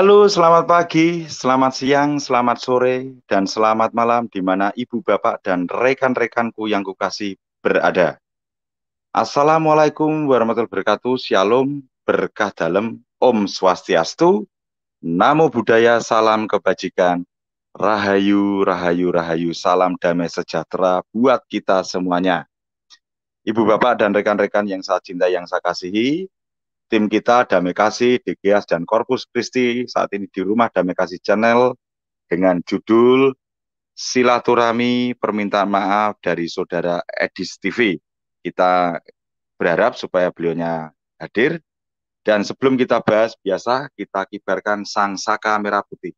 Halo, selamat pagi, selamat siang, selamat sore, dan selamat malam di mana ibu bapak dan rekan-rekanku yang kukasih berada. Assalamualaikum warahmatullahi wabarakatuh, shalom, berkah dalam, om swastiastu, namo buddhaya, salam kebajikan, rahayu, rahayu, rahayu, salam damai sejahtera buat kita semuanya. Ibu bapak dan rekan-rekan yang saya cinta, yang saya kasihi, tim kita Kasih, DGS dan Korpus Kristi saat ini di rumah Kasih Channel dengan judul Silaturahmi Permintaan Maaf dari Saudara Edis TV. Kita berharap supaya beliaunya hadir. Dan sebelum kita bahas biasa, kita kibarkan sang saka merah putih.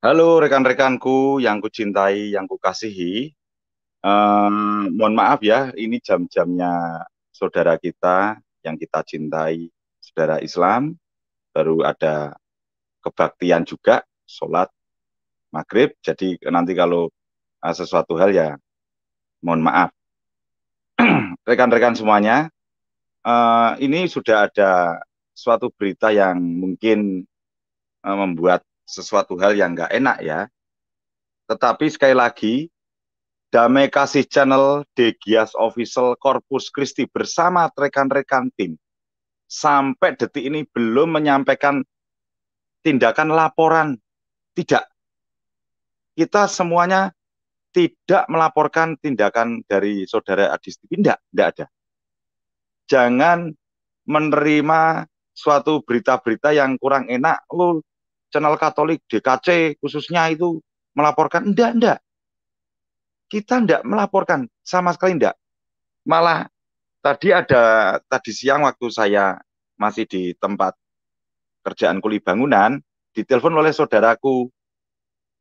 Halo rekan-rekanku yang kucintai, yang kukasihi. Um, mohon maaf ya, ini jam-jamnya saudara kita yang kita cintai, saudara Islam. Baru ada kebaktian juga, sholat maghrib. Jadi nanti kalau uh, sesuatu hal ya, mohon maaf. Rekan-rekan semuanya, uh, ini sudah ada suatu berita yang mungkin uh, membuat sesuatu hal yang nggak enak ya. Tetapi sekali lagi, Damai Kasih Channel Degias Official Corpus Christi bersama rekan-rekan tim sampai detik ini belum menyampaikan tindakan laporan. Tidak. Kita semuanya tidak melaporkan tindakan dari saudara Adisti. Tidak, tidak ada. Jangan menerima suatu berita-berita yang kurang enak, lu channel Katolik DKC khususnya itu melaporkan enggak enggak kita enggak melaporkan sama sekali enggak malah tadi ada tadi siang waktu saya masih di tempat kerjaan kuli bangunan ditelepon oleh saudaraku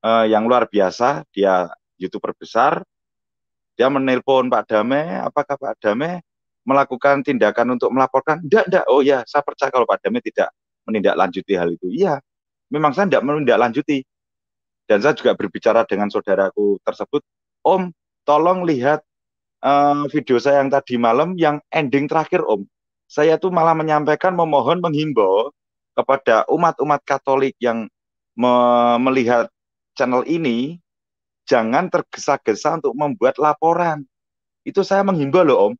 eh, yang luar biasa dia youtuber besar dia menelpon Pak Dame apakah Pak Dame melakukan tindakan untuk melaporkan enggak enggak oh ya saya percaya kalau Pak Dame tidak menindaklanjuti hal itu iya memang saya tidak menindaklanjuti. Dan saya juga berbicara dengan saudaraku tersebut, Om, tolong lihat uh, video saya yang tadi malam yang ending terakhir Om. Saya tuh malah menyampaikan memohon menghimbau kepada umat-umat Katolik yang me melihat channel ini jangan tergesa-gesa untuk membuat laporan. Itu saya menghimbau loh Om.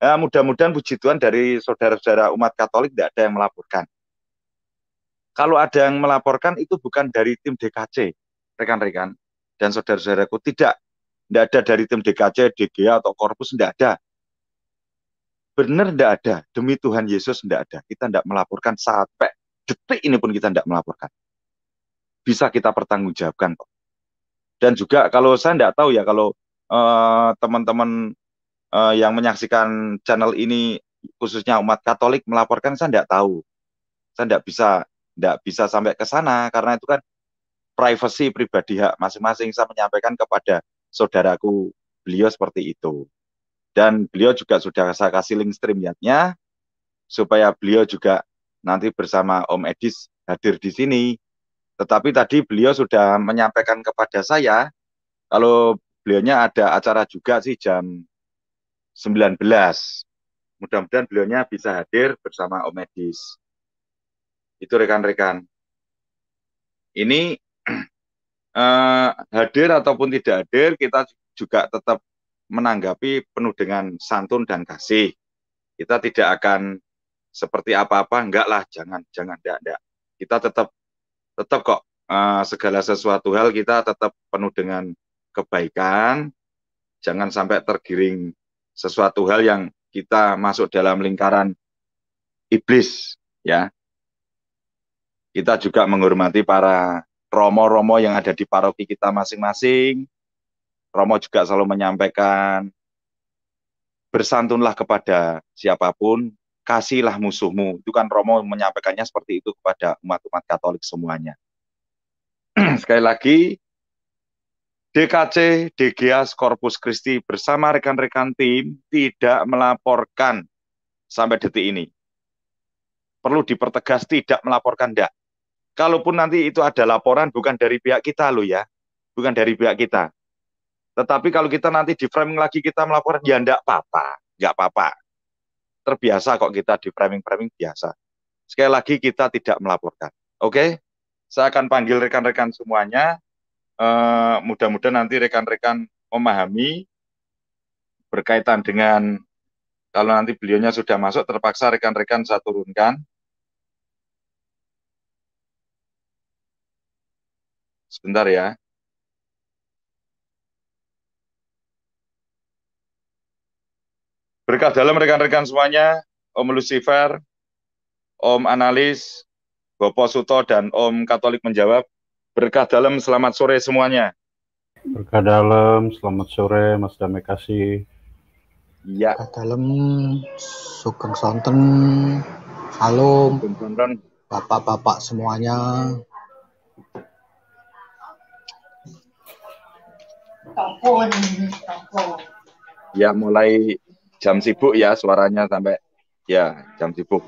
Uh, mudah-mudahan puji Tuhan dari saudara-saudara umat Katolik tidak ada yang melaporkan. Kalau ada yang melaporkan itu bukan dari tim DKC, rekan-rekan dan saudara-saudaraku tidak. Tidak ada dari tim DKC, DGA atau korpus tidak ada. Benar tidak ada. Demi Tuhan Yesus tidak ada. Kita tidak melaporkan sampai detik ini pun kita tidak melaporkan. Bisa kita pertanggungjawabkan kok. Dan juga kalau saya tidak tahu ya kalau eh, teman-teman uh, uh, yang menyaksikan channel ini khususnya umat Katolik melaporkan saya tidak tahu. Saya tidak bisa tidak bisa sampai ke sana karena itu kan privasi pribadi hak masing-masing saya menyampaikan kepada saudaraku beliau seperti itu dan beliau juga sudah saya kasih link streamnya supaya beliau juga nanti bersama Om Edis hadir di sini tetapi tadi beliau sudah menyampaikan kepada saya kalau beliaunya ada acara juga sih jam 19. Mudah-mudahan beliaunya bisa hadir bersama Om Edis. Itu rekan-rekan. Ini eh, hadir ataupun tidak hadir, kita juga tetap menanggapi penuh dengan santun dan kasih. Kita tidak akan seperti apa-apa, enggak lah, jangan, jangan, enggak, enggak. Kita tetap, tetap kok eh, segala sesuatu hal kita tetap penuh dengan kebaikan. Jangan sampai tergiring sesuatu hal yang kita masuk dalam lingkaran iblis ya kita juga menghormati para romo-romo yang ada di paroki kita masing-masing. Romo juga selalu menyampaikan bersantunlah kepada siapapun, kasihlah musuhmu. Itu kan Romo menyampaikannya seperti itu kepada umat-umat Katolik semuanya. Sekali lagi, DKC, DGAS, Korpus Christi bersama rekan-rekan tim tidak melaporkan sampai detik ini. Perlu dipertegas tidak melaporkan, tidak kalaupun nanti itu ada laporan bukan dari pihak kita loh ya, bukan dari pihak kita. Tetapi kalau kita nanti di framing lagi kita melaporkan ya enggak apa-apa, enggak apa-apa. Terbiasa kok kita di framing-framing biasa. Sekali lagi kita tidak melaporkan. Oke? Okay? Saya akan panggil rekan-rekan semuanya. Uh, mudah-mudahan nanti rekan-rekan memahami berkaitan dengan kalau nanti beliaunya sudah masuk terpaksa rekan-rekan saya turunkan Sebentar ya. Berkah dalam rekan-rekan semuanya, Om Lucifer, Om Analis, Bopo Suto, dan Om Katolik menjawab. Berkah dalam, selamat sore semuanya. Berkah dalam, selamat sore Mas Damai Kasih. Ya. Berkah dalam, Sugeng Sonten, Halo, Bapak-bapak semuanya. Ya mulai jam sibuk ya suaranya sampai ya jam sibuk.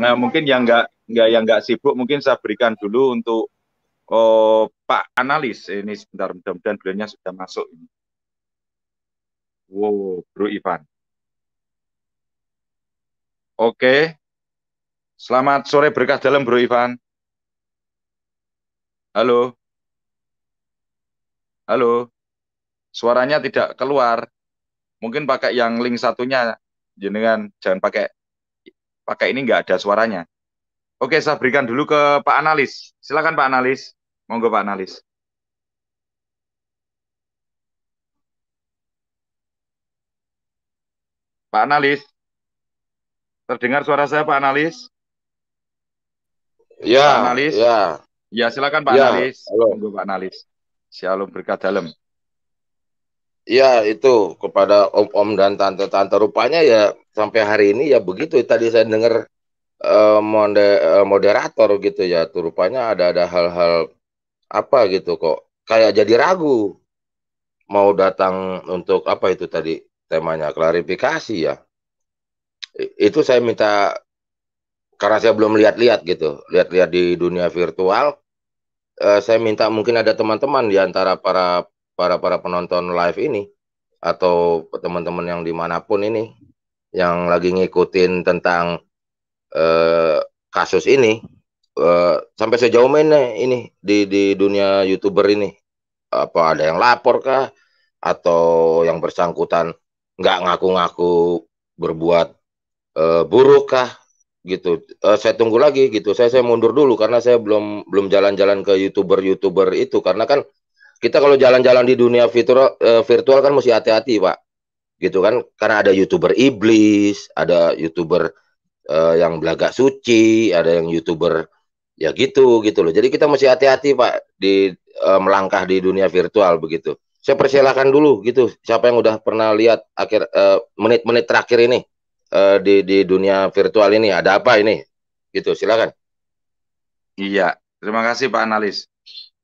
Nah mungkin yang nggak nggak yang nggak sibuk mungkin saya berikan dulu untuk oh, Pak Analis ini sebentar mudah-mudahan beliaunya sudah masuk ini. Wow, Bro Ivan. Oke. Selamat sore berkah dalam Bro Ivan. Halo. Halo suaranya tidak keluar. Mungkin pakai yang link satunya jenengan jangan pakai pakai ini nggak ada suaranya. Oke, saya berikan dulu ke Pak Analis. Silakan Pak Analis. Monggo Pak Analis. Pak Analis. Terdengar suara saya Pak Analis? Ya, Pak Analis. Ya. Ya, silakan Pak ya. Analis. Halo. Monggo Pak Analis. Shalom berkat dalam. Ya itu kepada om-om dan tante-tante rupanya ya sampai hari ini ya begitu tadi saya dengar uh, moderator gitu ya tuh rupanya ada ada hal-hal apa gitu kok kayak jadi ragu mau datang untuk apa itu tadi temanya klarifikasi ya itu saya minta karena saya belum lihat-lihat gitu lihat-lihat di dunia virtual uh, saya minta mungkin ada teman-teman di antara para para para penonton live ini atau teman-teman yang dimanapun ini yang lagi ngikutin tentang eh, kasus ini eh, sampai sejauh mana ini di di dunia youtuber ini apa ada yang lapor kah atau yang bersangkutan nggak ngaku-ngaku berbuat eh, buruk kah gitu uh, saya tunggu lagi gitu saya saya mundur dulu karena saya belum belum jalan-jalan ke youtuber youtuber itu karena kan kita kalau jalan-jalan di dunia virtual eh, virtual kan mesti hati-hati pak gitu kan karena ada youtuber iblis ada youtuber uh, yang belaga suci ada yang youtuber ya gitu gitu loh jadi kita mesti hati-hati pak di uh, melangkah di dunia virtual begitu saya persilakan dulu gitu siapa yang udah pernah lihat akhir menit-menit uh, terakhir ini uh, di di dunia virtual ini ada apa ini gitu silakan iya terima kasih pak analis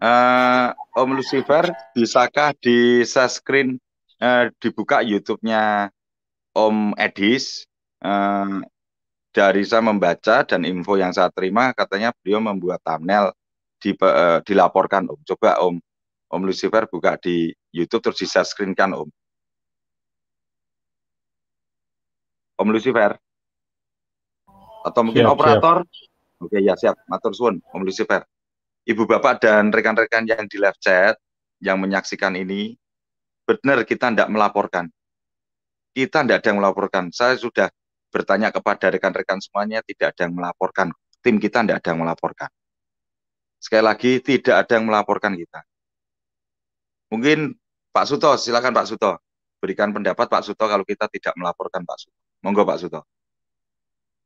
Uh, Om Lucifer, bisakah di share screen uh, dibuka YouTube-nya Om Edis? Uh, dari saya membaca dan info yang saya terima katanya beliau membuat thumbnail di, uh, dilaporkan Om. Coba Om, Om Lucifer buka di YouTube terus di share screen kan Om. Om Lucifer atau mungkin siap, operator? Siap. Oke ya siap, matur suwun Om Lucifer. Ibu Bapak dan rekan-rekan yang di live chat yang menyaksikan ini, benar kita tidak melaporkan. Kita tidak ada yang melaporkan. Saya sudah bertanya kepada rekan-rekan semuanya, tidak ada yang melaporkan. Tim kita tidak ada yang melaporkan. Sekali lagi, tidak ada yang melaporkan kita. Mungkin Pak Suto, silakan Pak Suto. Berikan pendapat Pak Suto kalau kita tidak melaporkan Pak Suto. Monggo Pak Suto.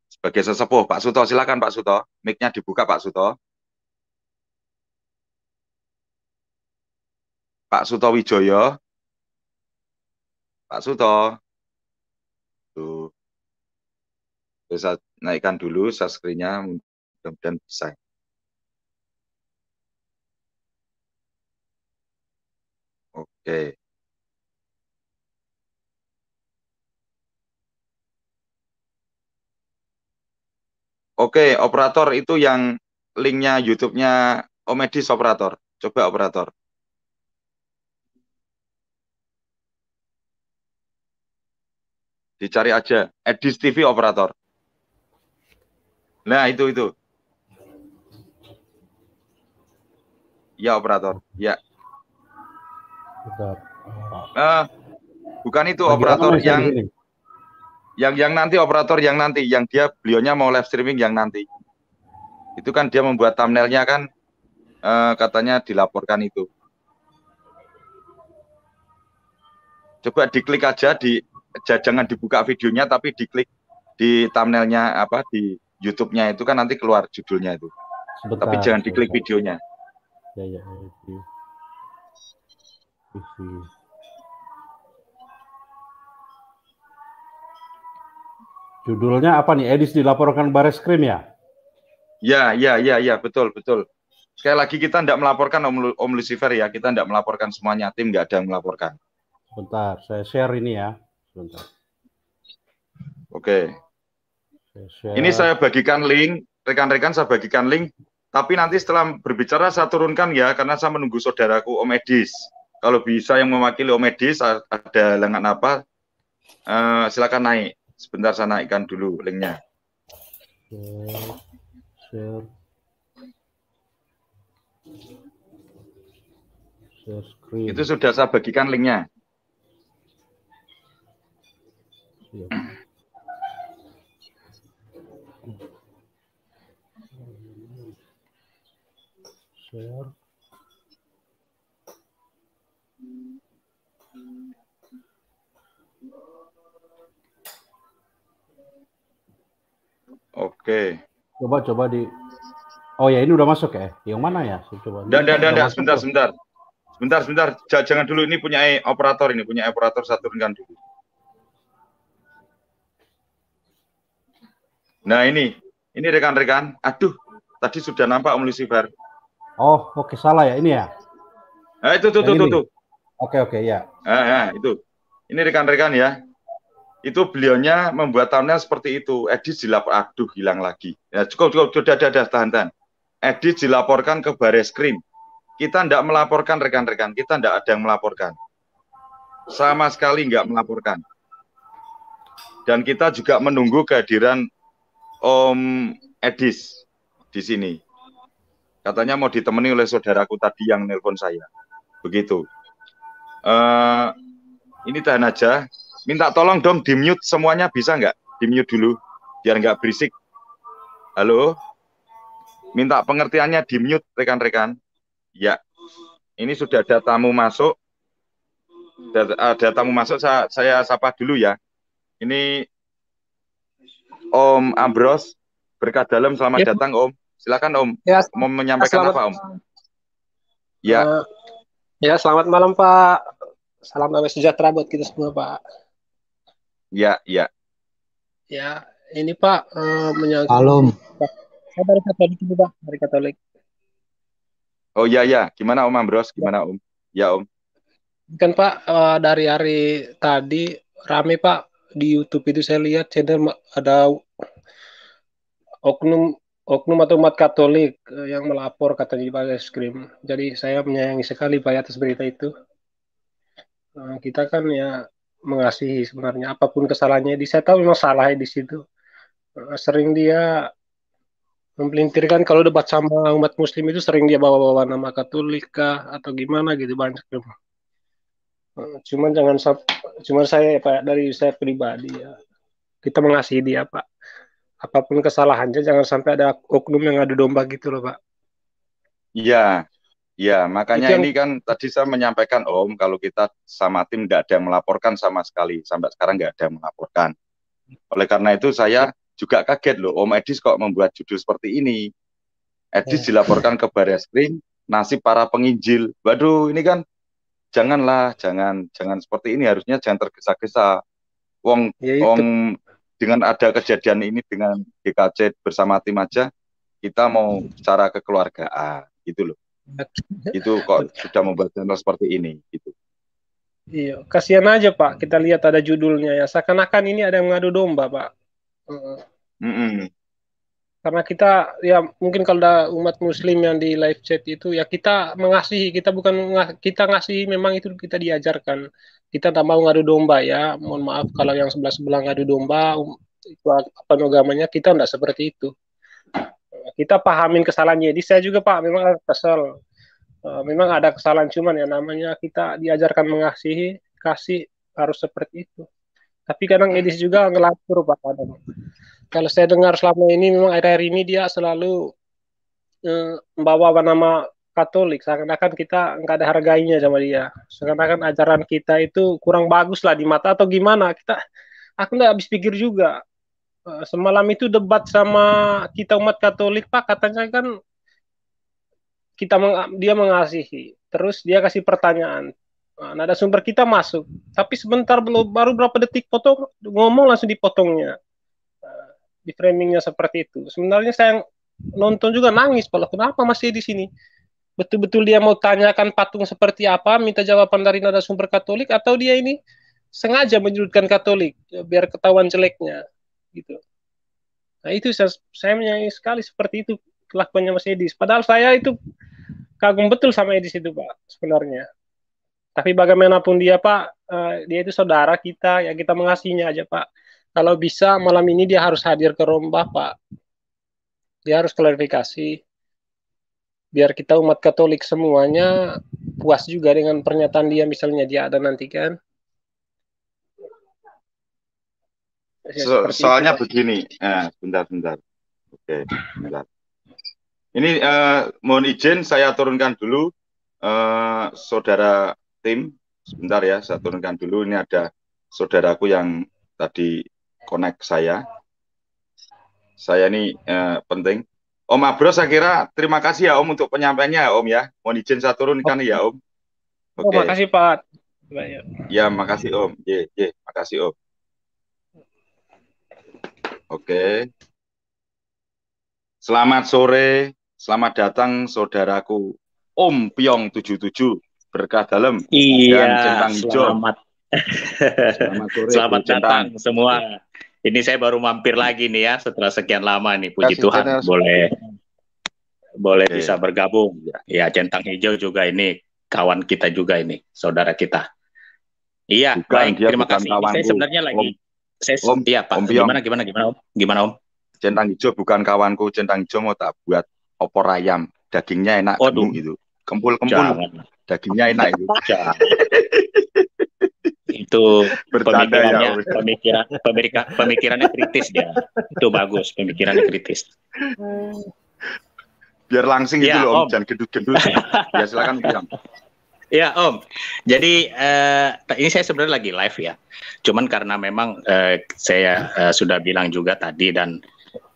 Sebagai sesepuh, Pak Suto, silakan Pak Suto. Mic-nya dibuka Pak Suto. Pak Suto Wijoyo. Pak Suto. Tuh. bisa saya naikkan dulu saskrinya mudah-mudahan bisa. Oke. Oke, operator itu yang linknya YouTube-nya Omedis operator. Coba operator. Dicari aja Edis TV operator. Nah, itu itu. Ya operator. Ya. Nah, bukan itu operator yang yang yang nanti operator yang nanti yang dia beliaunya mau live streaming yang nanti. Itu kan dia membuat thumbnailnya kan uh, katanya dilaporkan itu. Coba diklik aja di jangan dibuka videonya tapi diklik di thumbnailnya apa di YouTube-nya itu kan nanti keluar judulnya itu. Sebentar, tapi jangan sebentar. diklik videonya. Ya ya. ya, ya, ya. Judulnya apa nih? Edis dilaporkan Baris Krim ya? Ya, ya, ya, ya, betul, betul. Sekali lagi kita tidak melaporkan Om, Om Lucifer ya, kita tidak melaporkan semuanya, tim nggak ada yang melaporkan. Bentar, saya share ini ya. Oke. Okay. Ini saya bagikan link, rekan-rekan saya bagikan link, tapi nanti setelah berbicara saya turunkan ya, karena saya menunggu saudaraku Om Edis. Kalau bisa yang mewakili Om Edis, ada lengan apa, uh, silakan naik. Sebentar saya naikkan dulu linknya. Itu sudah saya bagikan linknya. Iya. Share. Oke. Coba coba di Oh ya ini udah masuk ya? Yang mana ya? Coba. Dan dan dan sebentar sebentar. Sebentar sebentar. Jangan dulu ini punya e operator ini punya e operator satu dengan dulu. Nah ini, ini rekan-rekan, aduh, tadi sudah nampak Om Lucifer. Oh, oke okay, salah ya ini ya. Nah, itu tuh, tuh, tuh, tuh. Oke, oke, ya. Nah, nah, itu. Ini rekan-rekan ya. Itu beliaunya membuat thumbnail seperti itu. Edi dilapor, aduh, hilang lagi. Ya, cukup, cukup, sudah, ada ada. tahan, tahan. Edi dilaporkan ke Baris Krim. Kita tidak melaporkan rekan-rekan, kita tidak ada yang melaporkan. Sama sekali nggak melaporkan. Dan kita juga menunggu kehadiran Om Edis di sini. Katanya mau ditemani oleh saudaraku tadi yang nelpon saya. Begitu. Uh, ini tahan aja. Minta tolong dong di mute semuanya bisa nggak? Di mute dulu biar nggak berisik. Halo. Minta pengertiannya di mute rekan-rekan. Ya. Ini sudah ada tamu masuk. Ada, ada tamu masuk saya, saya sapa dulu ya. Ini Om Ambros berkah dalam selamat ya. datang Om. Silakan Om ya, mau menyampaikan selamat, apa Om? Ya. Uh, ya selamat malam Pak. Salam damai sejahtera buat kita semua Pak. Ya ya. Ya ini Pak uh, menyangkut. Halo. Saya dari Katolik juga Pak dari Katolik. Oh ya ya, gimana Om Ambros? Gimana Om? Ya Om. Kan Pak uh, dari hari tadi rame Pak di YouTube itu saya lihat channel ada oknum oknum atau umat Katolik eh, yang melapor kata di Baris Krim. Jadi saya menyayangi sekali Pak atas berita itu. Eh, kita kan ya mengasihi sebenarnya apapun kesalahannya. Di saya tahu memang salah di situ. Eh, sering dia mempelintirkan kalau debat sama umat muslim itu sering dia bawa-bawa nama katolik kah atau gimana gitu banyak cuman jangan sampai cuma saya ya Pak dari saya pribadi ya kita mengasihi dia Pak apapun kesalahannya jangan sampai ada oknum yang adu domba gitu loh Pak iya iya makanya yang... ini kan tadi saya menyampaikan Om kalau kita sama tim tidak ada yang melaporkan sama sekali sampai sekarang nggak ada yang melaporkan oleh karena itu saya juga kaget loh Om Edis kok membuat judul seperti ini Edis ya. dilaporkan ke Baris Krim nasib para penginjil waduh ini kan janganlah jangan jangan seperti ini harusnya jangan tergesa-gesa wong ya wong dengan ada kejadian ini dengan GKC bersama tim aja kita mau secara kekeluargaan gitu loh itu kok sudah membuat channel seperti ini gitu iya kasihan aja pak kita lihat ada judulnya ya seakan-akan ini ada yang mengadu domba pak mm -mm karena kita ya mungkin kalau ada umat muslim yang di live chat itu ya kita mengasihi kita bukan kita ngasih memang itu kita diajarkan kita tak mau ngadu domba ya mohon maaf kalau yang sebelah sebelah ngadu domba um, itu apa agamanya kita tidak seperti itu kita pahamin kesalahannya jadi saya juga pak memang kesel eh, memang ada kesalahan cuman ya namanya kita diajarkan mengasihi kasih harus seperti itu tapi kadang edis juga ngelapur pak Adam kalau saya dengar selama ini memang akhir-akhir ini dia selalu uh, membawa nama Katolik seakan-akan kita nggak ada harganya sama dia seakan-akan ajaran kita itu kurang bagus lah di mata atau gimana kita aku nggak habis pikir juga eh, semalam itu debat sama kita umat Katolik Pak katanya kan kita meng, dia mengasihi terus dia kasih pertanyaan nah, eh, ada sumber kita masuk tapi sebentar baru berapa detik potong ngomong langsung dipotongnya di framingnya seperti itu sebenarnya saya nonton juga nangis kalau kenapa masih di sini betul-betul dia mau tanyakan patung seperti apa minta jawaban dari nada sumber Katolik atau dia ini sengaja menyudutkan Katolik ya, biar ketahuan jeleknya gitu nah itu saya, saya menyayangi sekali seperti itu kelakuannya Mas Edi padahal saya itu kagum betul sama Edi itu Pak sebenarnya tapi bagaimanapun dia Pak uh, dia itu saudara kita ya kita mengasihinya aja Pak kalau bisa malam ini dia harus hadir ke rumah Pak. Dia harus klarifikasi. Biar kita umat Katolik semuanya puas juga dengan pernyataan dia misalnya dia ada nanti kan. so, soalnya itu. begini, eh, bentar bentar. Oke, bentar. Ini eh, mohon izin saya turunkan dulu eh, saudara tim sebentar ya, saya turunkan dulu ini ada saudaraku yang tadi connect saya. Saya ini eh, penting. Om Abro, saya kira terima kasih ya Om untuk penyampaiannya ya Om ya. Mohon izin saya turunkan ya Om. Oh, Oke. Okay. Oh, makasih Pak. Ya. ya, makasih Om. Ye, ye, makasih Om. Oke. Okay. Selamat sore, selamat datang saudaraku Om Piong 77 berkah dalam iya, dan Selamat Selamat sore. Selamat datang Cintang. semua. Ini saya baru mampir lagi nih ya setelah sekian lama nih. Puji Kasih Tuhan channel. boleh boleh bisa bergabung. Ya centang hijau juga ini kawan kita juga ini saudara kita. Iya, bukan, baik. Terima kasih. kawan. Saya sebenarnya lagi. Saya, om, iya Pak. Om gimana gimana gimana Om? Gimana Om? Centang hijau bukan kawanku. Centang hijau mau tak buat opor ayam. Dagingnya enak. Waduh. gitu. Kempul kempul. Dagingnya enak itu. itu Bercanda ya, pemikirannya ya, pemikiran pemikiran pemikirannya kritis dia itu bagus pemikirannya kritis biar langsing gitu ya, itu loh om, jangan gedut-gedut ya silakan bilang Ya Om, jadi eh, ini saya sebenarnya lagi live ya, cuman karena memang eh, saya eh, sudah bilang juga tadi dan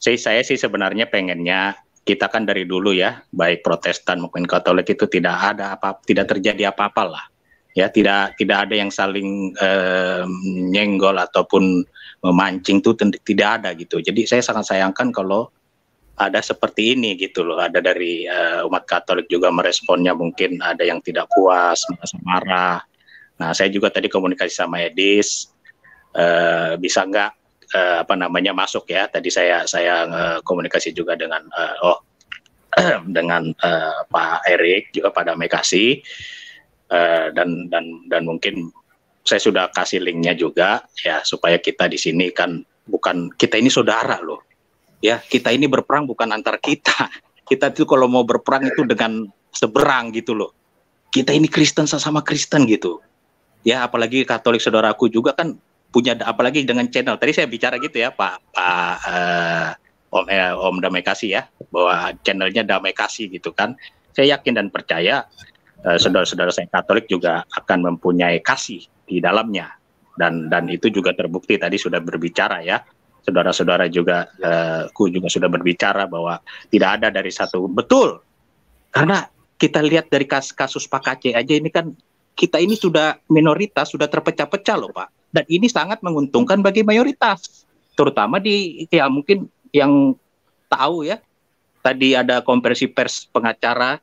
saya, saya sih sebenarnya pengennya kita kan dari dulu ya, baik Protestan maupun Katolik itu tidak ada apa tidak terjadi apa apalah ya tidak tidak ada yang saling eh, nyenggol ataupun memancing tuh tidak ada gitu jadi saya sangat sayangkan kalau ada seperti ini gitu loh ada dari eh, umat Katolik juga meresponnya mungkin ada yang tidak puas merasa marah nah saya juga tadi komunikasi sama Edis eh, bisa nggak eh, apa namanya masuk ya tadi saya saya eh, komunikasi juga dengan eh, oh dengan eh, Pak Erik juga pada Mekasi Eh, dan dan dan mungkin saya sudah kasih linknya juga ya supaya kita di sini kan bukan kita ini saudara loh ya kita ini berperang bukan antar kita kita itu kalau mau berperang itu dengan seberang gitu loh kita ini Kristen sama Kristen gitu ya apalagi Katolik saudaraku juga kan punya apalagi dengan channel tadi saya bicara gitu ya Pak Pak eh, Om eh, Om Damai Kasih ya bahwa channelnya Damai Kasih gitu kan saya yakin dan percaya Eh, saudara-saudara saya Katolik juga akan mempunyai kasih di dalamnya dan dan itu juga terbukti tadi sudah berbicara ya saudara-saudara juga eh, ku juga sudah berbicara bahwa tidak ada dari satu betul karena kita lihat dari kas kasus Pak KC aja ini kan kita ini sudah minoritas sudah terpecah-pecah loh Pak dan ini sangat menguntungkan bagi mayoritas terutama di ya mungkin yang tahu ya tadi ada konversi pers pengacara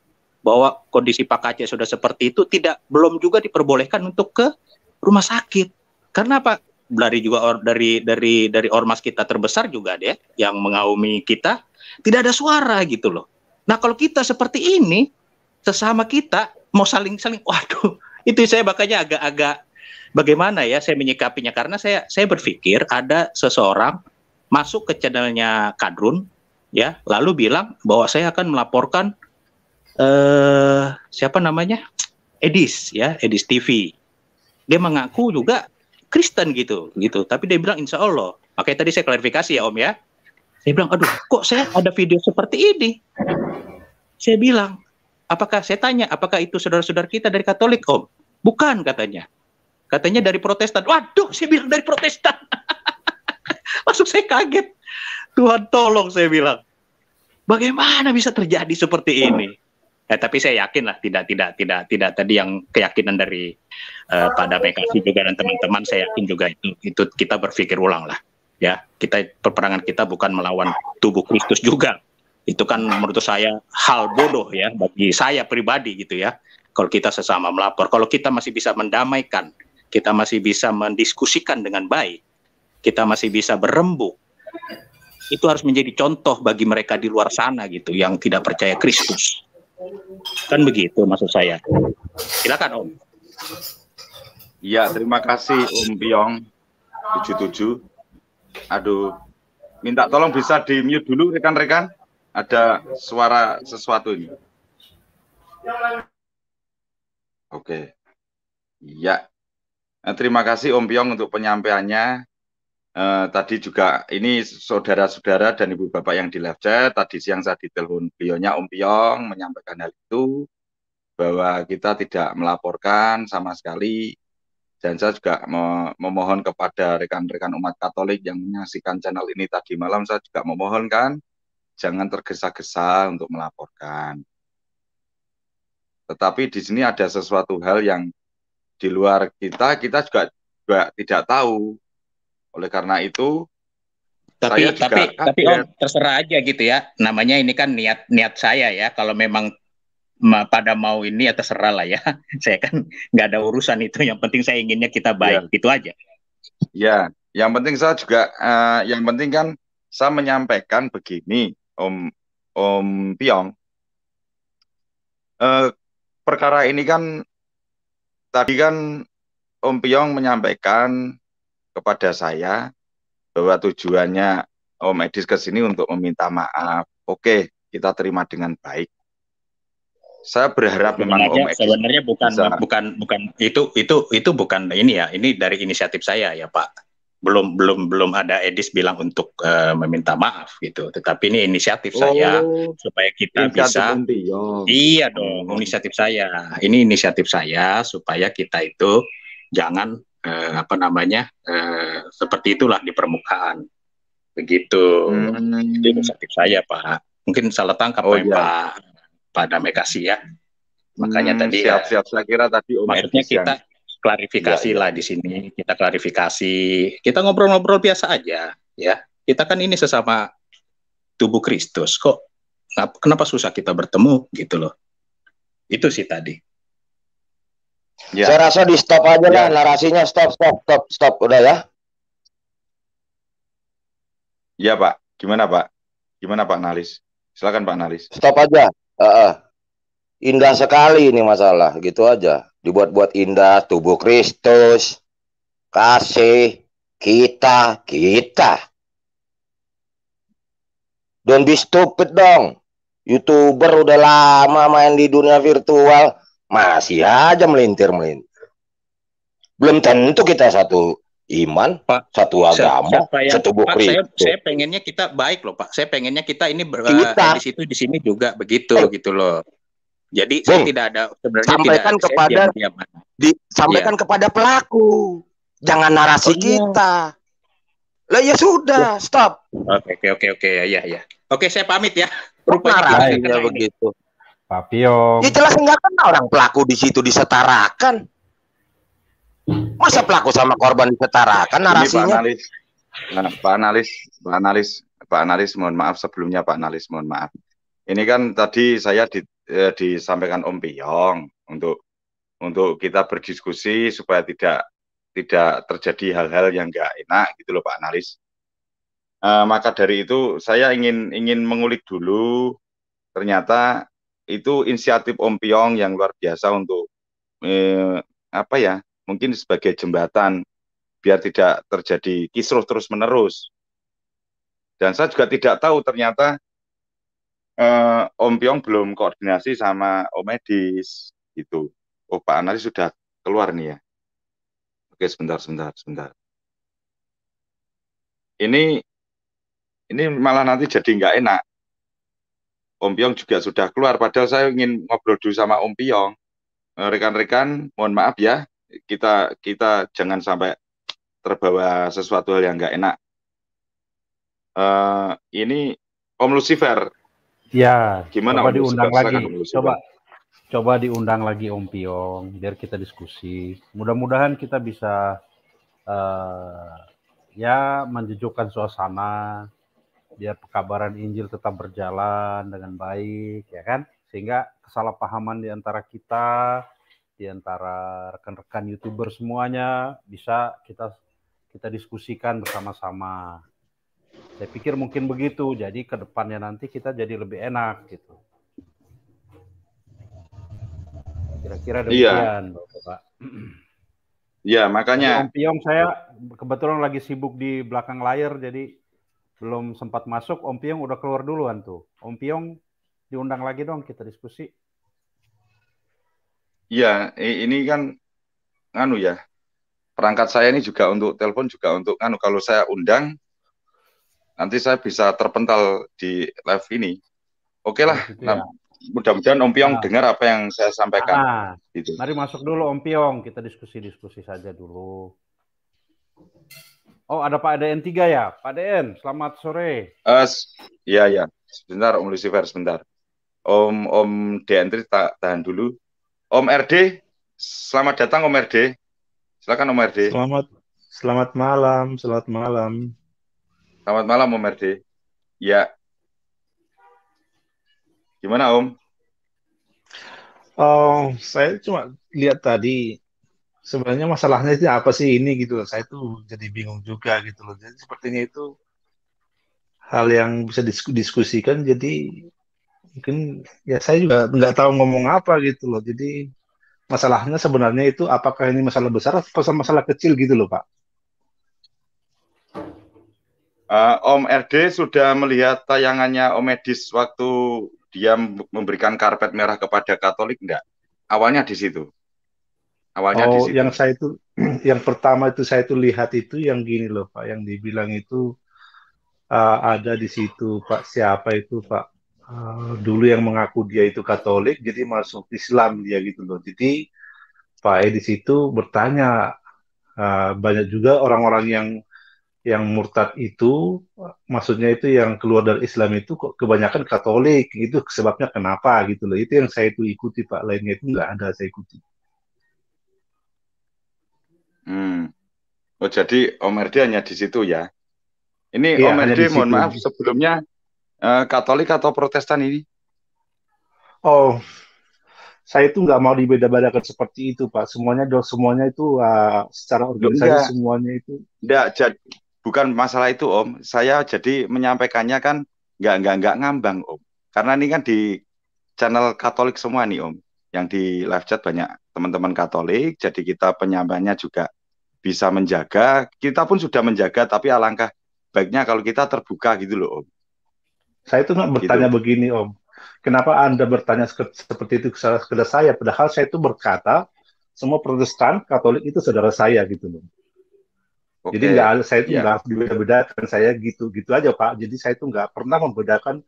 bahwa kondisi Pak Aceh sudah seperti itu tidak belum juga diperbolehkan untuk ke rumah sakit. Karena apa? Dari juga or, dari dari dari ormas kita terbesar juga deh yang mengaumi kita tidak ada suara gitu loh. Nah kalau kita seperti ini sesama kita mau saling saling waduh itu saya makanya agak-agak bagaimana ya saya menyikapinya karena saya saya berpikir ada seseorang masuk ke channelnya Kadrun ya lalu bilang bahwa saya akan melaporkan Eh, siapa namanya Edis ya Edis TV dia mengaku juga Kristen gitu gitu tapi dia bilang Insya Allah makanya tadi saya klarifikasi ya Om ya saya bilang aduh kok saya ada video seperti ini saya bilang apakah saya tanya apakah itu saudara-saudara kita dari Katolik Om bukan katanya katanya dari Protestan waduh saya bilang dari Protestan masuk saya kaget Tuhan tolong saya bilang bagaimana bisa terjadi seperti ini eh, tapi saya yakin lah tidak tidak tidak tidak tadi yang keyakinan dari uh, pada PKC juga dan teman-teman iya, saya iya. yakin juga itu itu kita berpikir ulang lah ya kita peperangan kita bukan melawan tubuh Kristus juga itu kan menurut saya hal bodoh ya bagi saya pribadi gitu ya kalau kita sesama melapor kalau kita masih bisa mendamaikan kita masih bisa mendiskusikan dengan baik kita masih bisa berembuk itu harus menjadi contoh bagi mereka di luar sana gitu yang tidak percaya Kristus Kan begitu maksud saya. Silakan Om. Ya terima kasih Om Piong 77. Aduh, minta tolong bisa di mute dulu rekan-rekan. Ada suara sesuatu ini. Oke. Iya. Nah, terima kasih Om Piong untuk penyampaiannya. Eh, tadi juga ini saudara-saudara dan ibu bapak yang di live chat tadi siang saya ditelepon beliaunya Om Piong menyampaikan hal itu bahwa kita tidak melaporkan sama sekali dan saya juga memohon kepada rekan-rekan umat Katolik yang menyaksikan channel ini tadi malam saya juga memohon jangan tergesa-gesa untuk melaporkan. Tetapi di sini ada sesuatu hal yang di luar kita kita juga, juga tidak tahu oleh karena itu, tapi saya tapi juga tapi om terserah aja gitu ya. Namanya ini kan niat niat saya ya. Kalau memang pada mau ini ya terserah lah ya. Saya kan nggak ada urusan itu. Yang penting saya inginnya kita iya. baik ya. itu aja. Ya, yang penting saya juga uh, yang penting kan saya menyampaikan begini, Om Om Piong. Uh, perkara ini kan tadi kan Om Piong menyampaikan kepada saya bahwa tujuannya Om oh, Edis ke sini untuk meminta maaf. Oke, kita terima dengan baik. Saya berharap memang Om oh, Edis sebenarnya bukan bisa... bukan bukan itu itu itu bukan ini ya. Ini dari inisiatif saya ya, Pak. Belum belum belum ada Edis bilang untuk uh, meminta maaf gitu. Tetapi ini inisiatif oh, saya supaya kita bisa Iya dong, inisiatif saya. Ini inisiatif saya supaya kita itu jangan eh, apa namanya eh, seperti itulah di permukaan begitu hmm. itu saya pak mungkin salah tangkap oh, ya. pak pak mekasi ya makanya hmm, tadi siap, eh, siap. saya kira tadi maksudnya kita klarifikasi ya, ya. lah di sini kita klarifikasi kita ngobrol-ngobrol biasa aja ya kita kan ini sesama tubuh Kristus kok kenapa susah kita bertemu gitu loh itu sih tadi Ya. Saya rasa di stop aja ya. narasinya stop stop stop stop udah ya. Ya Pak, gimana Pak? Gimana Pak Nalis? Silakan Pak Nalis. Stop aja. Uh, uh. Indah sekali ini masalah, gitu aja. Dibuat-buat indah tubuh Kristus, kasih kita kita. Don't be stupid dong. Youtuber udah lama main di dunia virtual, masih aja melintir melintir belum tentu kita satu iman pak satu agama saya, satu bukri pak, saya, saya pengennya kita baik loh pak saya pengennya kita ini ber di situ di sini juga begitu eh. gitu loh jadi Bung, saya tidak ada sebenarnya sampaikan tidak, kepada Di, sampaikan ya. kepada pelaku jangan narasi oh, kita lah ya sudah stop oke okay, oke okay, oke okay, ya ya oke saya pamit ya rupanya iya, begitu ya Papiong. Ya jelas enggak kan orang pelaku di situ disetarakan. Masa pelaku sama korban disetarakan narasinya? Ini Pak analis. Nah, Pak analis, Pak analis, Pak analis mohon maaf sebelumnya Pak analis mohon maaf. Ini kan tadi saya di, eh, disampaikan Om Piyong untuk untuk kita berdiskusi supaya tidak tidak terjadi hal-hal yang enggak enak gitu loh Pak analis. Uh, maka dari itu saya ingin ingin mengulik dulu ternyata itu inisiatif Om Piong yang luar biasa untuk eh, apa ya mungkin sebagai jembatan biar tidak terjadi kisruh terus menerus. Dan saya juga tidak tahu ternyata eh, Om Piong belum koordinasi sama Om Medis itu Oh Pak Anari sudah keluar nih ya. Oke sebentar sebentar sebentar. Ini ini malah nanti jadi nggak enak Om Piong juga sudah keluar. Padahal saya ingin ngobrol dulu sama Om Piong. Eh, rekan-rekan, mohon maaf ya, kita kita jangan sampai terbawa sesuatu hal yang nggak enak. Uh, ini Om Lucifer. Ya. Gimana coba Om diundang Lucifer? lagi. Om Coba coba diundang lagi Om Piong. biar kita diskusi. Mudah-mudahan kita bisa uh, ya menjejukkan suasana biar pekabaran Injil tetap berjalan dengan baik ya kan sehingga kesalahpahaman di antara kita di antara rekan-rekan youtuber semuanya bisa kita kita diskusikan bersama-sama saya pikir mungkin begitu jadi kedepannya nanti kita jadi lebih enak gitu kira-kira iya. demikian iya. bapak Iya, makanya. Om Piong saya kebetulan lagi sibuk di belakang layar, jadi belum sempat masuk, Om Piong udah keluar duluan tuh. Om Piong diundang lagi dong kita diskusi. Iya, ini kan anu ya. Perangkat saya ini juga untuk telepon juga untuk anu kalau saya undang nanti saya bisa terpental di live ini. Oke lah. Gitu ya. mudah-mudahan Om Piong nah. dengar apa yang saya sampaikan. Nah, gitu. Mari masuk dulu Om Piong, kita diskusi-diskusi saja dulu. Oh, ada Pak DN 3 ya? Pak DN, selamat sore. Uh, ya, ya. Sebentar, Om Lucifer, sebentar. Om Om DN3 tak tahan dulu. Om RD, selamat datang Om RD. Silakan Om RD. Selamat selamat malam, selamat malam. Selamat malam Om RD. Ya. Gimana Om? Oh, saya cuma lihat tadi sebenarnya masalahnya itu apa sih ini gitu loh. Saya tuh jadi bingung juga gitu loh. Jadi sepertinya itu hal yang bisa diskusikan jadi mungkin ya saya juga nggak tahu ngomong apa gitu loh. Jadi masalahnya sebenarnya itu apakah ini masalah besar atau masalah kecil gitu loh Pak? Uh, Om RD sudah melihat tayangannya Om Edis waktu dia memberikan karpet merah kepada Katolik enggak? Awalnya di situ. Awalnya oh, di yang saya itu yang pertama itu saya itu lihat itu yang gini loh Pak, yang dibilang itu uh, ada di situ Pak siapa itu Pak uh, dulu yang mengaku dia itu Katolik jadi masuk Islam dia gitu loh. Jadi Pak eh di situ bertanya uh, banyak juga orang-orang yang yang murtad itu maksudnya itu yang keluar dari Islam itu kok kebanyakan Katolik itu sebabnya kenapa gitu loh itu yang saya itu ikuti Pak lainnya itu nggak ada saya ikuti. Hmm. Oh jadi Om RD hanya di situ ya? Ini ya, Om RD mohon maaf sebelumnya eh, Katolik atau Protestan ini? Oh, saya itu nggak mau dibeda-bedakan seperti itu Pak. Semuanya do, semuanya itu uh, secara organisasi semuanya itu. Nggak jadi bukan masalah itu Om. Saya jadi menyampaikannya kan nggak nggak nggak ngambang Om. Karena ini kan di channel Katolik semua nih Om. Yang di live chat banyak teman-teman Katolik, jadi kita penyampaiannya juga bisa menjaga, kita pun sudah menjaga, tapi alangkah baiknya kalau kita terbuka gitu loh, Om. Saya itu nggak gitu. bertanya gitu. begini, Om. Kenapa Anda bertanya seperti itu kepada saya? Padahal saya itu berkata, semua Protestan, Katolik itu saudara saya gitu loh. Okay. Jadi nggak saya itu iya. nggak yeah. beda-bedakan saya gitu gitu aja Pak. Jadi saya itu nggak pernah membedakan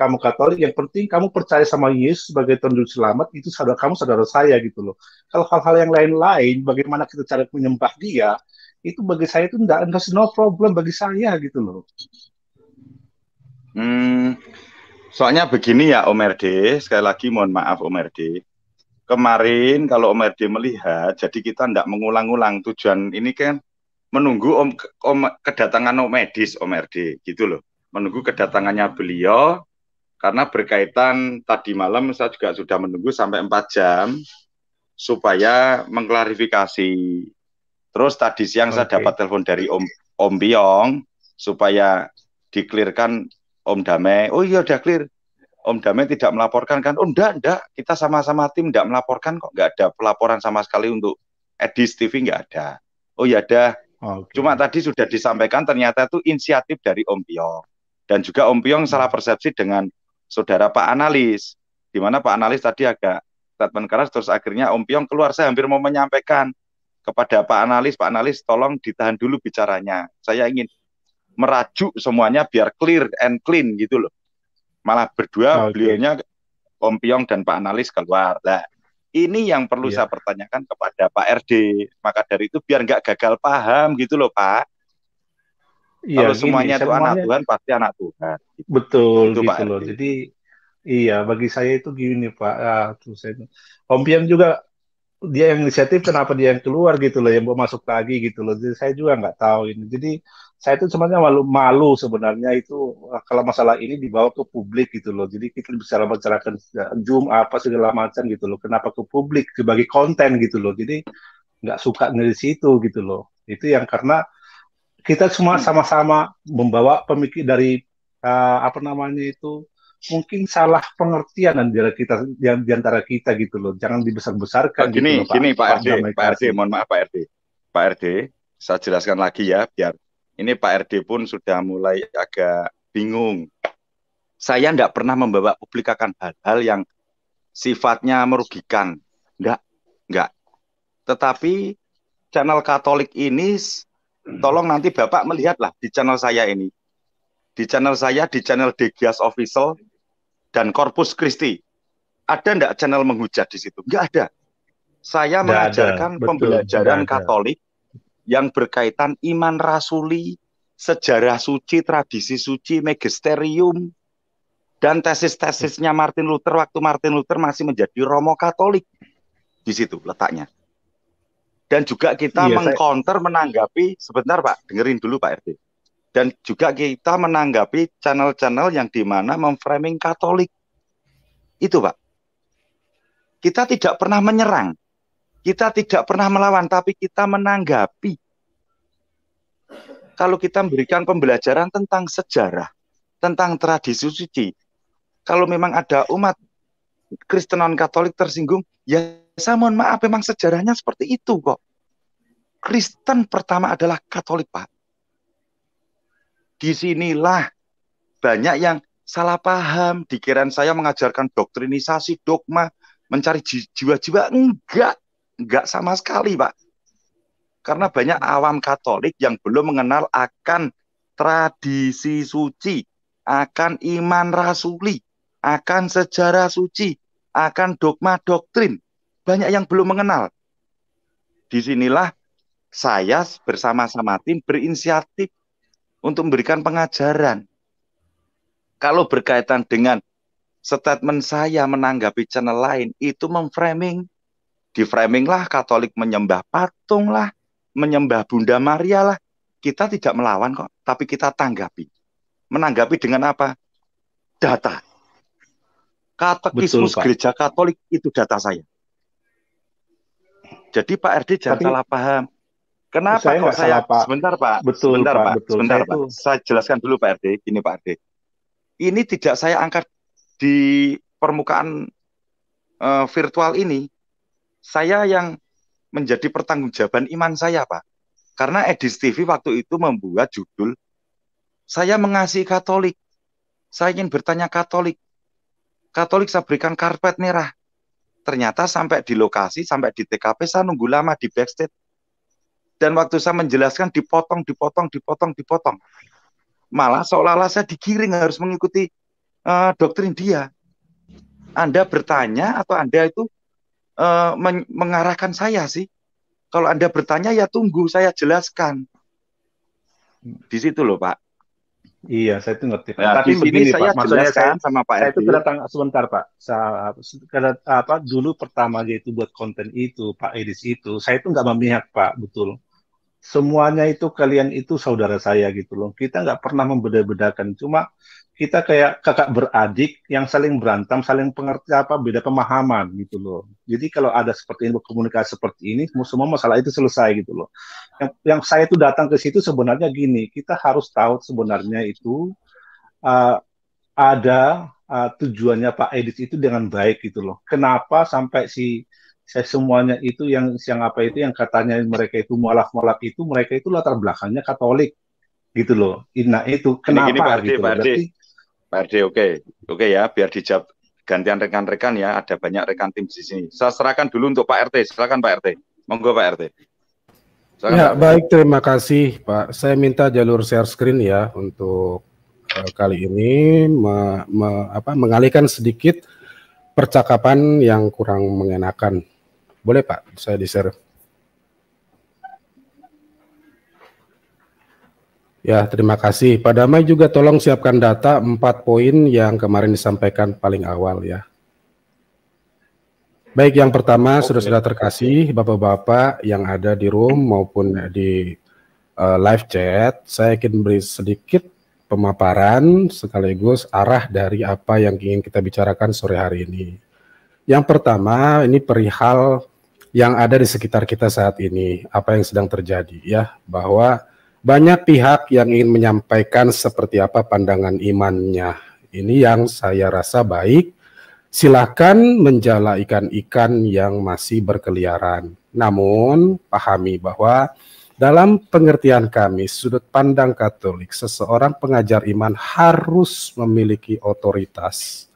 kamu Katolik, yang penting kamu percaya sama Yesus sebagai Tuhan Selamat, itu saudara kamu, saudara saya gitu loh. Kalau hal-hal yang lain-lain, bagaimana kita cara menyembah dia, itu bagi saya itu enggak, enggak no problem bagi saya gitu loh. Hmm, soalnya begini ya Om RD, sekali lagi mohon maaf Om RD. Kemarin kalau Om RD melihat, jadi kita enggak mengulang-ulang tujuan ini kan menunggu Om, Om kedatangan Om Medis Om RD gitu loh menunggu kedatangannya beliau karena berkaitan tadi malam saya juga sudah menunggu sampai 4 jam supaya mengklarifikasi. Terus tadi siang okay. saya dapat telepon dari Om Om Biong supaya diklirkan Om Damai. Oh iya udah clear. Om Damai tidak melaporkan kan? Oh enggak, enggak. Kita sama-sama tim enggak melaporkan kok. Enggak ada pelaporan sama sekali untuk Edis TV enggak ada. Oh iya ada. Okay. Cuma tadi sudah disampaikan ternyata itu inisiatif dari Om Biong. Dan juga Om Piong salah persepsi dengan saudara Pak Analis, di mana Pak Analis tadi agak statement keras terus akhirnya Om Piong keluar saya hampir mau menyampaikan kepada Pak Analis, Pak Analis tolong ditahan dulu bicaranya. Saya ingin merajuk semuanya biar clear and clean gitu loh. Malah berdua okay. beliaunya Om Piong dan Pak Analis keluar. Nah, ini yang perlu yeah. saya pertanyakan kepada Pak RD. Maka dari itu biar nggak gagal paham gitu loh Pak. Iya, Kalau semuanya itu anak Tuhan pasti anak Tuhan. Gitu. Betul itu, gitu loh. Jadi iya bagi saya itu gini Pak. Ah, terus saya, Om Pian juga dia yang inisiatif kenapa dia yang keluar gitu loh yang mau masuk lagi gitu loh jadi saya juga nggak tahu ini jadi saya itu sebenarnya malu malu sebenarnya itu ah, kalau masalah ini dibawa ke publik gitu loh jadi kita bisa membicarakan zoom apa segala macam gitu loh kenapa ke publik sebagai konten gitu loh jadi nggak suka dari situ gitu loh itu yang karena kita cuma sama-sama membawa pemikir dari uh, apa namanya itu mungkin salah pengertian antara kita yang diantara kita gitu loh. Jangan dibesar-besarkan. Oh, gitu gini, gitu loh, Pak. gini Pak, RT RD, Pak RD, mohon maaf Pak RD, Pak RD, saya jelaskan lagi ya biar ini Pak RD pun sudah mulai agak bingung. Saya tidak pernah membawa publikakan hal-hal yang sifatnya merugikan. Enggak, enggak. Tetapi channel Katolik ini tolong nanti Bapak melihatlah di channel saya ini. Di channel saya, di channel Degias Official dan Corpus Christi. Ada enggak channel menghujat di situ? Enggak ada. Saya enggak mengajarkan ada. pembelajaran Betul, Katolik yang berkaitan iman rasuli, sejarah suci, tradisi suci, magisterium, dan tesis-tesisnya Martin Luther waktu Martin Luther masih menjadi Romo Katolik. Di situ letaknya dan juga kita iya, mengcounter saya... menanggapi sebentar Pak dengerin dulu Pak RT dan juga kita menanggapi channel-channel yang dimana memframing Katolik itu Pak kita tidak pernah menyerang kita tidak pernah melawan tapi kita menanggapi kalau kita memberikan pembelajaran tentang sejarah tentang tradisi suci kalau memang ada umat Kristen non Katolik tersinggung, ya saya mohon maaf memang sejarahnya seperti itu kok. Kristen pertama adalah Katolik, Pak. Disinilah banyak yang salah paham, pikiran saya mengajarkan doktrinisasi, dogma, mencari jiwa-jiwa. Enggak, enggak sama sekali, Pak. Karena banyak awam Katolik yang belum mengenal akan tradisi suci, akan iman rasuli, akan sejarah suci, akan dogma doktrin. Banyak yang belum mengenal. Disinilah saya bersama-sama tim berinisiatif untuk memberikan pengajaran. Kalau berkaitan dengan statement saya menanggapi channel lain, itu memframing. Di framing lah Katolik menyembah patung lah, menyembah Bunda Maria lah. Kita tidak melawan kok, tapi kita tanggapi. Menanggapi dengan apa? Data. Katekismus Betul, Gereja Katolik itu data saya. Jadi Pak RD jangan Tapi, salah paham. Kenapa saya kok saya Pak. sebentar Pak? Betul, sebentar Pak, betul. sebentar saya Pak. Itu... Saya jelaskan dulu Pak RD. Ini Pak RD. Ini tidak saya angkat di permukaan uh, virtual ini. Saya yang menjadi pertanggungjawaban iman saya Pak. Karena Edis TV waktu itu membuat judul saya mengasihi Katolik. Saya ingin bertanya Katolik. Katolik saya berikan karpet merah. Ternyata sampai di lokasi, sampai di TKP saya nunggu lama di backstage. Dan waktu saya menjelaskan dipotong, dipotong, dipotong, dipotong. Malah seolah-olah saya digiring harus mengikuti uh, doktrin dia. Anda bertanya atau Anda itu uh, men mengarahkan saya sih. Kalau Anda bertanya ya tunggu saya jelaskan. Di situ loh Pak. Iya, saya itu ngerti. Ya, Tapi begini saya Pak, maksudnya saya sama Pak saya itu datang sebentar Pak. Saya, apa dulu pertama yaitu buat konten itu Pak Edis itu, saya itu nggak memihak Pak, betul semuanya itu kalian itu saudara saya gitu loh. Kita nggak pernah membeda-bedakan. Cuma kita kayak kakak beradik yang saling berantem, saling pengerti apa beda pemahaman gitu loh. Jadi kalau ada seperti ini komunikasi seperti ini, semua masalah itu selesai gitu loh. Yang, yang saya itu datang ke situ sebenarnya gini, kita harus tahu sebenarnya itu uh, ada uh, tujuannya Pak Edis itu dengan baik gitu loh. Kenapa sampai si saya semuanya itu yang siang apa itu yang katanya mereka itu mualaf mualaf itu mereka itu latar belakangnya Katolik gitu loh. Nah itu kenapa gini, gini, Pak Ardi, gitu? Pak Pak Ardi, oke, oke ya, biar dijawab gantian rekan-rekan ya. Ada banyak rekan tim di sini. Saya serahkan dulu untuk Pak RT. Silakan Pak RT. Monggo Pak RT. Silakan, ya Pak baik, terima kasih Pak. Saya minta jalur share screen ya untuk eh, kali ini me, me, apa, mengalihkan sedikit percakapan yang kurang mengenakan boleh Pak, saya di-share. Ya, terima kasih. Pak Damai juga tolong siapkan data 4 poin yang kemarin disampaikan paling awal ya. Baik, yang pertama saudara-saudara terkasih, Bapak-bapak yang ada di room maupun di uh, live chat, saya ingin beri sedikit pemaparan sekaligus arah dari apa yang ingin kita bicarakan sore hari ini. Yang pertama ini perihal yang ada di sekitar kita saat ini, apa yang sedang terjadi ya, bahwa banyak pihak yang ingin menyampaikan seperti apa pandangan imannya. Ini yang saya rasa baik. Silahkan menjala ikan-ikan yang masih berkeliaran. Namun, pahami bahwa dalam pengertian kami, sudut pandang Katolik, seseorang pengajar iman harus memiliki otoritas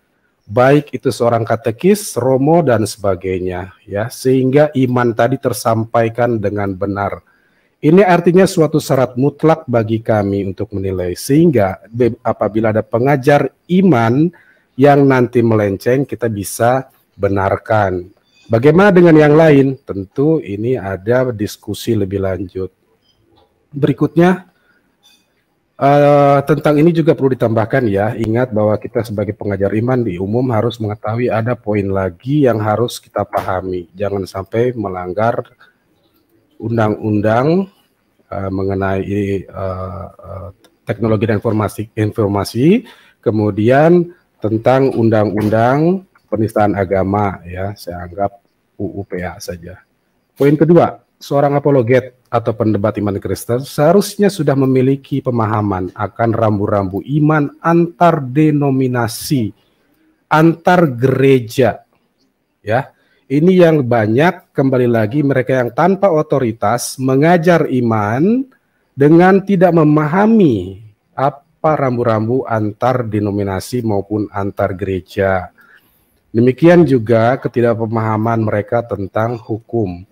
baik itu seorang katekis, romo dan sebagainya ya sehingga iman tadi tersampaikan dengan benar. Ini artinya suatu syarat mutlak bagi kami untuk menilai sehingga apabila ada pengajar iman yang nanti melenceng kita bisa benarkan. Bagaimana dengan yang lain? Tentu ini ada diskusi lebih lanjut. Berikutnya Uh, tentang ini juga perlu ditambahkan ya, ingat bahwa kita sebagai pengajar iman di umum harus mengetahui ada poin lagi yang harus kita pahami. Jangan sampai melanggar undang-undang uh, mengenai uh, uh, teknologi dan informasi, informasi, kemudian tentang undang-undang penistaan agama ya, saya anggap UUPA saja. Poin kedua, seorang apologet atau pendebat iman Kristen seharusnya sudah memiliki pemahaman akan rambu-rambu iman antar denominasi, antar gereja. Ya, ini yang banyak kembali lagi mereka yang tanpa otoritas mengajar iman dengan tidak memahami apa rambu-rambu antar denominasi maupun antar gereja. Demikian juga ketidakpemahaman mereka tentang hukum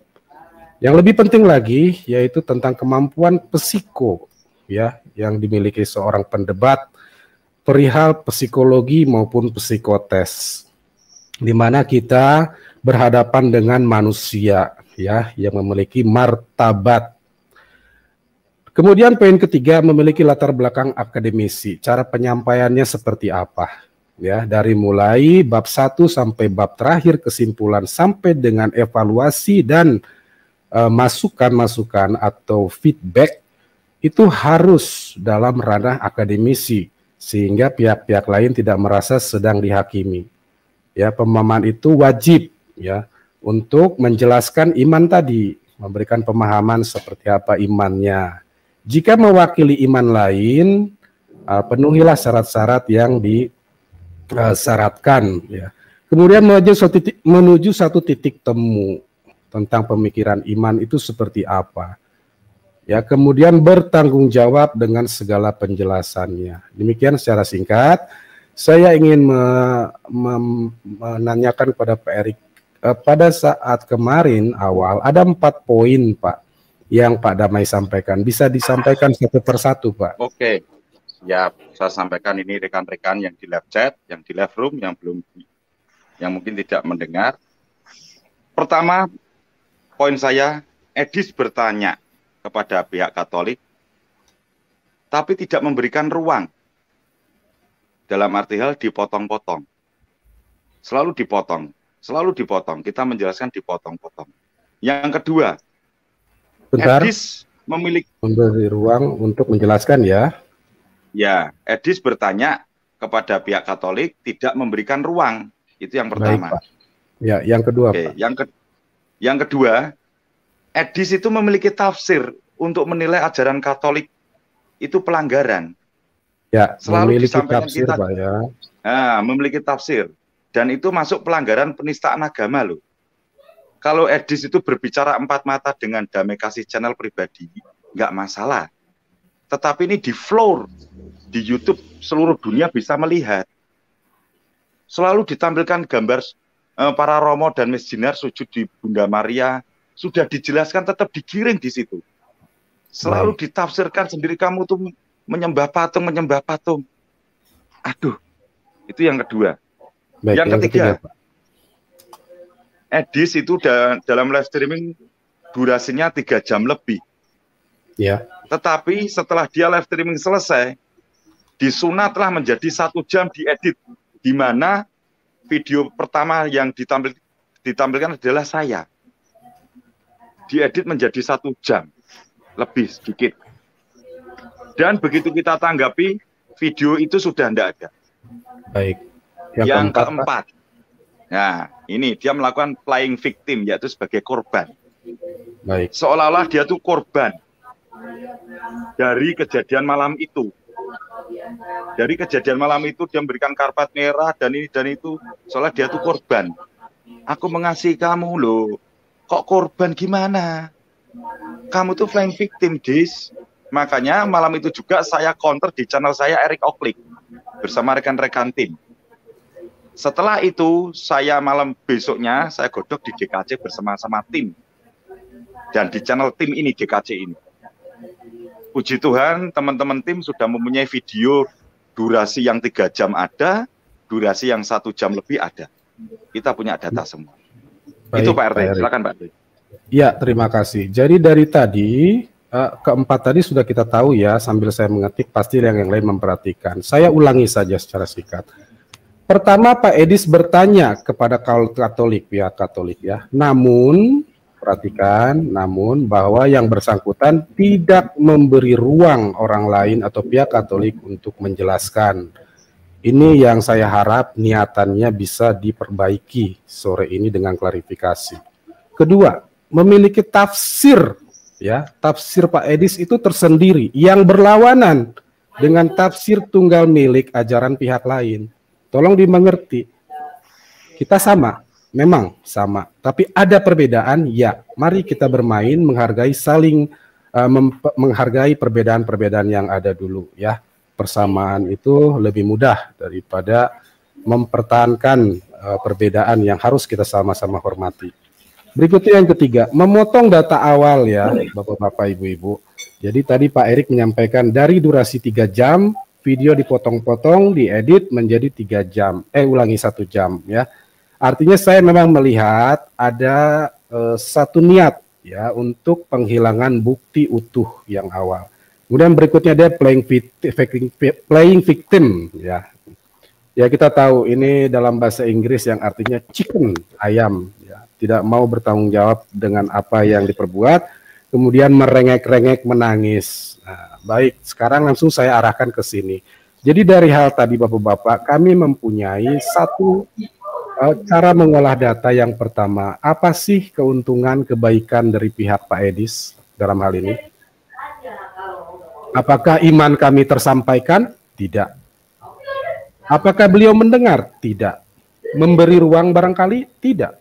yang lebih penting lagi yaitu tentang kemampuan psiko ya yang dimiliki seorang pendebat perihal psikologi maupun psikotes. Di mana kita berhadapan dengan manusia ya yang memiliki martabat. Kemudian poin ketiga memiliki latar belakang akademisi. Cara penyampaiannya seperti apa? ya dari mulai bab 1 sampai bab terakhir kesimpulan sampai dengan evaluasi dan Eh, masukan-masukan atau feedback itu harus dalam ranah akademisi sehingga pihak-pihak lain tidak merasa sedang dihakimi. Ya, pemahaman itu wajib ya untuk menjelaskan iman tadi, memberikan pemahaman seperti apa imannya. Jika mewakili iman lain, eh, penuhilah syarat-syarat yang disyaratkan eh, ya. Kemudian menuju satu titik, menuju satu titik temu tentang pemikiran iman itu seperti apa. Ya, kemudian bertanggung jawab dengan segala penjelasannya. Demikian secara singkat, saya ingin me me menanyakan kepada Pak Erik eh, pada saat kemarin awal ada empat poin Pak yang Pak Damai sampaikan. Bisa disampaikan satu persatu Pak. Oke, ya saya sampaikan ini rekan-rekan yang di live chat, yang di live room, yang belum, yang mungkin tidak mendengar. Pertama, poin saya, Edis bertanya kepada pihak Katolik, tapi tidak memberikan ruang. Dalam arti hal dipotong-potong. Selalu dipotong, selalu dipotong. Kita menjelaskan dipotong-potong. Yang kedua, Bentar. Edis memiliki memberi ruang untuk menjelaskan ya. Ya, Edis bertanya kepada pihak Katolik tidak memberikan ruang. Itu yang pertama. Baik, Ya, yang kedua. Oke, Pak. yang kedua yang kedua, Edis itu memiliki tafsir untuk menilai ajaran Katolik itu pelanggaran. Ya, selalu memiliki disampaikan tafsir, kita, Pak, ya. Nah, memiliki tafsir dan itu masuk pelanggaran penistaan agama loh. Kalau Edis itu berbicara empat mata dengan damai kasih channel pribadi, nggak masalah. Tetapi ini di floor di YouTube seluruh dunia bisa melihat. Selalu ditampilkan gambar Eh, para Romo dan Miss Jinar sujud di Bunda Maria sudah dijelaskan tetap digiring di situ. Selalu ditafsirkan sendiri kamu tuh menyembah patung, menyembah patung. Aduh, itu yang kedua. Baik, yang, yang ketiga, ketiga Edis itu da dalam live streaming durasinya tiga jam lebih. Ya. Tetapi setelah dia live streaming selesai, disunatlah menjadi satu jam diedit, di mana video pertama yang ditampil, ditampilkan adalah saya. Diedit menjadi satu jam lebih sedikit. Dan begitu kita tanggapi, video itu sudah tidak ada. Baik. Yang, yang keempat, keempat Nah, ini dia melakukan playing victim yaitu sebagai korban. Baik. Seolah-olah dia itu korban dari kejadian malam itu. Dari kejadian malam itu dia memberikan karpet merah dan ini dan itu. Soalnya dia tuh korban. Aku mengasihi kamu loh. Kok korban gimana? Kamu tuh flying victim, Dis. Makanya malam itu juga saya counter di channel saya Eric Oklik bersama rekan-rekan tim. Setelah itu saya malam besoknya saya godok di DKC bersama sama tim dan di channel tim ini DKC ini puji Tuhan teman-teman tim sudah mempunyai video durasi yang tiga jam ada, durasi yang satu jam lebih ada. Kita punya data semua. Baik, Itu Pak RT, silakan Pak RT. Ya, terima kasih. Jadi dari tadi eh, keempat tadi sudah kita tahu ya sambil saya mengetik pasti yang yang lain memperhatikan. Saya ulangi saja secara singkat. Pertama Pak Edis bertanya kepada Katolik pihak Katolik ya. Namun perhatikan namun bahwa yang bersangkutan tidak memberi ruang orang lain atau pihak Katolik untuk menjelaskan. Ini yang saya harap niatannya bisa diperbaiki sore ini dengan klarifikasi. Kedua, memiliki tafsir ya, tafsir Pak Edis itu tersendiri yang berlawanan dengan tafsir tunggal milik ajaran pihak lain. Tolong dimengerti. Kita sama, memang sama, tapi ada perbedaan. Ya, mari kita bermain menghargai saling uh, menghargai perbedaan-perbedaan yang ada dulu ya. Persamaan itu lebih mudah daripada mempertahankan uh, perbedaan yang harus kita sama-sama hormati. Berikutnya yang ketiga, memotong data awal ya, Bapak-bapak, Ibu-ibu. Jadi tadi Pak Erik menyampaikan dari durasi tiga jam video dipotong-potong, diedit menjadi tiga jam. Eh, ulangi satu jam ya. Artinya saya memang melihat ada uh, satu niat ya untuk penghilangan bukti utuh yang awal. Kemudian berikutnya dia playing victim, playing victim ya. Ya kita tahu ini dalam bahasa Inggris yang artinya chicken ayam ya. Tidak mau bertanggung jawab dengan apa yang diperbuat, kemudian merengek-rengek menangis. Nah, baik, sekarang langsung saya arahkan ke sini. Jadi dari hal tadi Bapak-bapak, kami mempunyai satu Eh, cara mengolah data yang pertama, apa sih keuntungan kebaikan dari pihak Pak Edis dalam hal ini? Apakah iman kami tersampaikan? Tidak. Apakah beliau mendengar? Tidak. Memberi ruang barangkali? Tidak.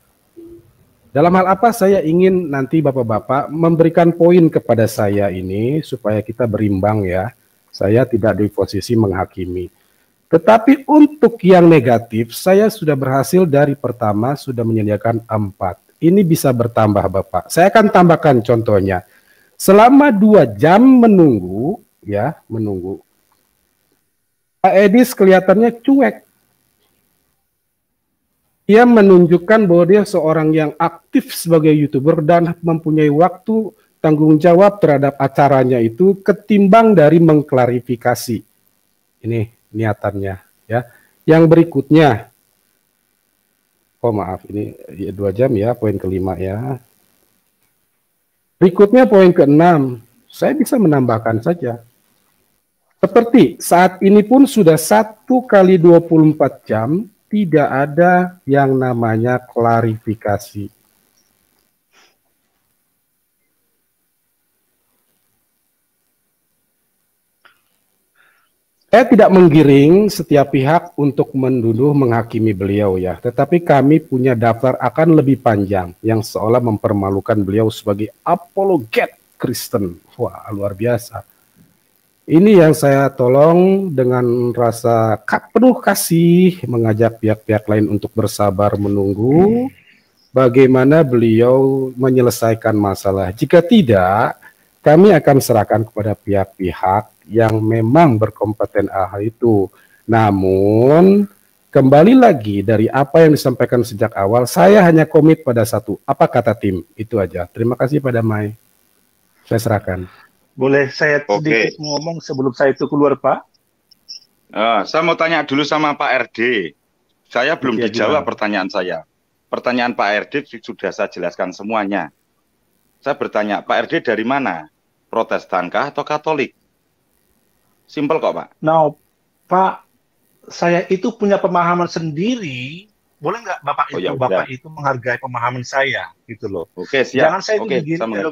Dalam hal apa saya ingin nanti Bapak-Bapak memberikan poin kepada saya ini supaya kita berimbang ya. Saya tidak di posisi menghakimi tetapi untuk yang negatif, saya sudah berhasil dari pertama sudah menyediakan empat. Ini bisa bertambah Bapak. Saya akan tambahkan contohnya. Selama dua jam menunggu, ya menunggu. Pak Edis kelihatannya cuek. Ia menunjukkan bahwa dia seorang yang aktif sebagai YouTuber dan mempunyai waktu tanggung jawab terhadap acaranya itu ketimbang dari mengklarifikasi. Ini niatannya ya. Yang berikutnya Oh maaf, ini ya, dua jam ya, poin kelima ya. Berikutnya poin keenam, saya bisa menambahkan saja. Seperti saat ini pun sudah satu kali 24 jam tidak ada yang namanya klarifikasi Saya tidak menggiring setiap pihak untuk menduduh menghakimi beliau ya, tetapi kami punya daftar akan lebih panjang yang seolah mempermalukan beliau sebagai apologet Kristen. Wah, luar biasa. Ini yang saya tolong dengan rasa penuh kasih mengajak pihak-pihak lain untuk bersabar menunggu bagaimana beliau menyelesaikan masalah. Jika tidak, kami akan serahkan kepada pihak-pihak yang memang berkompeten ahli itu. Namun kembali lagi dari apa yang disampaikan sejak awal, saya hanya komit pada satu, apa kata tim, itu aja. Terima kasih pada Mai. Saya serahkan. Boleh saya sedikit okay. ngomong sebelum saya itu keluar, Pak? Uh, saya mau tanya dulu sama Pak RD. Saya belum ya, dijawab gimana? pertanyaan saya. Pertanyaan Pak RD sudah saya jelaskan semuanya. Saya bertanya, Pak RD dari mana? Protestankah atau Katolik? Simpel kok, Pak. Nah, Pak, saya itu punya pemahaman sendiri. Boleh nggak Bapak oh, itu, ya, Bapak itu menghargai pemahaman saya, gitu loh. Oke, siap. Jangan saya okay, digiring ke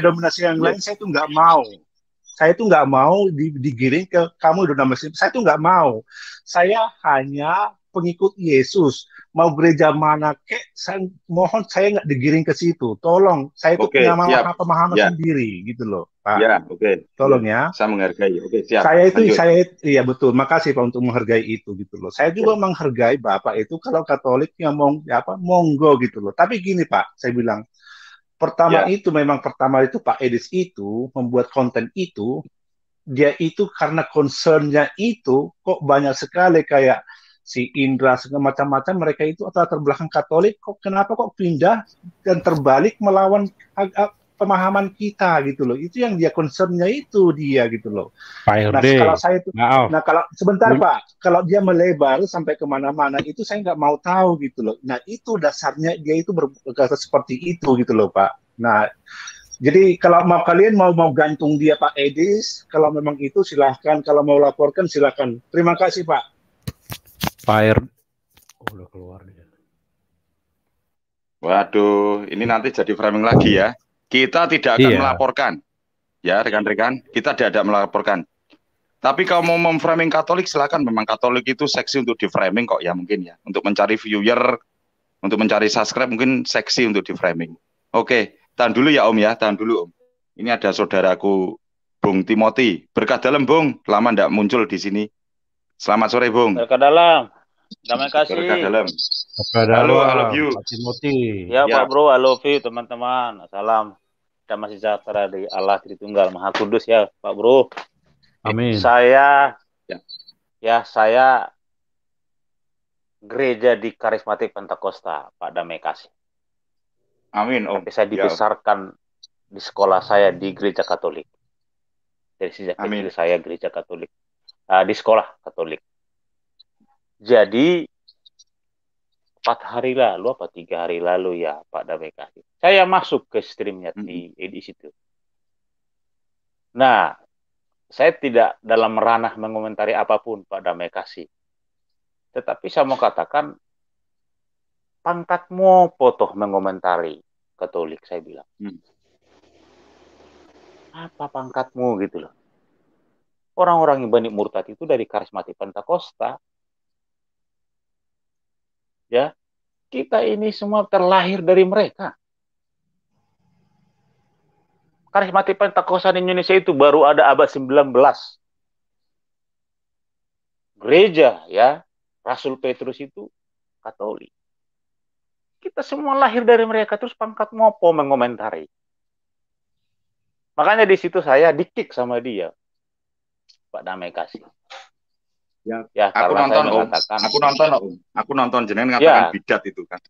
dominasi, yang lain iya. saya itu nggak mau. Saya itu nggak mau digiring ke kamu dominasi. Saya itu nggak mau. Saya hanya pengikut Yesus mau gereja mana kek, saya, mohon saya nggak digiring ke situ. Tolong, saya itu okay, punya siap. pemahaman ya. sendiri gitu loh, Pak. Ya, oke. Okay. Tolong ya. Saya menghargai. Oke, okay, siap. Saya itu Lanjut. saya iya betul. Makasih Pak untuk menghargai itu gitu loh. Saya juga ya. menghargai Bapak itu kalau Katolik yang mau ya apa monggo gitu loh. Tapi gini Pak, saya bilang pertama ya. itu memang pertama itu Pak Edis itu membuat konten itu dia itu karena concernnya itu kok banyak sekali kayak si Indra segala macam-macam mereka itu atau terbelakang Katolik kok kenapa kok pindah dan terbalik melawan pemahaman kita gitu loh itu yang dia concernnya itu dia gitu loh Pak nah kalau saya itu Maaf. nah kalau sebentar Pak kalau dia melebar sampai kemana-mana itu saya nggak mau tahu gitu loh nah itu dasarnya dia itu berkata seperti itu gitu loh Pak nah jadi kalau mau kalian mau mau gantung dia Pak Edis, kalau memang itu silahkan, kalau mau laporkan silahkan. Terima kasih Pak expired. Oh, udah keluar dia. Waduh, ini nanti jadi framing lagi ya. Kita tidak akan iya. melaporkan. Ya, rekan-rekan, kita tidak ada melaporkan. Tapi kalau mau memframing Katolik, silakan. Memang Katolik itu seksi untuk di framing kok ya mungkin ya. Untuk mencari viewer, untuk mencari subscribe mungkin seksi untuk di framing. Oke, tahan dulu ya Om ya, tahan dulu Om. Ini ada saudaraku Bung Timoti. Berkah dalam Bung, lama tidak muncul di sini. Selamat sore Bung. Berkah dalam. Terima kasih. Terima kasih. Halo, I love you. Moti. Ya, Pak ya. Bro, I love you teman-teman. Salam. Damai sejahtera di Allah Tritunggal Maha Kudus ya, Pak Bro. Amin. Saya ya, ya saya gereja di karismatik Pentakosta, Pak Damai Kasih. Amin. Om. Tapi saya ya. dibesarkan ya. di sekolah saya di gereja Katolik. Dari sejak kecil saya gereja Katolik. Uh, di sekolah Katolik. Jadi empat hari lalu apa tiga hari lalu ya Pak Damai Kasih. Saya masuk ke streamnya di di situ. Nah, saya tidak dalam ranah mengomentari apapun Pak Damai Kasih. Tetapi saya mau katakan pangkatmu potoh mengomentari Katolik saya bilang. Hmm. Apa pangkatmu gitu loh. Orang-orang yang banyak Murtad itu dari karismatik Pentakosta ya kita ini semua terlahir dari mereka. Karismatik Pentakosta di Indonesia itu baru ada abad 19. Gereja ya, Rasul Petrus itu Katolik. Kita semua lahir dari mereka terus pangkat ngopo mengomentari. Makanya di situ saya dikik sama dia. Pak Damai kasih. Ya, ya aku nonton om. Aku nonton om. Aku nonton jenengan mengatakan ya. bidat itu kan.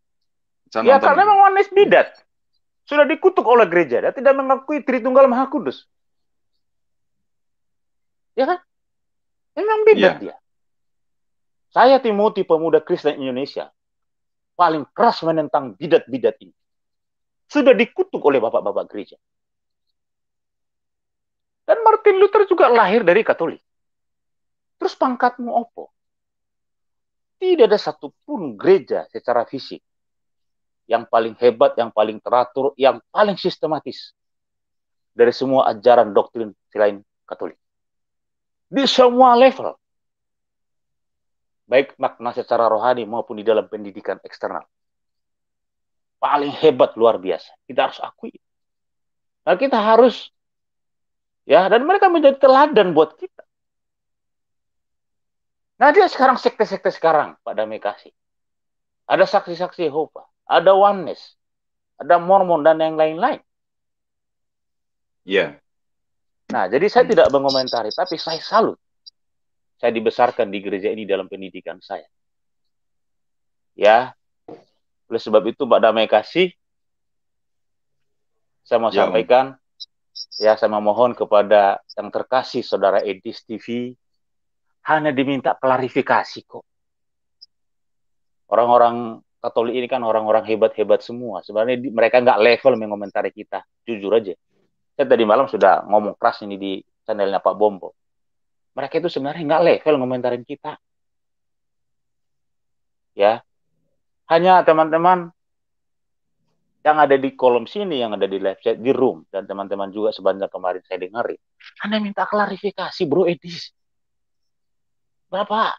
Saya ya nonton. karena memang wanis bidat. Sudah dikutuk oleh gereja dan tidak mengakui Tritunggal Maha Kudus. Ya kan? Memang bidat ya. dia. Saya Timothy pemuda Kristen Indonesia paling keras menentang bidat-bidat ini. Sudah dikutuk oleh bapak-bapak gereja. Dan Martin Luther juga lahir dari Katolik. Terus pangkatmu opo? Tidak ada satupun gereja secara fisik yang paling hebat, yang paling teratur, yang paling sistematis dari semua ajaran doktrin selain Katolik. Di semua level. Baik makna secara rohani maupun di dalam pendidikan eksternal. Paling hebat luar biasa. Kita harus akui. Nah, kita harus ya dan mereka menjadi teladan buat kita. Nah dia sekarang sekte-sekte sekarang Pak Damai Kasih. Ada saksi-saksi Yehova, ada Oneness, ada Mormon dan yang lain-lain. Ya. Yeah. Nah, jadi saya hmm. tidak mengomentari, tapi saya salut. Saya dibesarkan di gereja ini dalam pendidikan saya. Ya, oleh sebab itu Pak Damai Kasih, saya mau ya. sampaikan, ya saya mohon kepada yang terkasih Saudara Edis TV, hanya diminta klarifikasi kok. Orang-orang Katolik ini kan orang-orang hebat-hebat semua. Sebenarnya di, mereka nggak level mengomentari kita, jujur aja. Saya tadi malam sudah ngomong keras ini di channelnya Pak Bombo. Mereka itu sebenarnya nggak level ngomentarin kita. Ya, hanya teman-teman yang ada di kolom sini, yang ada di live chat, di room, dan teman-teman juga sebanyak kemarin saya dengar. Anda minta klarifikasi, bro Edis. Bapak,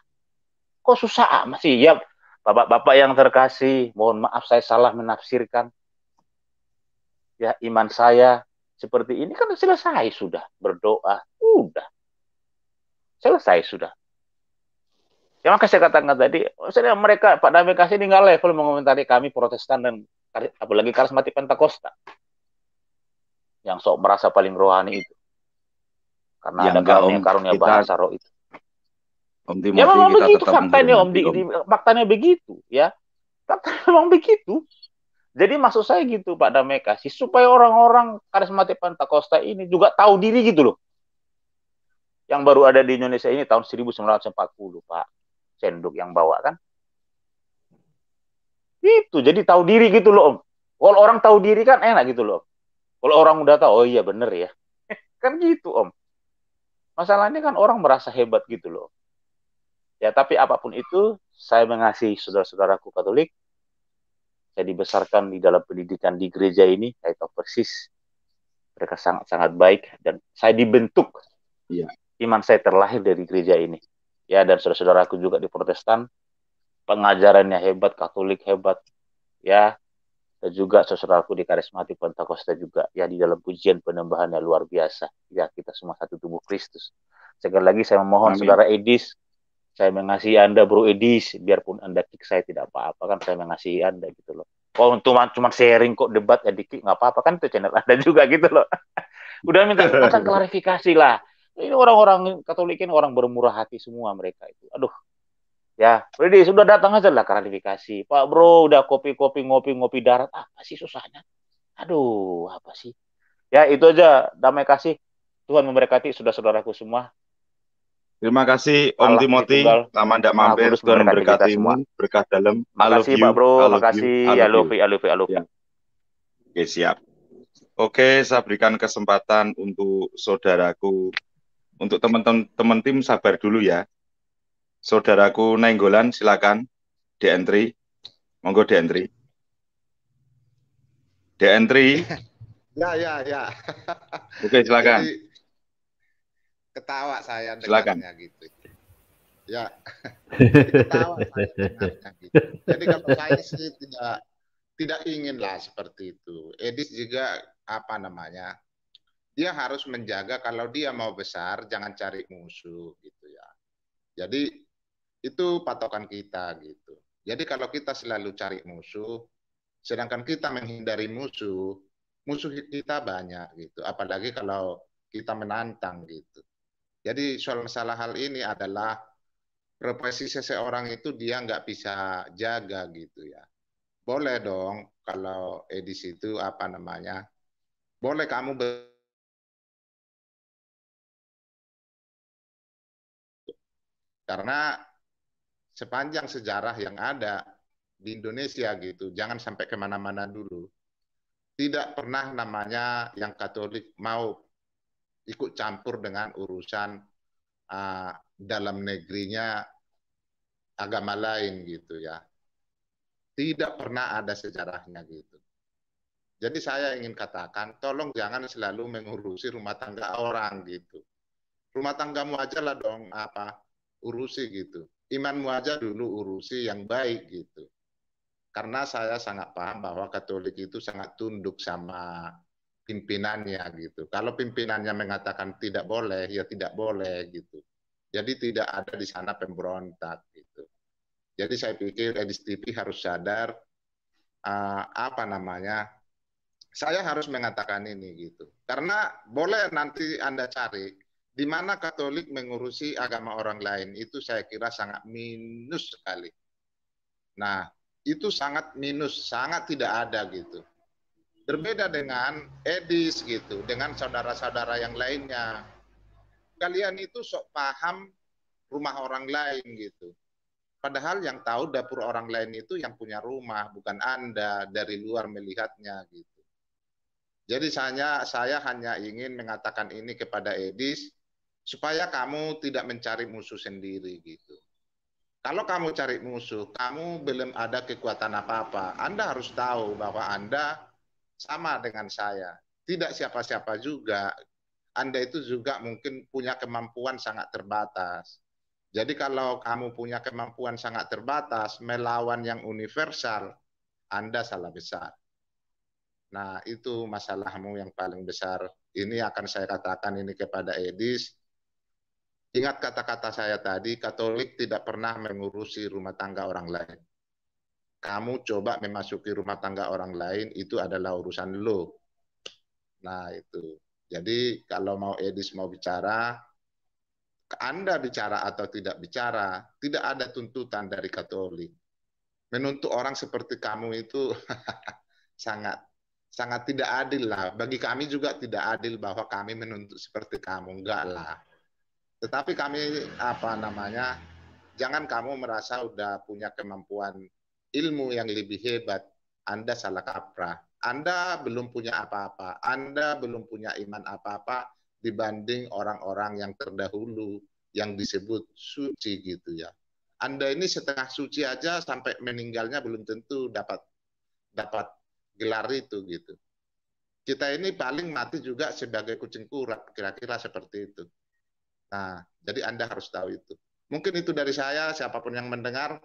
kok susah amat sih? Ya, Bapak-bapak yang terkasih, mohon maaf saya salah menafsirkan. Ya, iman saya seperti ini kan selesai sudah berdoa, sudah Selesai sudah. Ya maka saya katakan tadi, oh, saya mereka Pak Damai Kasih ini nggak level mengomentari kami Protestan dan apalagi karismatik Pentakosta yang sok merasa paling rohani itu. Karena yang ada karunia, karunia bahasa roh itu. Ya, Om Di ya memang begitu faktanya Om, di, di, faktanya begitu ya faktanya memang begitu jadi maksud saya gitu Pak Dameka sih supaya orang-orang karismatik Pantakosta ini juga tahu diri gitu loh yang baru ada di Indonesia ini tahun 1940 Pak Senduk yang bawa kan Itu, jadi tahu diri gitu loh Om kalau orang tahu diri kan enak gitu loh kalau orang udah tahu oh iya bener ya kan gitu Om masalahnya kan orang merasa hebat gitu loh Ya, tapi apapun itu, saya mengasihi saudara-saudaraku Katolik. Saya dibesarkan di dalam pendidikan di gereja ini, saya tahu persis. Mereka sangat-sangat baik dan saya dibentuk. Ya. Iman saya terlahir dari gereja ini. Ya, dan saudara-saudaraku juga di Protestan, pengajarannya hebat, Katolik hebat. Ya, dan juga saudaraku di karismatik Pentakosta juga ya di dalam pujian penambahannya luar biasa ya kita semua satu tubuh Kristus sekali lagi saya memohon Amin. saudara Edis saya mengasihi Anda Bro Edis, biarpun Anda kick saya tidak apa-apa kan saya mengasihi Anda gitu loh. oh, cuma cuma sharing kok debat ya dikit nggak apa-apa kan itu channel Anda juga gitu loh. Udah minta akan klarifikasi lah. Ini orang-orang Katolik ini orang bermurah hati semua mereka itu. Aduh. Ya, Edis sudah datang aja lah klarifikasi. Pak Bro udah kopi-kopi ngopi-ngopi darat apa sih susahnya? Aduh, apa sih? Ya itu aja damai kasih. Tuhan memberkati sudah saudaraku semua. Terima kasih Om Allah Timothy, Taman ndak mampir, Tuhan memberkati semua, berkah dalam. Makasih Pak Bro, makasih alufi, Ya Alofi. Ya. Oke, siap. Oke, saya berikan kesempatan untuk saudaraku, untuk teman-teman tim sabar dulu ya. Saudaraku Nenggolan, silakan di entry. Monggo di entry. Di entry. ya, ya, ya. Oke, silakan. Jadi, ketawa saya Silakan. dengarnya gitu. Ya, ketawa saya dengarnya gitu. Jadi kalau saya sih tidak tidak ingin lah seperti itu. Edis juga apa namanya? Dia harus menjaga kalau dia mau besar jangan cari musuh gitu ya. Jadi itu patokan kita gitu. Jadi kalau kita selalu cari musuh, sedangkan kita menghindari musuh, musuh kita banyak gitu. Apalagi kalau kita menantang gitu. Jadi soal masalah hal ini adalah profesi seseorang itu dia nggak bisa jaga gitu ya. Boleh dong kalau edisi itu apa namanya, boleh kamu ber karena sepanjang sejarah yang ada di Indonesia gitu, jangan sampai kemana-mana dulu. Tidak pernah namanya yang Katolik mau ikut campur dengan urusan uh, dalam negerinya agama lain gitu ya. Tidak pernah ada sejarahnya gitu. Jadi saya ingin katakan, tolong jangan selalu mengurusi rumah tangga orang gitu. Rumah tanggamu aja lah dong apa urusi gitu. Imanmu aja dulu urusi yang baik gitu. Karena saya sangat paham bahwa Katolik itu sangat tunduk sama pimpinannya gitu. Kalau pimpinannya mengatakan tidak boleh, ya tidak boleh gitu. Jadi tidak ada di sana pemberontak gitu. Jadi saya pikir Edis TV harus sadar uh, apa namanya. Saya harus mengatakan ini gitu. Karena boleh nanti Anda cari di mana Katolik mengurusi agama orang lain itu saya kira sangat minus sekali. Nah, itu sangat minus, sangat tidak ada gitu. Berbeda dengan Edis gitu, dengan saudara-saudara yang lainnya. Kalian itu sok paham rumah orang lain gitu. Padahal yang tahu dapur orang lain itu yang punya rumah, bukan Anda dari luar melihatnya gitu. Jadi saya saya hanya ingin mengatakan ini kepada Edis supaya kamu tidak mencari musuh sendiri gitu. Kalau kamu cari musuh, kamu belum ada kekuatan apa-apa. Anda harus tahu bahwa Anda sama dengan saya. Tidak siapa-siapa juga. Anda itu juga mungkin punya kemampuan sangat terbatas. Jadi kalau kamu punya kemampuan sangat terbatas, melawan yang universal, Anda salah besar. Nah, itu masalahmu yang paling besar. Ini akan saya katakan ini kepada Edis. Ingat kata-kata saya tadi, Katolik tidak pernah mengurusi rumah tangga orang lain kamu coba memasuki rumah tangga orang lain itu adalah urusan lo. Nah itu. Jadi kalau mau Edis mau bicara, Anda bicara atau tidak bicara, tidak ada tuntutan dari Katolik. Menuntut orang seperti kamu itu sangat sangat tidak adil lah. Bagi kami juga tidak adil bahwa kami menuntut seperti kamu, enggak lah. Tetapi kami apa namanya? Jangan kamu merasa udah punya kemampuan ilmu yang lebih hebat, Anda salah kaprah. Anda belum punya apa-apa, Anda belum punya iman apa-apa dibanding orang-orang yang terdahulu yang disebut suci gitu ya. Anda ini setengah suci aja sampai meninggalnya belum tentu dapat dapat gelar itu gitu. Kita ini paling mati juga sebagai kucing kurap kira-kira seperti itu. Nah, jadi Anda harus tahu itu. Mungkin itu dari saya, siapapun yang mendengar,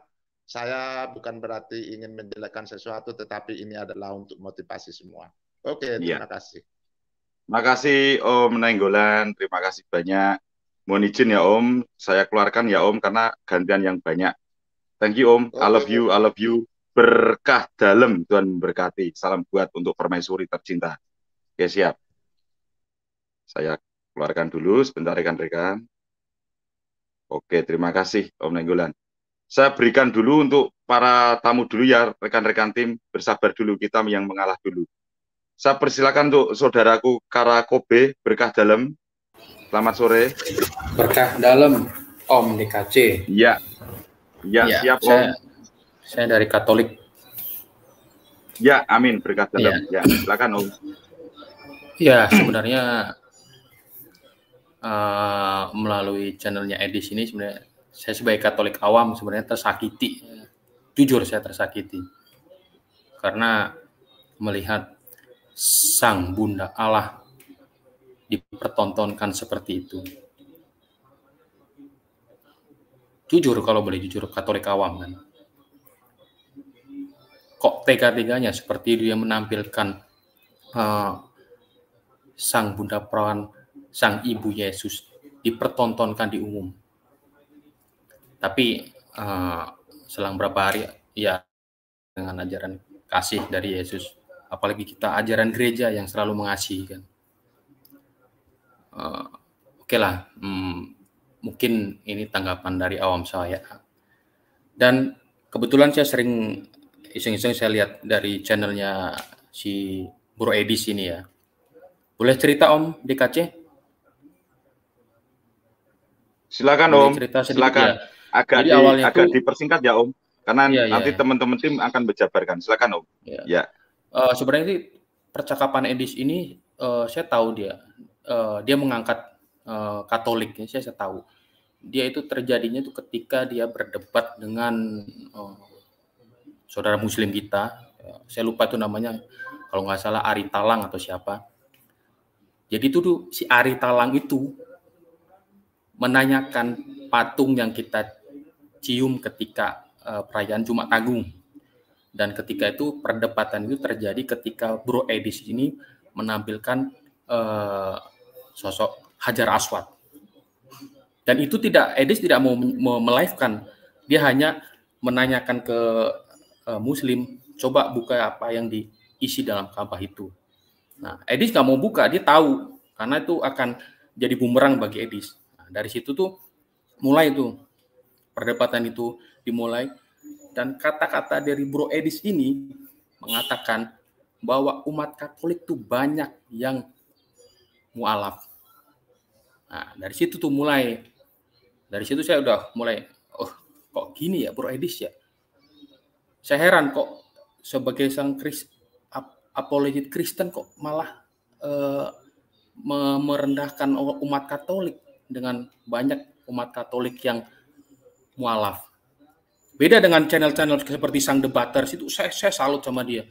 saya bukan berarti ingin menjelekkan sesuatu, tetapi ini adalah untuk motivasi semua. Oke, iya. terima ya. kasih. Terima kasih Om Nenggolan, terima kasih banyak. Mohon izin ya Om, saya keluarkan ya Om karena gantian yang banyak. Thank you Om, okay. I love you, I love you. Berkah dalam Tuhan memberkati. Salam buat untuk permaisuri tercinta. Oke siap. Saya keluarkan dulu sebentar rekan-rekan. Oke, terima kasih Om Nenggolan saya berikan dulu untuk para tamu dulu ya rekan-rekan tim bersabar dulu kita yang mengalah dulu. Saya persilakan untuk saudaraku Kara Kobe berkah dalam. Selamat sore. Berkah dalam Om DKC. Iya. Ya, ya siap saya, Om. Saya dari Katolik. Ya, amin berkah dalam. Ya, ya silakan Om. Ya, sebenarnya uh, melalui channelnya Edis ini sebenarnya saya sebagai Katolik awam sebenarnya tersakiti. Jujur saya tersakiti. Karena melihat sang bunda Allah dipertontonkan seperti itu. Jujur kalau boleh jujur Katolik awam kan. Kok tega-teganya seperti dia menampilkan uh, sang bunda peran sang ibu Yesus dipertontonkan di umum tapi uh, selang berapa hari ya dengan ajaran kasih dari Yesus, apalagi kita ajaran gereja yang selalu mengasihi kan. Uh, Oke okay lah, hmm, mungkin ini tanggapan dari awam saya. Dan kebetulan saya sering iseng-iseng saya lihat dari channelnya si Bro Edis ini ya. Boleh cerita Om DKC? Silakan Boleh Om. Cerita sedikit, silakan. Ya? agak di, agak itu, dipersingkat ya Om, karena iya, iya, nanti iya. teman-teman tim akan berjabarkan. Silakan Om. Iya. Ya. Uh, sebenarnya sih percakapan Edis ini uh, saya tahu dia, uh, dia mengangkat uh, Katolik, ya, saya, saya tahu. Dia itu terjadinya itu ketika dia berdebat dengan uh, saudara Muslim kita, uh, saya lupa itu namanya, kalau nggak salah Ari Talang atau siapa. Jadi itu tuh si Ari Talang itu menanyakan patung yang kita cium ketika uh, perayaan Jumat Agung. Dan ketika itu perdebatan itu terjadi ketika Bro Edis ini menampilkan uh, sosok Hajar Aswad. Dan itu tidak Edis tidak mau melivekan. Dia hanya menanyakan ke uh, muslim, coba buka apa yang diisi dalam Ka'bah itu. Nah, Edis nggak mau buka, dia tahu karena itu akan jadi bumerang bagi Edis. Nah, dari situ tuh mulai itu perdebatan itu dimulai dan kata-kata dari Bro Edis ini mengatakan bahwa umat Katolik itu banyak yang mualaf. Nah, dari situ tuh mulai dari situ saya udah mulai oh kok gini ya Bro Edis ya. Saya heran kok sebagai sang Kris apologet Kristen kok malah eh, merendahkan umat Katolik dengan banyak umat Katolik yang mualaf. Beda dengan channel-channel seperti Sang debater itu saya, saya salut sama dia.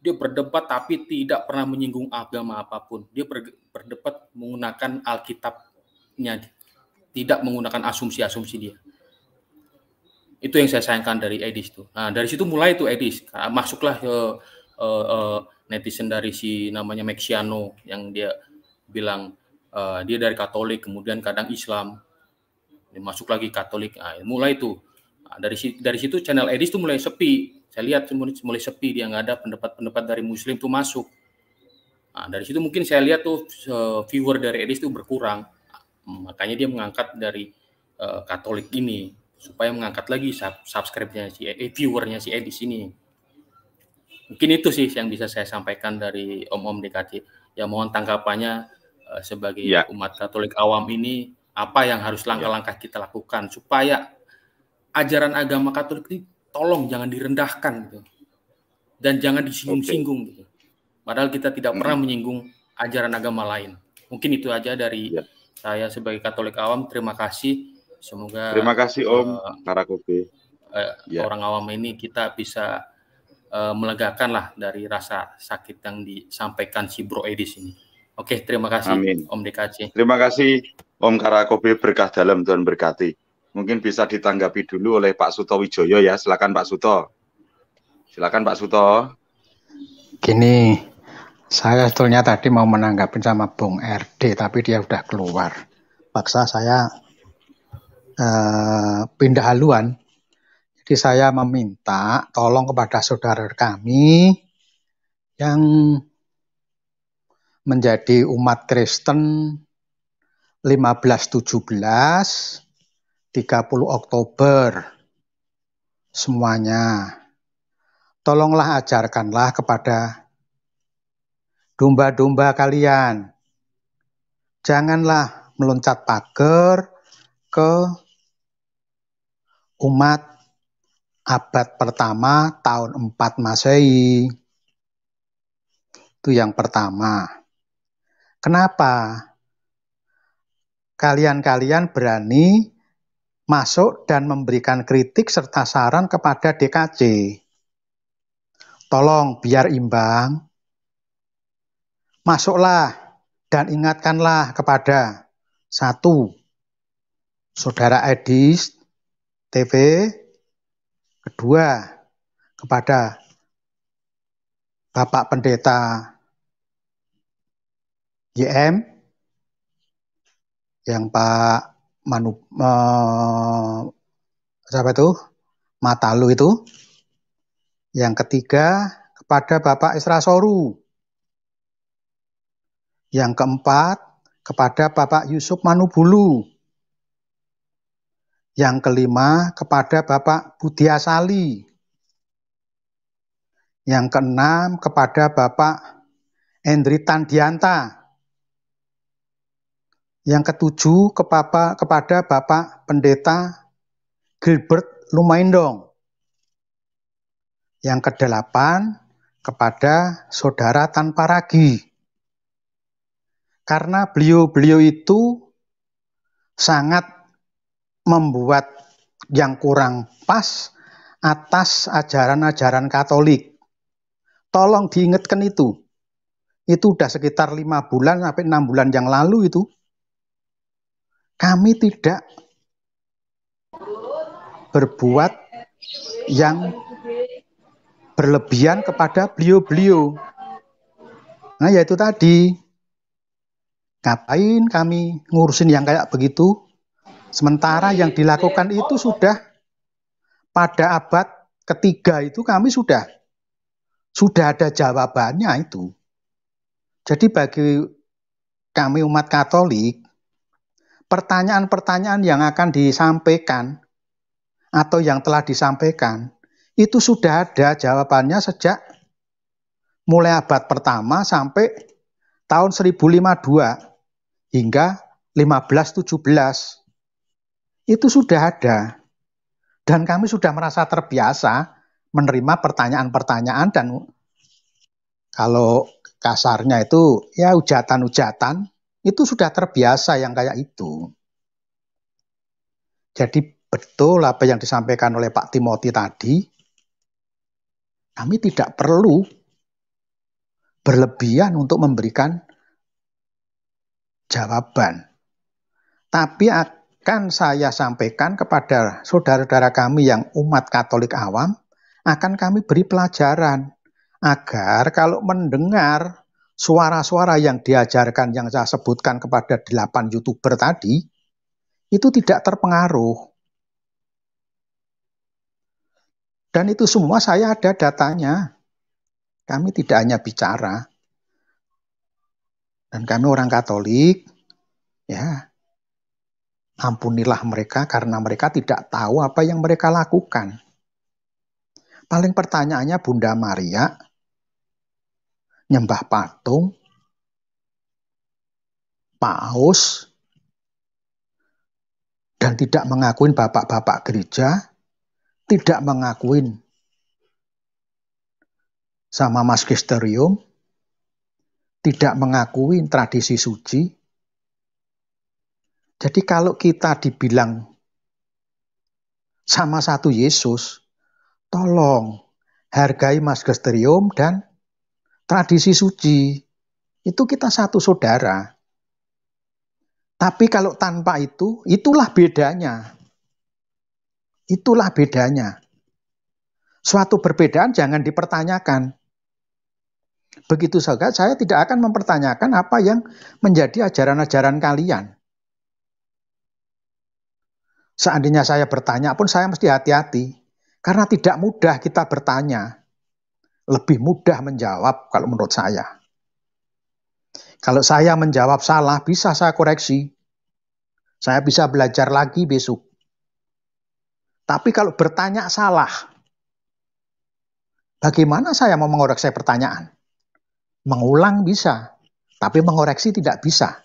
Dia berdebat tapi tidak pernah menyinggung agama apapun. Dia berdebat menggunakan Alkitabnya, tidak menggunakan asumsi-asumsi dia. Itu yang saya sayangkan dari Edis itu. Nah, dari situ mulai itu Edis. Masuklah ke uh, uh, netizen dari si namanya Mexiano yang dia bilang uh, dia dari Katolik, kemudian kadang Islam, masuk lagi Katolik nah, mulai itu nah, dari dari situ channel Edis itu mulai sepi saya lihat mulai sepi dia nggak ada pendapat-pendapat dari Muslim tuh masuk nah, dari situ mungkin saya lihat tuh viewer dari Edis itu berkurang nah, makanya dia mengangkat dari uh, Katolik ini supaya mengangkat lagi sub subscribe-nya si e, eh, viewernya si Edis ini mungkin itu sih yang bisa saya sampaikan dari Om Om DKT ya mohon tanggapannya eh, sebagai ya. umat Katolik awam ini apa yang harus iya. langkah-langkah kita lakukan supaya ajaran agama Katolik ini tolong jangan direndahkan gitu. Dan jangan disinggung-singgung gitu. Padahal kita tidak hmm. pernah menyinggung ajaran agama lain. Mungkin itu aja dari ya. saya sebagai Katolik awam. Terima kasih. Semoga Terima kasih Om uh, kopi Uh, ya. orang awam ini kita bisa uh, melegakan lah dari rasa sakit yang disampaikan si Bro Edis ini. Oke, terima kasih Amin. Om DKC. Terima kasih Om Karakobe berkah dalam Tuhan berkati. Mungkin bisa ditanggapi dulu oleh Pak Suto Wijoyo ya. Silakan Pak Suto. Silakan Pak Suto. Gini, saya sebetulnya tadi mau menanggapi sama Bung RD, tapi dia sudah keluar. Paksa saya uh, pindah haluan. Jadi saya meminta tolong kepada saudara kami yang menjadi umat Kristen 1517 30 Oktober semuanya. Tolonglah ajarkanlah kepada domba-domba kalian. Janganlah meloncat pagar ke umat abad pertama tahun 4 Masehi. Itu yang pertama. Kenapa kalian-kalian berani masuk dan memberikan kritik serta saran kepada DKC? Tolong biar imbang. Masuklah dan ingatkanlah kepada satu, saudara Edis TV, kedua kepada Bapak Pendeta YM yang Pak Manu eh, siapa itu Matalu itu. Yang ketiga kepada Bapak Isra Soru. Yang keempat kepada Bapak Yusuf Manubulu. Yang kelima kepada Bapak Asali Yang keenam kepada Bapak Endri Tandianta. Yang ketujuh kepapa, kepada Bapak Pendeta Gilbert Lumaindong. Yang kedelapan kepada saudara tanpa ragi. Karena beliau-beliau itu sangat membuat yang kurang pas atas ajaran-ajaran Katolik. Tolong diingatkan itu. Itu sudah sekitar lima bulan sampai enam bulan yang lalu itu kami tidak berbuat yang berlebihan kepada beliau-beliau. Nah, yaitu tadi. Ngapain kami ngurusin yang kayak begitu? Sementara yang dilakukan itu sudah pada abad ketiga itu kami sudah sudah ada jawabannya itu. Jadi bagi kami umat Katolik pertanyaan-pertanyaan yang akan disampaikan atau yang telah disampaikan itu sudah ada jawabannya sejak mulai abad pertama sampai tahun 1052 hingga 1517 itu sudah ada dan kami sudah merasa terbiasa menerima pertanyaan-pertanyaan dan kalau kasarnya itu ya ujatan-ujatan itu sudah terbiasa yang kayak itu. Jadi betul apa yang disampaikan oleh Pak Timoti tadi, kami tidak perlu berlebihan untuk memberikan jawaban. Tapi akan saya sampaikan kepada saudara-saudara kami yang umat Katolik awam, akan kami beri pelajaran agar kalau mendengar suara-suara yang diajarkan yang saya sebutkan kepada delapan youtuber tadi itu tidak terpengaruh. Dan itu semua saya ada datanya. Kami tidak hanya bicara. Dan kami orang Katolik, ya, ampunilah mereka karena mereka tidak tahu apa yang mereka lakukan. Paling pertanyaannya Bunda Maria, nyembah patung, paus, dan tidak mengakuin bapak-bapak gereja, tidak mengakuin sama magisterium, tidak mengakui tradisi suci. Jadi kalau kita dibilang sama satu Yesus, tolong hargai magisterium dan tradisi suci itu kita satu saudara. Tapi kalau tanpa itu, itulah bedanya. Itulah bedanya. Suatu perbedaan jangan dipertanyakan. Begitu saja, saya tidak akan mempertanyakan apa yang menjadi ajaran-ajaran kalian. Seandainya saya bertanya pun saya mesti hati-hati. Karena tidak mudah kita bertanya lebih mudah menjawab kalau menurut saya. Kalau saya menjawab salah, bisa saya koreksi. Saya bisa belajar lagi besok. Tapi kalau bertanya salah, bagaimana saya mau mengoreksi pertanyaan? Mengulang bisa, tapi mengoreksi tidak bisa.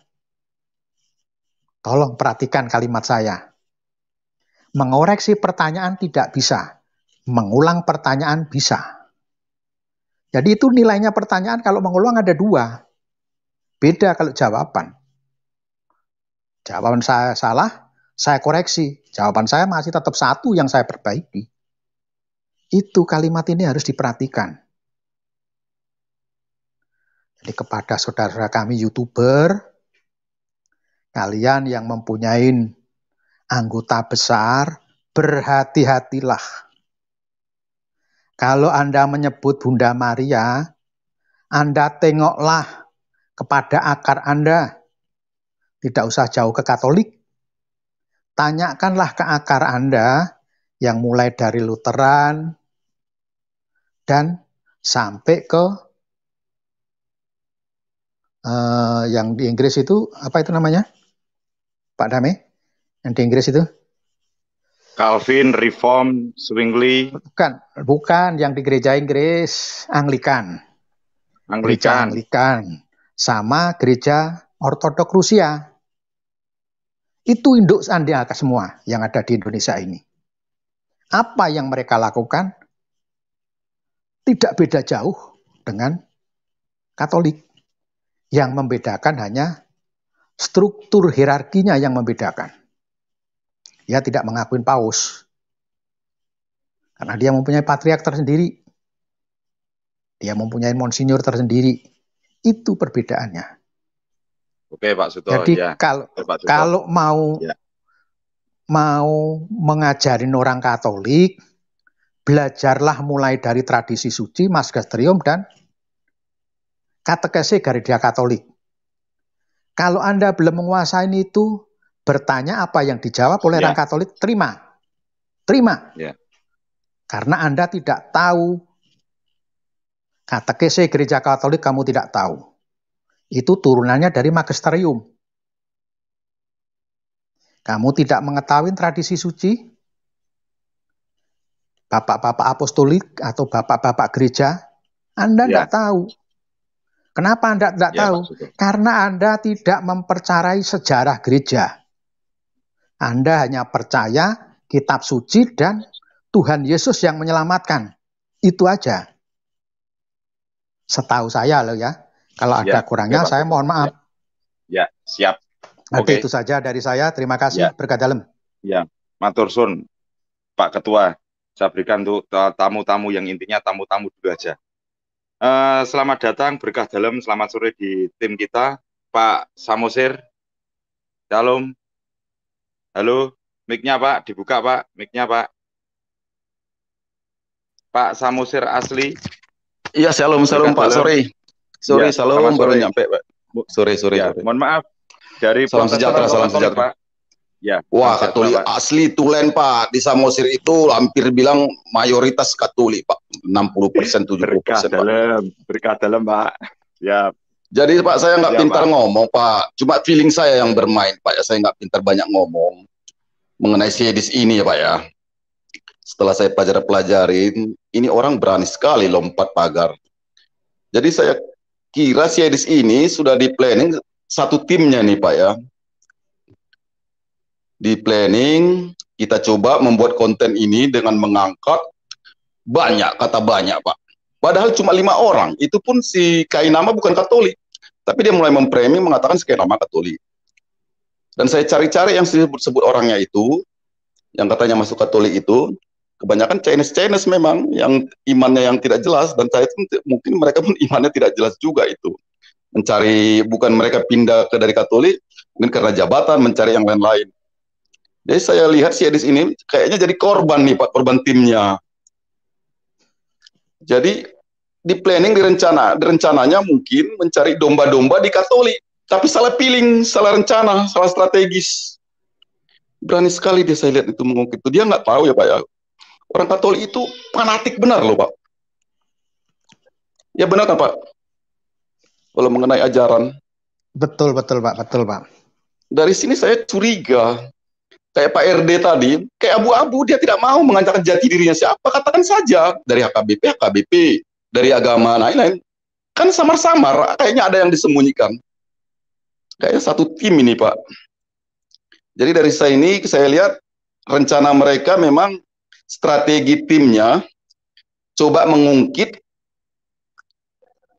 Tolong perhatikan kalimat saya. Mengoreksi pertanyaan tidak bisa, mengulang pertanyaan bisa. Jadi itu nilainya pertanyaan kalau mengulang ada dua. Beda kalau jawaban. Jawaban saya salah, saya koreksi. Jawaban saya masih tetap satu yang saya perbaiki. Itu kalimat ini harus diperhatikan. Jadi kepada saudara kami youtuber, kalian yang mempunyai anggota besar, berhati-hatilah kalau Anda menyebut Bunda Maria, Anda tengoklah kepada akar Anda. Tidak usah jauh ke Katolik. Tanyakanlah ke akar Anda yang mulai dari Lutheran dan sampai ke uh, yang di Inggris itu apa itu namanya? Pak Dame? Yang di Inggris itu? Calvin, Reform, Swingly, Bukan, bukan yang di gereja Inggris, Anglikan. Anglikan. Gereja Anglikan sama gereja Ortodok Rusia. Itu induk sandiaka semua yang ada di Indonesia ini. Apa yang mereka lakukan tidak beda jauh dengan Katolik. Yang membedakan hanya struktur hierarkinya yang membedakan. Dia tidak mengakuin paus. Karena dia mempunyai patriark tersendiri. Dia mempunyai monsinyur tersendiri. Itu perbedaannya. Oke Pak Suto. Jadi ya. kalau Oke, Suto. kalau mau ya. mau mengajarin orang Katolik, belajarlah mulai dari tradisi suci, Gastrium, dan katekese dia Katolik. Kalau Anda belum menguasai itu, bertanya apa yang dijawab oleh ya. orang Katolik terima, terima, ya. karena anda tidak tahu katekese gereja Katolik kamu tidak tahu, itu turunannya dari magisterium. Kamu tidak mengetahui tradisi suci, bapak-bapak apostolik atau bapak-bapak gereja, Anda ya. tidak ya. tahu. Kenapa Anda tidak ya, tahu? Maksudnya. Karena Anda tidak mempercayai sejarah gereja. Anda hanya percaya kitab suci dan Tuhan Yesus yang menyelamatkan. Itu aja. Setahu saya loh ya. Kalau ya, ada ya, kurangnya ya, saya mohon maaf. Ya, ya siap. Nanti Oke. itu saja dari saya. Terima kasih. Ya. Berkat dalam. Ya, Matur Sun, Pak Ketua. Saya berikan untuk tamu-tamu yang intinya tamu-tamu dulu aja. Uh, selamat datang, berkah dalam. Selamat sore di tim kita. Pak Samosir, Dalam. Halo, mic-nya Pak, dibuka Pak, mic-nya Pak. Pak Samusir Asli. Iya, salam, salam Pak, Sorry, sorry ya, salam, baru nyampe Pak. Sorry sorry ya, Mohon maaf, dari Salam sejahtera, salam sejahtera. Pak. Ya, Wah, Katolik Pak. asli Tulen Pak. Di Samosir itu hampir bilang mayoritas Katolik Pak. 60 persen, 70 persen Pak. Dalam, berkat dalam Pak. Ya. Jadi Pak saya nggak ya, pintar Pak. ngomong Pak. Cuma feeling saya yang bermain Pak. Ya, saya nggak pintar banyak ngomong mengenai sedis ini ya Pak ya. Setelah saya pelajari-pelajarin, ini orang berani sekali lompat pagar. Jadi saya kira sedis ini sudah di planning satu timnya nih Pak ya. Di planning kita coba membuat konten ini dengan mengangkat banyak kata banyak Pak. Padahal cuma lima orang, itu pun si Kainama bukan Katolik. Tapi dia mulai mempremi mengatakan si Kainama Katolik. Dan saya cari-cari yang disebut-sebut orangnya itu, yang katanya masuk Katolik itu, kebanyakan Chinese Chinese memang yang imannya yang tidak jelas dan saya mungkin mereka pun imannya tidak jelas juga itu. Mencari bukan mereka pindah ke dari Katolik, mungkin karena jabatan mencari yang lain-lain. Jadi saya lihat si Edis ini kayaknya jadi korban nih Pak, korban timnya. Jadi di planning direncana, rencananya mungkin mencari domba-domba di Katolik tapi salah pilih, salah rencana, salah strategis. Berani sekali dia saya lihat itu mengungkit itu. Dia nggak tahu ya Pak ya. Orang Katolik itu fanatik benar loh Pak. Ya benar kan Pak? Kalau mengenai ajaran. Betul, betul Pak, betul Pak. Dari sini saya curiga. Kayak Pak RD tadi, kayak abu-abu dia tidak mau mengajarkan jati dirinya siapa, katakan saja. Dari HKBP, HKBP. Dari agama, lain-lain kan samar-samar kayaknya ada yang disembunyikan kayak satu tim ini Pak. Jadi dari saya ini saya lihat rencana mereka memang strategi timnya coba mengungkit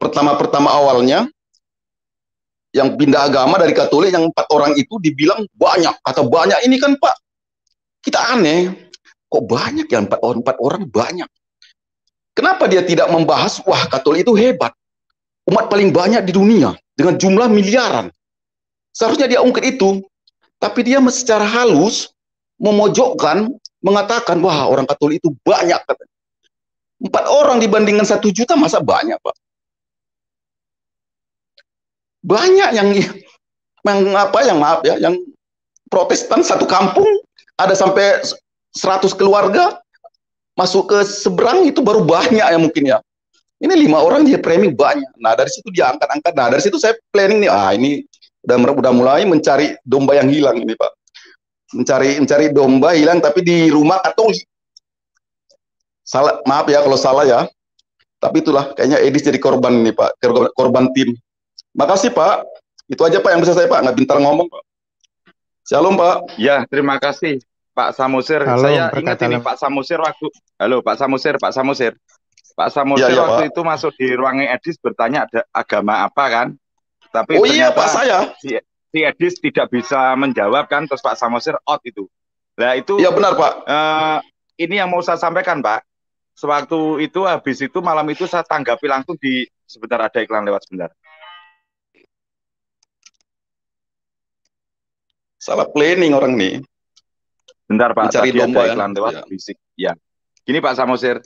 pertama-pertama awalnya yang pindah agama dari Katolik yang empat orang itu dibilang banyak atau banyak ini kan Pak kita aneh kok banyak ya empat orang empat orang banyak kenapa dia tidak membahas wah Katolik itu hebat umat paling banyak di dunia dengan jumlah miliaran Seharusnya dia ungkit itu, tapi dia secara halus memojokkan, mengatakan, wah orang Katolik itu banyak. Katanya. Empat orang dibandingkan satu juta, masa banyak Pak? Banyak yang, yang apa, yang maaf ya, yang protestan satu kampung, ada sampai seratus keluarga, masuk ke seberang itu baru banyak ya mungkin ya. Ini lima orang dia premi banyak. Nah dari situ dia angkat-angkat. Nah dari situ saya planning nih, ah ini udah udah mulai mencari domba yang hilang ini pak mencari mencari domba hilang tapi di rumah atau salah maaf ya kalau salah ya tapi itulah kayaknya Edis jadi korban ini pak korban, korban tim makasih pak itu aja pak yang bisa saya pak nggak pintar ngomong pak shalom pak ya terima kasih Pak Samusir halo, saya ingat ini Pak Samusir waktu halo Pak Samusir Pak Samusir Pak Samusir ya, ya, waktu Pak. itu masuk di ruangnya Edis bertanya ada agama apa kan tapi oh iya Pak saya. Si, si Edis tidak bisa menjawab kan, terus Pak Samosir out itu. Nah itu. ya benar Pak. Uh, ini yang mau saya sampaikan Pak. Sewaktu itu habis itu malam itu saya tanggapi langsung di sebentar ada iklan lewat sebentar. Salah planning orang nih. Bentar Pak, Mencari tadi ada ya. iklan lewat ya. bisik. Ya. Gini Pak Samosir,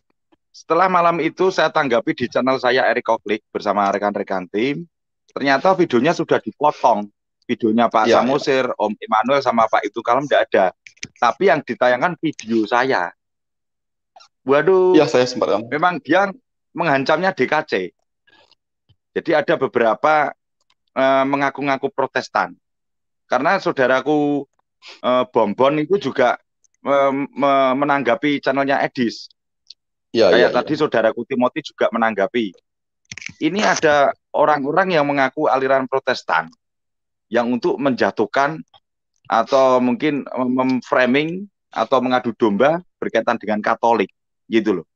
setelah malam itu saya tanggapi di channel saya Erik Koklik bersama rekan-rekan tim ternyata videonya sudah dipotong videonya Pak ya, Samosir, ya. Om Emanuel sama Pak itu Kalau tidak ada. Tapi yang ditayangkan video saya. Waduh. Ya, saya sempat. Memang dia menghancamnya DKC. Jadi ada beberapa e, mengaku-ngaku Protestan. Karena saudaraku e, Bombon itu juga eh, me, menanggapi channelnya Edis. Ya, Kayak ya, tadi ya. saudaraku Timothy juga menanggapi ini ada orang-orang yang mengaku aliran Protestan yang untuk menjatuhkan atau mungkin memframing atau mengadu domba berkaitan dengan Katolik gitu loh.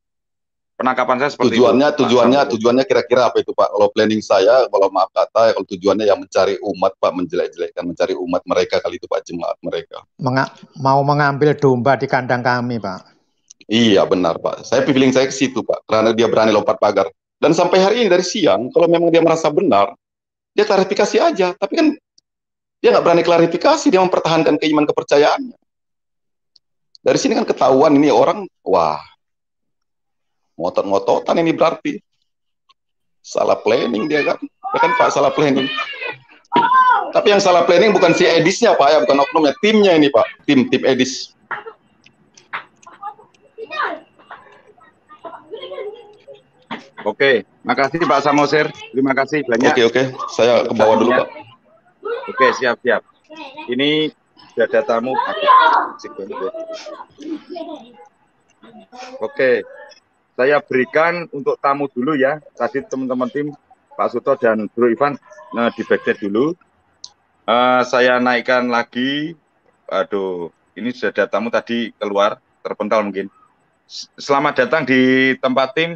Penangkapan saya seperti tujuannya itu, tujuannya Pak. tujuannya kira-kira apa itu Pak? Kalau planning saya kalau maaf kata ya kalau tujuannya yang mencari umat Pak menjelek-jelekkan mencari umat mereka kali itu Pak jemaat mereka. Menga mau mengambil domba di kandang kami Pak. Iya benar Pak. Saya feeling saya ke situ Pak karena dia berani lompat pagar. Dan sampai hari ini dari siang, kalau memang dia merasa benar, dia klarifikasi aja. Tapi kan dia nggak berani klarifikasi, dia mempertahankan keimanan kepercayaannya. Dari sini kan ketahuan ini orang, wah, ngotot-ngototan ini berarti. Salah planning dia kan. Ya kan Pak, salah planning. Tapi yang salah planning bukan si Edisnya Pak ya, bukan oknumnya, timnya ini Pak, tim tim Edis. Oke, makasih Pak Samosir. Terima kasih banyak. Oke, oke. Saya ke bawah dulu, Pak. Oke, siap, siap. Ini sudah ada tamu. Oke. Saya berikan untuk tamu dulu ya. Tadi teman-teman tim Pak Suto dan Bro Ivan nah, di backstage dulu. Uh, saya naikkan lagi. Aduh, ini sudah ada tamu tadi keluar, terpental mungkin. Selamat datang di tempat tim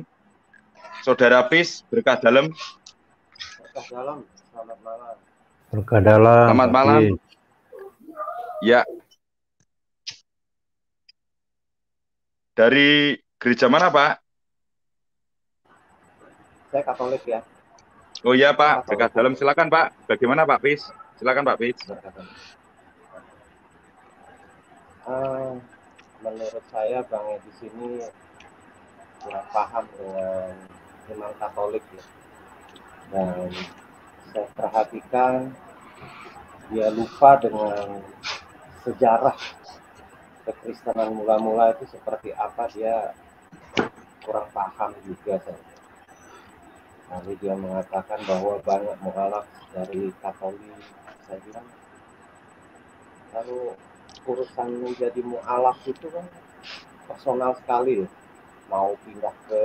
Saudara Pis, berkah dalam. Berkah dalam. Selamat malam. Berkah dalam. Selamat malam. Ya. Dari gereja mana, Pak? Saya Katolik ya. Oh iya, Pak. Berkah dalam silakan, Pak. Bagaimana, Pak Pis? Silakan, Pak Pis. Uh, eh, menurut saya Bang di sini kurang paham dengan memang Katolik ya. dan saya perhatikan dia lupa dengan sejarah kekristenan mula-mula itu seperti apa dia kurang paham juga saya. Lalu dia mengatakan bahwa banyak mualaf dari Katolik saya bilang lalu urusan menjadi mualaf itu kan personal sekali ya. mau pindah ke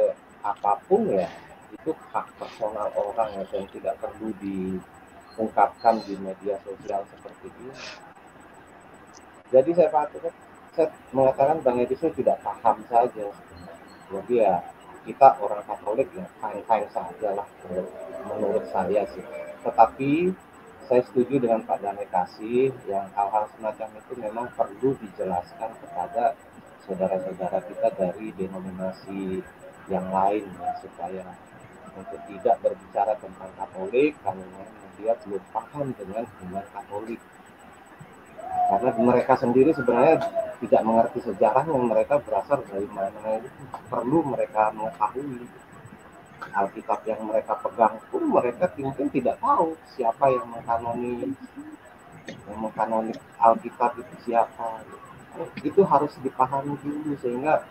apapun ya itu hak personal orang ya yang tidak perlu diungkapkan di media sosial seperti ini. Jadi saya patut saya mengatakan Bang Edi tidak paham saja. Jadi ya kita orang Katolik ya fine-fine saja lah menurut saya sih. Tetapi saya setuju dengan Pak Damai Kasih yang hal-hal semacam itu memang perlu dijelaskan kepada saudara-saudara kita dari denominasi yang lain ya supaya untuk tidak berbicara tentang Katolik karena dia belum paham dengan hubungan Katolik karena mereka sendiri sebenarnya tidak mengerti sejarah yang mereka berasal dari mana itu perlu mereka mengetahui Alkitab yang mereka pegang pun mereka mungkin tidak tahu siapa yang mengkanoni yang mengkanoni Alkitab itu siapa itu harus dipahami dulu sehingga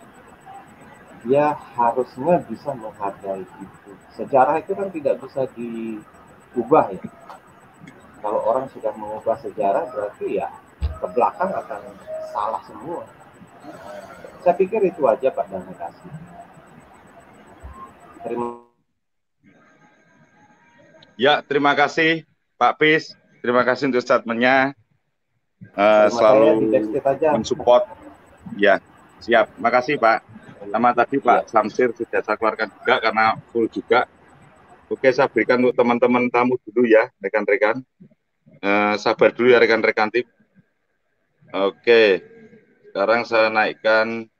dia harusnya bisa menghargai itu. Sejarah itu kan tidak bisa diubah ya. Kalau orang sudah mengubah sejarah berarti ya ke belakang akan salah semua. Saya pikir itu aja Pak Dan kasih. Terima Ya, terima kasih Pak Pis. Terima kasih untuk statementnya. Uh, selalu mensupport. Ya, siap. Makasih Pak. Sama tadi Pak ya. Samsir sudah saya keluarkan juga karena full juga. Oke, saya berikan untuk teman-teman tamu dulu ya, rekan-rekan. Eh, sabar dulu ya rekan-rekan tim. Oke, sekarang saya naikkan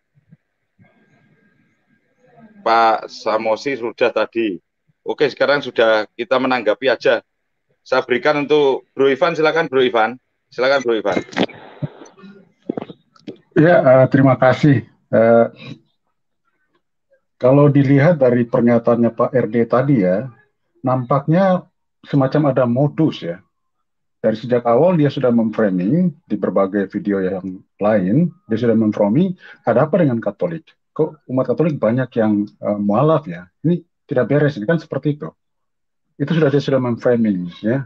Pak Samosi sudah tadi. Oke, sekarang sudah kita menanggapi aja. Saya berikan untuk Bro Ivan, silakan Bro Ivan. Silakan Bro Ivan. Ya, eh, terima kasih. Eh, kalau dilihat dari pernyataannya Pak RD tadi ya, nampaknya semacam ada modus ya. Dari sejak awal dia sudah memframing di berbagai video yang lain, dia sudah memframing ada apa dengan Katolik. Kok umat Katolik banyak yang uh, mualaf ya? Ini tidak beres, ini kan seperti itu. Itu sudah dia sudah memframing ya.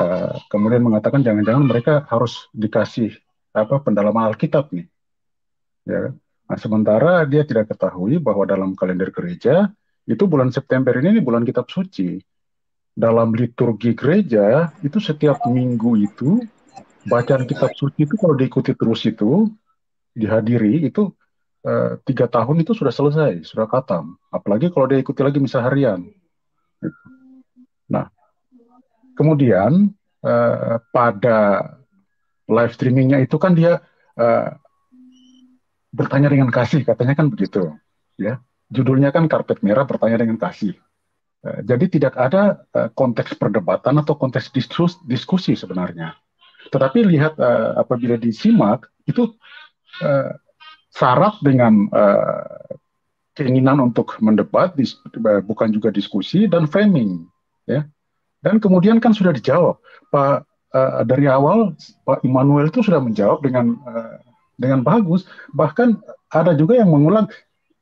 Uh, kemudian mengatakan jangan-jangan mereka harus dikasih apa pendalaman Alkitab nih. Ya Nah, sementara dia tidak ketahui bahwa dalam kalender gereja itu bulan September ini, ini bulan kitab suci. Dalam liturgi gereja itu setiap minggu itu bacaan kitab suci itu kalau diikuti terus itu dihadiri itu eh, tiga tahun itu sudah selesai, sudah katam. Apalagi kalau dia ikuti lagi misal harian. Nah, kemudian eh, pada live streamingnya itu kan dia eh, bertanya dengan kasih katanya kan begitu ya judulnya kan karpet merah bertanya dengan kasih eh, jadi tidak ada eh, konteks perdebatan atau konteks diskusi sebenarnya. Tetapi lihat eh, apabila disimak itu syarat dengan keinginan untuk mendebat bukan juga diskusi dan framing ya. Dan kemudian kan sudah dijawab Pak dari awal Pak Immanuel itu sudah menjawab dengan dengan bagus. Bahkan ada juga yang mengulang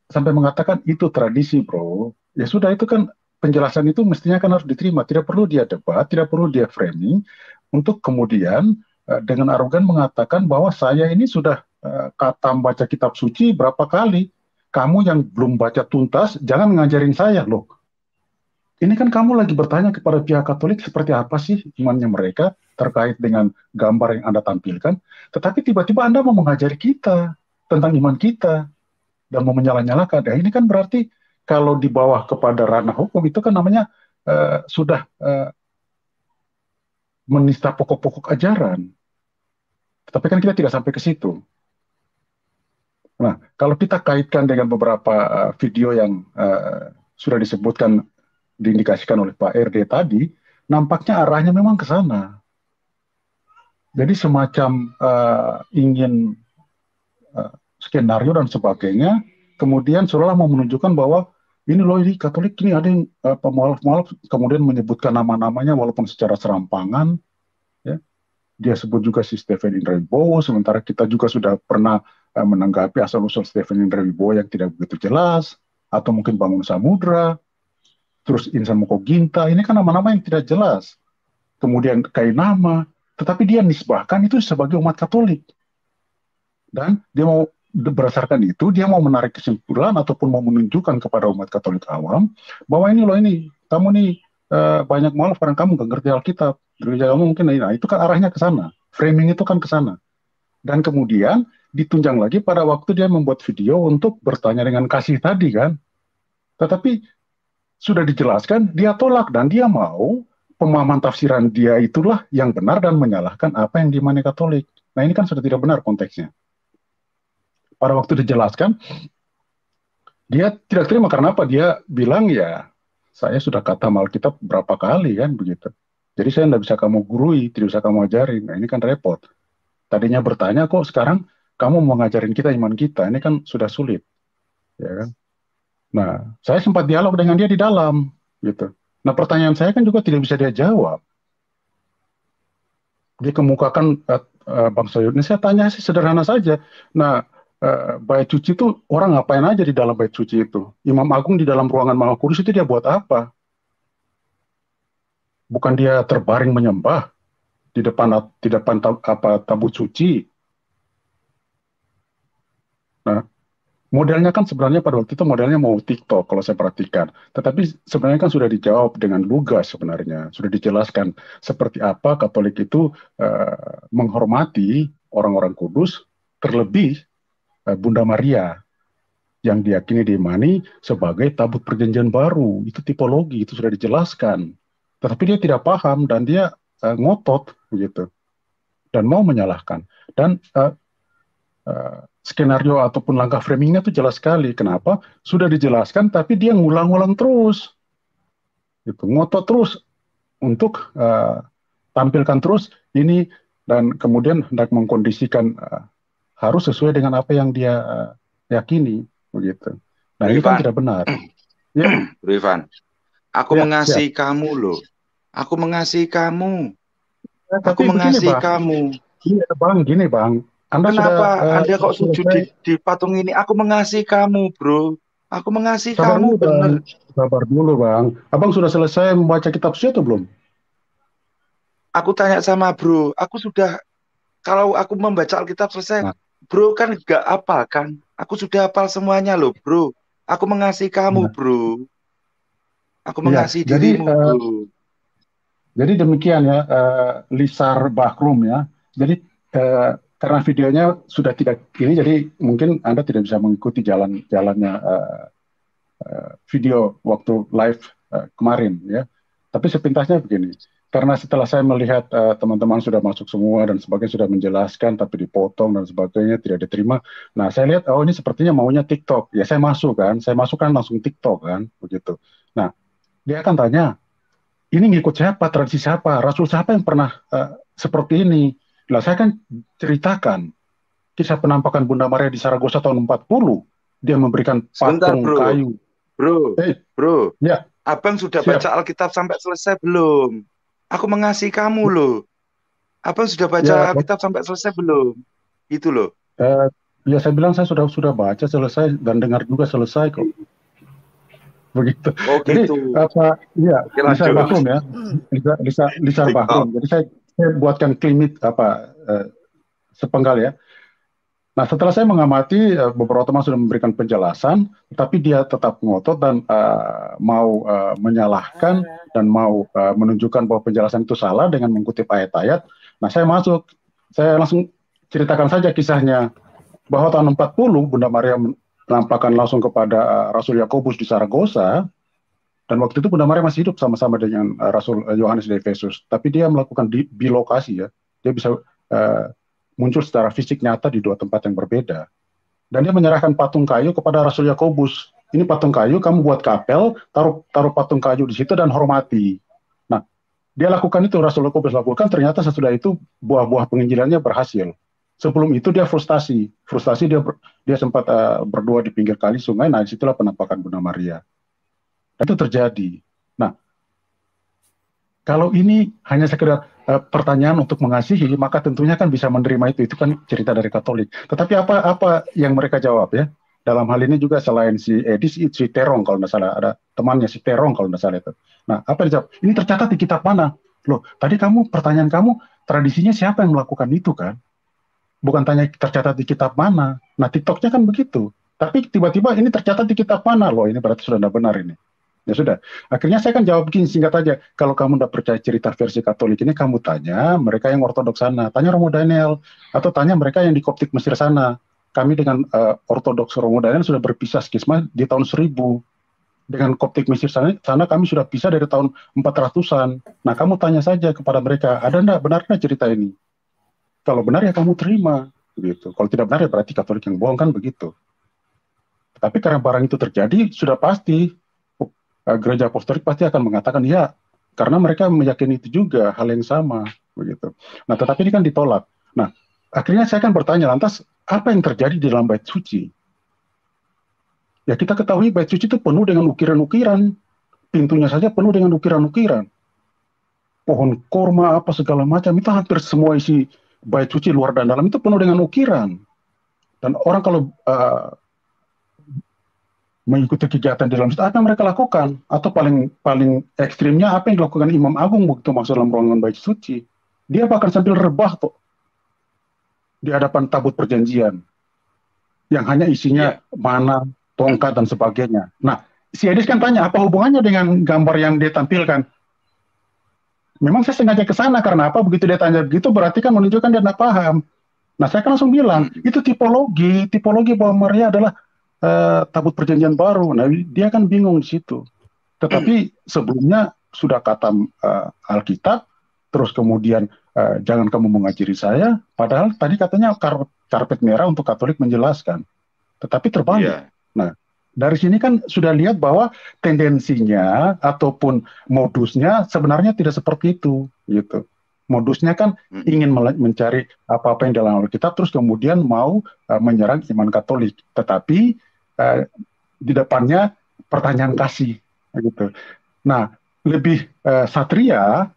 sampai mengatakan itu tradisi, bro. Ya sudah itu kan penjelasan itu mestinya kan harus diterima. Tidak perlu dia debat, tidak perlu dia framing untuk kemudian eh, dengan arogan mengatakan bahwa saya ini sudah eh, kata baca kitab suci berapa kali. Kamu yang belum baca tuntas, jangan ngajarin saya loh ini kan kamu lagi bertanya kepada pihak Katolik seperti apa sih imannya mereka terkait dengan gambar yang Anda tampilkan, tetapi tiba-tiba Anda mau mengajari kita tentang iman kita dan mau menyalah-nyalakan. Ya, ini kan berarti kalau di bawah kepada ranah hukum itu kan namanya uh, sudah uh, menista pokok-pokok ajaran. Tapi kan kita tidak sampai ke situ. Nah, kalau kita kaitkan dengan beberapa uh, video yang uh, sudah disebutkan diindikasikan oleh Pak RD tadi, nampaknya arahnya memang ke sana. Jadi semacam uh, ingin uh, skenario dan sebagainya, kemudian seolah mau menunjukkan bahwa ini loh ini Katolik ini ada yang uh, eh, pemualaf kemudian menyebutkan nama-namanya walaupun secara serampangan, ya. dia sebut juga si Stephen Wibowo, sementara kita juga sudah pernah uh, menanggapi asal-usul Stephen Wibowo yang tidak begitu jelas, atau mungkin Bangun Samudra, terus Insan Moko Ginta, ini kan nama-nama yang tidak jelas. Kemudian nama, tetapi dia nisbahkan itu sebagai umat Katolik. Dan dia mau berdasarkan itu dia mau menarik kesimpulan ataupun mau menunjukkan kepada umat Katolik awam bahwa ini loh ini kamu nih eh, banyak malu karena kamu gak ngerti Alkitab gereja kamu mungkin nah itu kan arahnya ke sana framing itu kan ke sana dan kemudian ditunjang lagi pada waktu dia membuat video untuk bertanya dengan kasih tadi kan tetapi sudah dijelaskan dia tolak dan dia mau pemahaman tafsiran dia itulah yang benar dan menyalahkan apa yang dimana Katolik. Nah ini kan sudah tidak benar konteksnya. Pada waktu dijelaskan, dia tidak terima karena apa? Dia bilang ya saya sudah kata Alkitab berapa kali kan begitu. Jadi saya tidak bisa kamu gurui, tidak bisa kamu ajarin. Nah ini kan repot. Tadinya bertanya kok sekarang kamu mau ngajarin kita iman kita, ini kan sudah sulit. Ya kan? Nah, saya sempat dialog dengan dia di dalam, gitu. Nah, pertanyaan saya kan juga tidak bisa dia jawab. Dia kemukakan uh, Bang saya tanya sih sederhana saja. Nah, uh, bait suci itu orang ngapain aja di dalam bait cuci itu? Imam Agung di dalam ruangan Maha Kudus itu dia buat apa? Bukan dia terbaring menyembah di depan di depan apa tabut suci. Nah, Modalnya kan sebenarnya pada waktu itu modalnya mau TikTok kalau saya perhatikan. Tetapi sebenarnya kan sudah dijawab dengan lugas sebenarnya. Sudah dijelaskan seperti apa Katolik itu uh, menghormati orang-orang kudus, terlebih uh, Bunda Maria yang diyakini diimani sebagai tabut perjanjian baru. Itu tipologi, itu sudah dijelaskan. Tetapi dia tidak paham dan dia uh, ngotot begitu dan mau menyalahkan. Dan uh, Eh, skenario ataupun langkah framingnya tuh jelas sekali. Kenapa? Sudah dijelaskan, tapi dia ngulang ulang terus, itu ngotot terus untuk uh, tampilkan terus ini dan kemudian hendak mengkondisikan uh, harus sesuai dengan apa yang dia uh, yakini, begitu. Nah Rifan. ini kan tidak benar. ya, Rifan, aku ya, mengasihi ya. kamu loh, aku mengasihi kamu, ya, aku mengasihi kamu. Iya bang, gini bang, anda Kenapa sudah, eh, Anda kok sujud di, di patung ini? Aku mengasihi kamu, bro. Aku mengasihi kamu, benar. Sabar dulu, Bang. Abang sudah selesai membaca kitab suci atau belum? Aku tanya sama bro, aku sudah kalau aku membaca Alkitab selesai, nah. bro kan gak apa kan? Aku sudah hafal semuanya loh, bro. Aku mengasihi kamu, nah. bro. Aku iya, mengasihi ya, dirimu, jadi, eh, bro. jadi demikian ya, uh, Lisar Bakrum ya. Jadi uh, karena videonya sudah tidak ini jadi mungkin anda tidak bisa mengikuti jalan jalannya uh, uh, video waktu live uh, kemarin ya tapi sepintasnya begini karena setelah saya melihat teman-teman uh, sudah masuk semua dan sebagainya sudah menjelaskan tapi dipotong dan sebagainya tidak diterima nah saya lihat oh ini sepertinya maunya TikTok ya saya masuk kan saya masukkan langsung TikTok kan begitu nah dia akan tanya ini ngikut siapa tradisi siapa rasul siapa yang pernah uh, seperti ini Nah, saya kan ceritakan kisah penampakan Bunda Maria di Saragosa tahun 40. Dia memberikan patung bro. kayu. Bro, hey. Eh, bro. Ya. Abang sudah Siap. baca Alkitab sampai selesai belum? Aku mengasihi kamu hmm. loh. Abang sudah baca ya, Alkitab sampai selesai belum? Itu loh. Eh, ya saya bilang saya sudah sudah baca selesai dan dengar juga selesai kok begitu. Oh, Jadi gitu. apa ya bisa bahum ya. Bisa, bisa, bisa bahum. Jadi saya saya buatkan klinik apa eh, sepenggal ya. Nah setelah saya mengamati eh, beberapa teman sudah memberikan penjelasan, tapi dia tetap ngotot dan eh, mau eh, menyalahkan ah. dan mau eh, menunjukkan bahwa penjelasan itu salah dengan mengutip ayat-ayat. Nah saya masuk, saya langsung ceritakan saja kisahnya bahwa tahun 40 Bunda Maria menampakkan langsung kepada eh, Rasul Yakobus di Saragosa dan waktu itu Bunda Maria masih hidup sama-sama dengan eh, Rasul eh, Yohanes uh, Efesus, tapi dia melakukan di, bilokasi ya. Dia bisa uh, muncul secara fisik nyata di dua tempat yang berbeda. Dan dia menyerahkan patung kayu kepada Rasul Yakobus. Ini patung kayu, kamu buat kapel, taruh taruh patung kayu di situ dan hormati. Nah, dia lakukan itu Rasul Yakobus lakukan. Ternyata sesudah itu buah-buah penginjilannya berhasil sebelum itu dia frustasi frustasi dia dia sempat uh, berdoa di pinggir kali sungai nah disitulah penampakan Bunda Maria itu terjadi. Nah, kalau ini hanya sekedar eh, pertanyaan untuk mengasihi, maka tentunya kan bisa menerima itu. Itu kan cerita dari Katolik. Tetapi apa apa yang mereka jawab ya? Dalam hal ini juga selain si Edis, si Terong kalau nggak salah, ada temannya si Terong kalau nggak salah itu. Nah, apa yang dijawab? Ini tercatat di kitab mana? Loh, tadi kamu pertanyaan kamu tradisinya siapa yang melakukan itu kan? Bukan tanya tercatat di kitab mana. Nah, TikToknya kan begitu. Tapi tiba-tiba ini tercatat di kitab mana loh? Ini berarti sudah tidak benar ini. Ya sudah. Akhirnya saya kan jawab gini singkat aja. Kalau kamu tidak percaya cerita versi Katolik ini, kamu tanya mereka yang ortodoks sana, tanya Romo Daniel, atau tanya mereka yang di Koptik Mesir sana. Kami dengan uh, ortodoks Romo Daniel sudah berpisah skisma di tahun 1000. Dengan Koptik Mesir sana, sana kami sudah pisah dari tahun 400-an. Nah, kamu tanya saja kepada mereka, ada enggak benar enggak cerita ini? Kalau benar ya kamu terima. Gitu. Kalau tidak benar ya berarti Katolik yang bohong kan begitu. Tapi karena barang itu terjadi, sudah pasti Eh, gereja apostolik pasti akan mengatakan ya karena mereka meyakini itu juga hal yang sama begitu. Nah, tetapi ini kan ditolak. Nah, akhirnya saya akan bertanya lantas apa yang terjadi di dalam bait suci? Ya kita ketahui bait suci itu penuh dengan ukiran-ukiran, pintunya saja penuh dengan ukiran-ukiran. Pohon korma apa segala macam itu hampir semua isi bait suci luar dan dalam itu penuh dengan ukiran. Dan orang kalau uh, mengikuti kegiatan di dalam masjid apa yang mereka lakukan atau paling paling ekstrimnya apa yang dilakukan Imam Agung begitu masuk dalam ruangan bait suci dia bahkan sambil rebah tuh di hadapan tabut perjanjian yang hanya isinya ya. mana tongkat dan sebagainya nah si Edis kan tanya apa hubungannya dengan gambar yang dia tampilkan memang saya sengaja ke sana karena apa begitu dia tanya begitu berarti kan menunjukkan dia tidak paham nah saya kan langsung bilang hmm. itu tipologi tipologi bahwa Maria adalah uh, eh, tabut perjanjian baru. Nah, dia kan bingung di situ. Tetapi sebelumnya sudah kata uh, eh, Alkitab, terus kemudian uh, jangan kamu mengajari saya. Padahal tadi katanya kar karpet merah untuk Katolik menjelaskan, tetapi terbalik. Yeah. Nah, dari sini kan sudah lihat bahwa tendensinya ataupun modusnya sebenarnya tidak seperti itu, gitu. Modusnya kan ingin mencari apa-apa yang dalam Alkitab, terus kemudian mau uh, menyerang iman Katolik. Tetapi eh, di depannya pertanyaan kasih gitu. Nah, lebih eh, satria,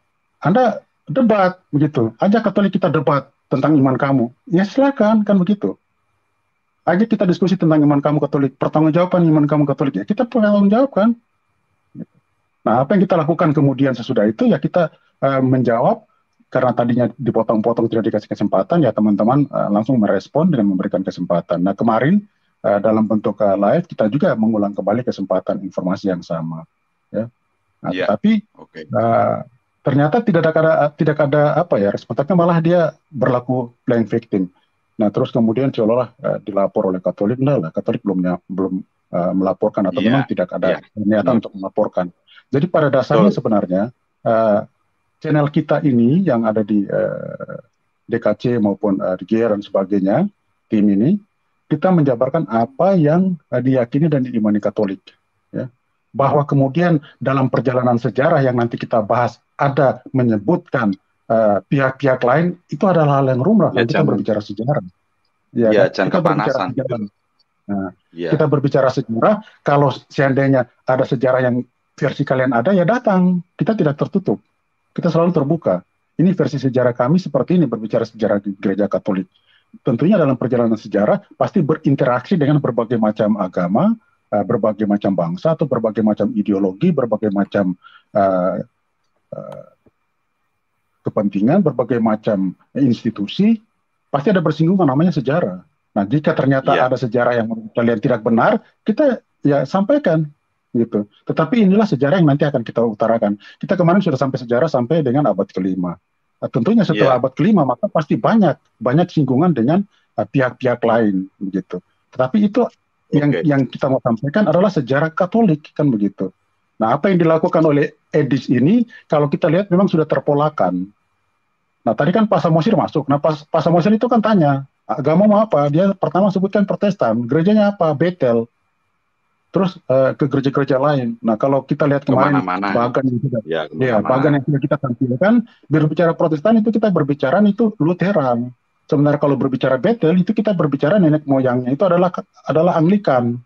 Anda debat begitu. Aja Katolik kita debat tentang iman kamu. Ya silakan kan begitu. Aja kita diskusi tentang iman kamu Katolik, pertanggungjawaban iman kamu Katolik. Ya kita kan. Nah, apa yang kita lakukan kemudian sesudah itu ya kita eh, menjawab karena tadinya dipotong-potong tidak dikasih kesempatan ya teman-teman eh, langsung merespon dengan memberikan kesempatan. Nah, kemarin Eh, dalam bentuk uh, eh, live kita juga mengulang kembali kesempatan informasi yang sama ya nah, yeah. Iya. tapi okay. uh, eh, ternyata tidak ada tidak ada apa ya respon malah dia berlaku playing victim nah terus kemudian seolah-olah uh, dilapor oleh Katolik nah lah Katolik belum belum uh, melaporkan atau yeah. memang tidak ada yeah. niatan yeah. Hmm. untuk melaporkan jadi pada dasarnya so, sebenarnya uh, channel kita ini yang ada di uh, DKC maupun uh, di GR dan sebagainya tim ini kita menjabarkan apa yang eh, diyakini dan diimani Katolik. Ya. Bahwa kemudian dalam perjalanan sejarah yang nanti kita bahas ada menyebutkan eh, pihak-pihak uh, lain itu adalah hal yang lumrah ya, kita berbicara sejarah. Ya, ya kan? kita berbicara sejarah. Nah, ya. kita berbicara sejarah. Kalau seandainya ada sejarah yang versi kalian ada ya datang. Kita tidak tertutup. Kita selalu terbuka. Ini versi sejarah kami seperti ini berbicara sejarah di gereja Katolik tentunya dalam perjalanan sejarah pasti berinteraksi dengan berbagai macam agama, eh, berbagai macam bangsa atau berbagai macam ideologi, berbagai macam uh, uh, kepentingan, berbagai macam institusi, pasti ada bersinggungan namanya sejarah. Nah, jika ternyata yeah. ada sejarah yang kalian tidak benar, kita ya sampaikan gitu. Tetapi inilah sejarah yang nanti akan kita utarakan. Kita kemarin sudah sampai sejarah sampai dengan abad kelima. Nah, tentunya setelah yeah. abad kelima maka pasti banyak banyak singgungan dengan eh, pihak-pihak uh, lain begitu. Tetapi itu okay. yang yang kita mau sampaikan adalah sejarah Katolik kan begitu. Nah, apa yang dilakukan oleh Edis ini kalau kita lihat memang sudah terpolakan. Nah, tadi kan Pak Samosir masuk. Nah, Pak, Pak Samosir itu kan tanya, agama mau apa? Dia pertama sebutkan Protestan, gerejanya apa? Betel terus uh, ke gereja-gereja lain. Nah, kalau kita lihat kemarin bagan yang sudah, ya, ya bagan yang sudah kita tampilkan berbicara Protestan itu kita berbicara itu Lutheran. Sebenarnya kalau berbicara Betel itu kita berbicara nenek moyangnya itu adalah adalah Anglikan.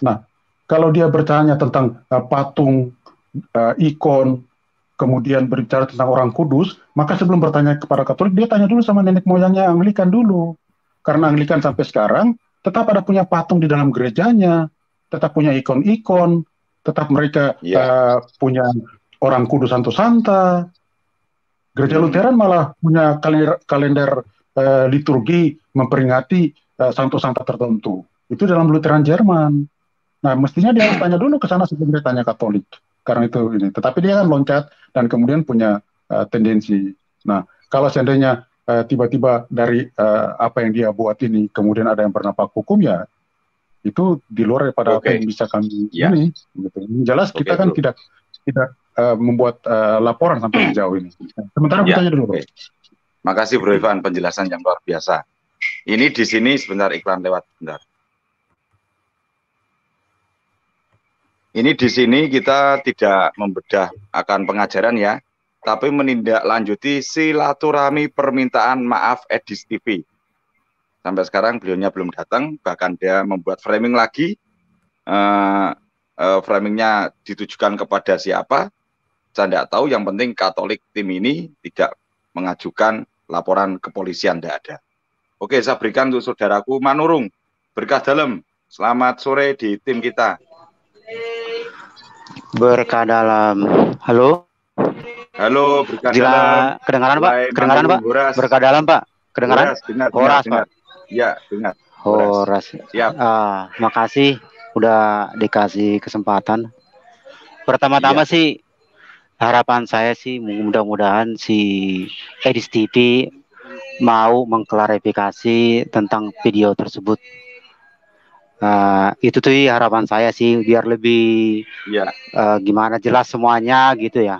Nah, kalau dia bertanya tentang uh, patung, uh, ikon, kemudian berbicara tentang orang kudus, maka sebelum bertanya kepada Katolik dia tanya dulu sama nenek moyangnya Anglikan dulu. Karena Anglikan sampai sekarang tetap ada punya patung di dalam gerejanya, tetap punya ikon-ikon, tetap mereka yeah. Iya. uh, punya orang kudus Santo Santa. Gereja hmm. Lutheran malah punya kalender, kalender uh, liturgi memperingati uh, eh, Santo Santa tertentu. Itu dalam Lutheran Jerman. Nah, mestinya dia harus tanya dulu ke sana sebelum dia tanya Katolik. Karena itu ini. Tetapi dia kan loncat dan kemudian punya uh, tendensi. Nah, kalau seandainya Eh, tiba-tiba dari uh, apa yang dia buat ini kemudian ada yang bernampak hukum ya itu di luar daripada okay. apa yang bisa kami ya. ini gitu. jelas okay, kita kan bro. tidak tidak uh, membuat uh, laporan sampai sejauh ini nah, sementara ya. bertanya dulu bro okay. makasih bro Ivan penjelasan yang luar biasa ini di sini sebentar iklan lewat sebentar. ini di sini kita tidak membedah akan pengajaran ya tapi menindaklanjuti silaturahmi permintaan maaf Edis TV. Sampai sekarang beliaunya belum datang, bahkan dia membuat framing lagi. Uh, uh, framingnya ditujukan kepada siapa? Saya tidak tahu. Yang penting Katolik tim ini tidak mengajukan laporan kepolisian, tidak ada. Oke, saya berikan untuk saudaraku Manurung. Berkah dalam. Selamat sore di tim kita. Berkah dalam. Halo. Halo, berkah Jika dalam. Kedengaran, Pak? Kedengaran, Pak? Horas. Berkah dalam, Pak? Kedengaran? Horas, dengar, ya, horas dengar, Pak. Ya, dengar. Horas. Siap. Ah, makasih udah dikasih kesempatan. Pertama-tama ya. sih harapan saya sih mudah-mudahan si Edis TV mau mengklarifikasi tentang video tersebut. Uh, itu tuh harapan saya sih biar lebih ya. uh, gimana jelas semuanya gitu ya.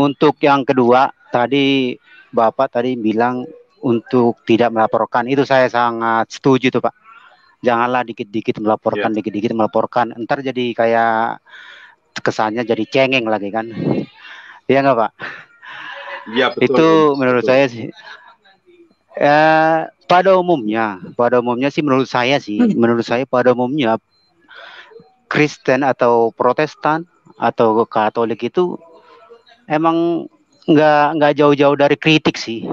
Untuk yang kedua, tadi Bapak tadi bilang untuk tidak melaporkan itu saya sangat setuju tuh Pak. Janganlah dikit-dikit melaporkan, iya. dikit-dikit yeah. melaporkan. Ntar jadi kayak kesannya jadi cengeng lagi kan. Iya nggak Pak? Iya betul. Itu ya. menurut saya sih. Eh, pada umumnya, pada umumnya sih menurut saya sih, hmm. menurut saya pada umumnya Kristen atau Protestan atau Katolik itu emang nggak nggak jauh-jauh dari kritik sih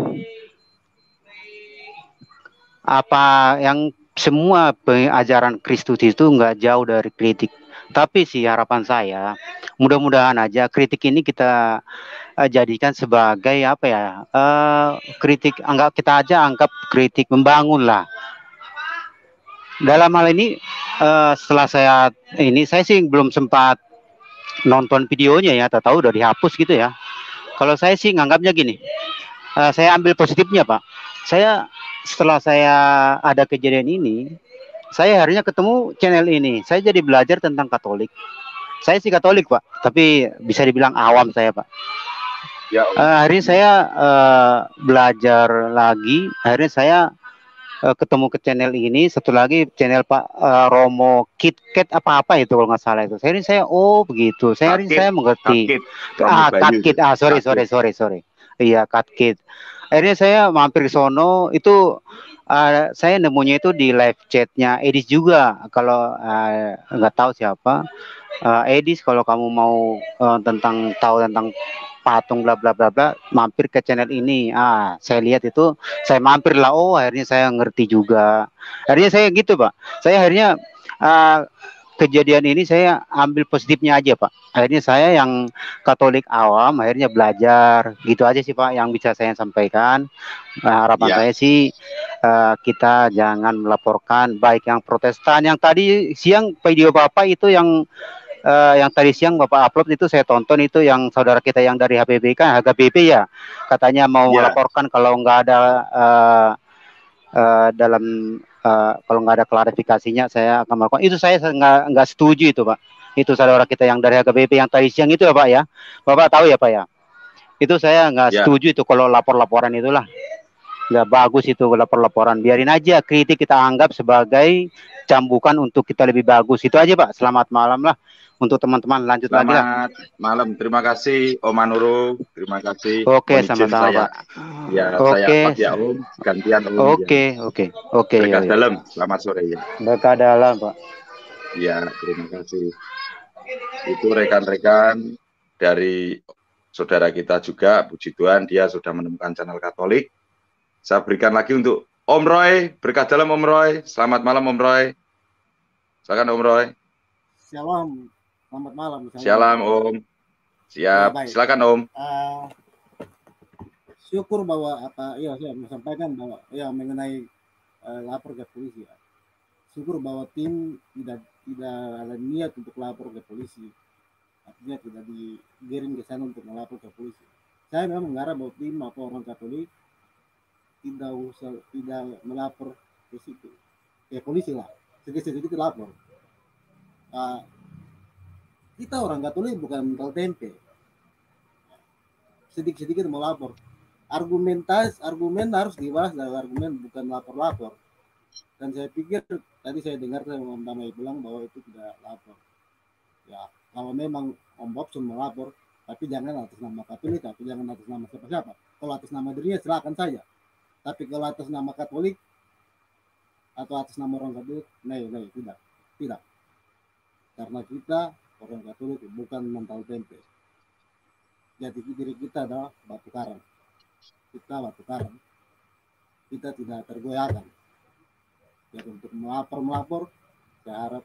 apa yang semua ajaran Kristus itu nggak jauh dari kritik tapi sih harapan saya mudah-mudahan aja kritik ini kita eh, jadikan sebagai apa ya uh, kritik anggap kita aja anggap kritik membangun lah dalam hal ini uh, setelah saya ini saya sih belum sempat nonton videonya ya, tak tahu udah dihapus gitu ya. Kalau saya sih nganggapnya gini, uh, saya ambil positifnya Pak. Saya setelah saya ada kejadian ini, saya harinya ketemu channel ini. Saya jadi belajar tentang Katolik. Saya sih Katolik Pak, tapi bisa dibilang awam saya Pak. Ya, uh, eh, hari saya uh, belajar lagi, akhirnya saya Eh, ketemu ke channel ini satu lagi channel Pak uh, Romo KitKat apa-apa itu kalau nggak salah itu saya ini saya oh begitu saya ini saya mengerti ah ah Kit ah sorry sorry sorry sorry iya Kit akhirnya saya mampir ke sono itu uh, saya nemunya itu di live chatnya Edis juga kalau uh, nggak tahu siapa uh, Edis kalau kamu mau uh, tentang tahu tentang patung bla bla bla bla mampir ke channel ini ah saya lihat itu saya mampir lah oh akhirnya saya ngerti juga akhirnya saya gitu pak saya akhirnya uh, kejadian ini saya ambil positifnya aja pak akhirnya saya yang Katolik awam akhirnya belajar gitu aja sih pak yang bisa saya sampaikan nah, harapan yeah. saya sih uh, kita jangan melaporkan baik yang Protestan yang tadi siang video bapak itu yang uh, yang tadi siang Bapak upload itu saya tonton itu yang saudara kita yang dari kan harga BB ya katanya mau yeah. melaporkan kalau nggak ada uh, uh, dalam uh, kalau nggak ada klarifikasinya saya akan melakukan itu saya nggak nggak setuju itu Pak itu saudara kita yang dari harga yang tadi siang itu ya Pak ya Bapak tahu ya Pak ya itu saya nggak yeah. setuju itu kalau lapor-laporan itulah nggak bagus itu lapor-laporan. Biarin aja kritik kita anggap sebagai cambukan untuk kita lebih bagus. Itu aja Pak. Selamat malam lah untuk teman-teman lanjut Selamat lagi lah. malam terima kasih Om Anuro terima kasih oke sama-sama Pak ya oke saya, Pak Om gantian Om oke oke oke berkah ya, ya. dalam selamat sore ya berkah dalam Pak ya terima kasih itu rekan-rekan dari saudara kita juga puji Tuhan dia sudah menemukan channel Katolik saya berikan lagi untuk Om Roy, berkah dalam Om Roy. Selamat malam Om Roy. Silakan Om Roy. Shalom. Selamat malam. Salam Om. Siap. Ya, Silakan Om. Uh, syukur bahwa apa ya saya menyampaikan bahwa ya mengenai uh, lapor ke polisi ya. Syukur bahwa tim tidak tidak ada niat untuk lapor ke polisi. Artinya tidak digiring ke sana untuk melapor ke polisi. Saya memang mengharap bahwa tim atau orang Katolik tidak usah tidak melapor ke situ. Ya polisi lah. Sedikit-sedikit lapor. Uh, kita orang Katolik bukan mental tempe. Sedikit-sedikit mau lapor. Argumentas, argumen harus dibahas dengan argumen bukan lapor-lapor. Dan saya pikir tadi saya dengar saya Om Damai bilang bahwa itu tidak lapor. Ya, kalau memang Om bob Bobson lapor tapi jangan atas nama Katolik, tapi jangan atas nama siapa-siapa. Kalau atas nama dirinya silakan saja. Tapi kalau atas nama Katolik atau atas nama orang Katolik, nah, nah, tidak, tidak. Karena kita orang Katolik bukan mental tempe. Jadi diri kita adalah batu karang. Kita batu karang. Kita tidak tergoyahkan. Jadi untuk melapor-melapor, saya harap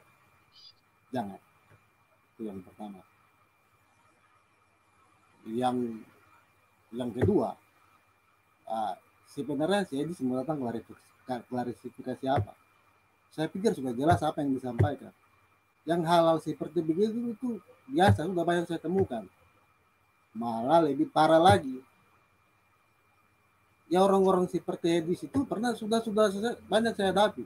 jangan. Itu yang pertama. Yang yang kedua, uh, sebenarnya saya ini semua datang klarifikasi, klarifikasi apa? Saya pikir sudah jelas apa yang disampaikan yang halal seperti begitu itu biasa sudah banyak saya temukan malah lebih parah lagi ya orang-orang seperti di itu pernah sudah sudah banyak saya hadapi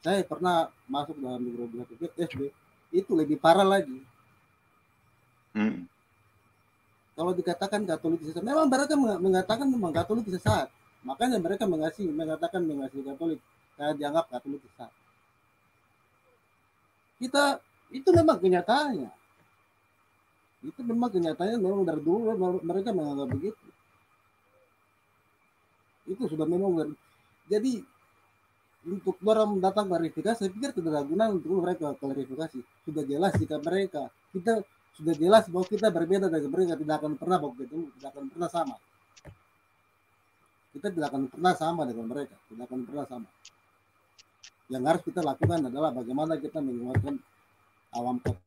saya pernah masuk dalam mikrobiotik SD itu lebih parah lagi hmm. kalau dikatakan Katolik sesat memang mereka mengatakan memang Katolik sesat makanya mereka mengasih mengatakan mengasih Katolik saya dianggap Katolik sesat kita itu memang kenyataannya itu memang kenyataannya memang dari dulu mereka menganggap begitu itu sudah memang jadi untuk orang datang klarifikasi saya pikir tidak ada guna untuk mereka klarifikasi sudah jelas jika mereka kita sudah jelas bahwa kita berbeda dari mereka tidak akan pernah begitu tidak akan pernah sama kita tidak akan pernah sama dengan mereka tidak akan pernah sama yang harus kita lakukan adalah bagaimana kita menguatkan awam kota.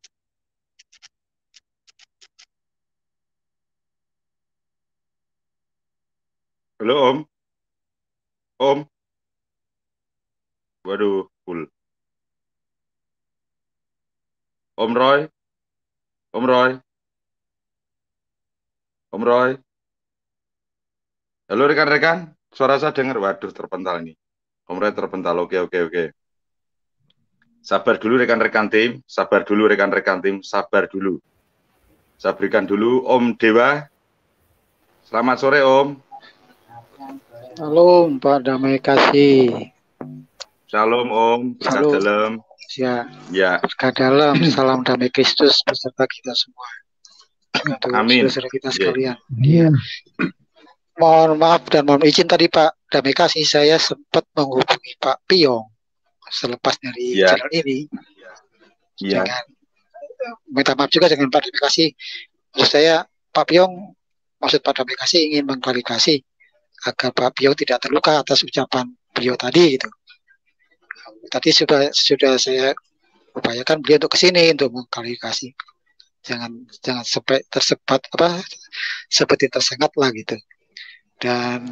Halo Om. Om. Waduh, full. Om Roy. Om Roy. Om Roy. Halo rekan-rekan, suara saya dengar. Waduh, terpental nih. Om terpental. Oke, oke, oke. Sabar dulu rekan-rekan tim, sabar dulu rekan-rekan tim, sabar dulu. Saya berikan dulu Om Dewa. Selamat sore Om. Halo Pak Damai Kasih. Salam Om, Salam. dalam. Ya, ya. berkat dalam, salam damai Kristus beserta kita semua. Amin. Saudara kita ya. sekalian. Iya. Yeah. Mohon maaf dan mohon izin tadi Pak kasih saya sempat menghubungi Pak Piong selepas dari ya. channel ini. Ya. Dengan minta maaf juga dengan Pak kasih. Menurut saya Pak Piong maksud Pak kasih ingin mengklarifikasi agar Pak Piong tidak terluka atas ucapan beliau tadi gitu. Tadi sudah sudah saya upayakan beliau untuk kesini untuk mengklarifikasi jangan jangan sampai tersebat apa seperti tersengat lah gitu dan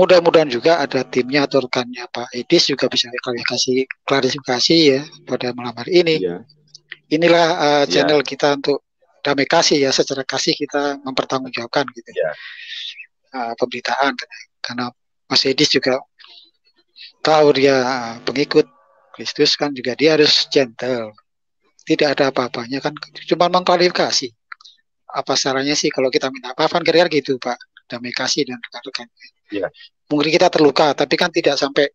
mudah-mudahan juga ada timnya atau rekannya Pak Edis juga bisa klarifikasi klarifikasi ya pada malam hari ini. yeah. Inilah uh, channel yeah. kita untuk damai kasih ya secara kasih kita mempertanggungjawabkan gitu. Ya. Uh, pemberitaan karena Mas Edis juga tahu dia eh, pengikut Kristus kan juga dia harus gentle. Tidak ada apa-apanya kan cuma mengklarifikasi. Apa sarannya sih kalau kita minta apa kan kira-kira gitu, Pak damai kasih dan rekan-rekan. Ya. Mungkin kita terluka, tapi kan tidak sampai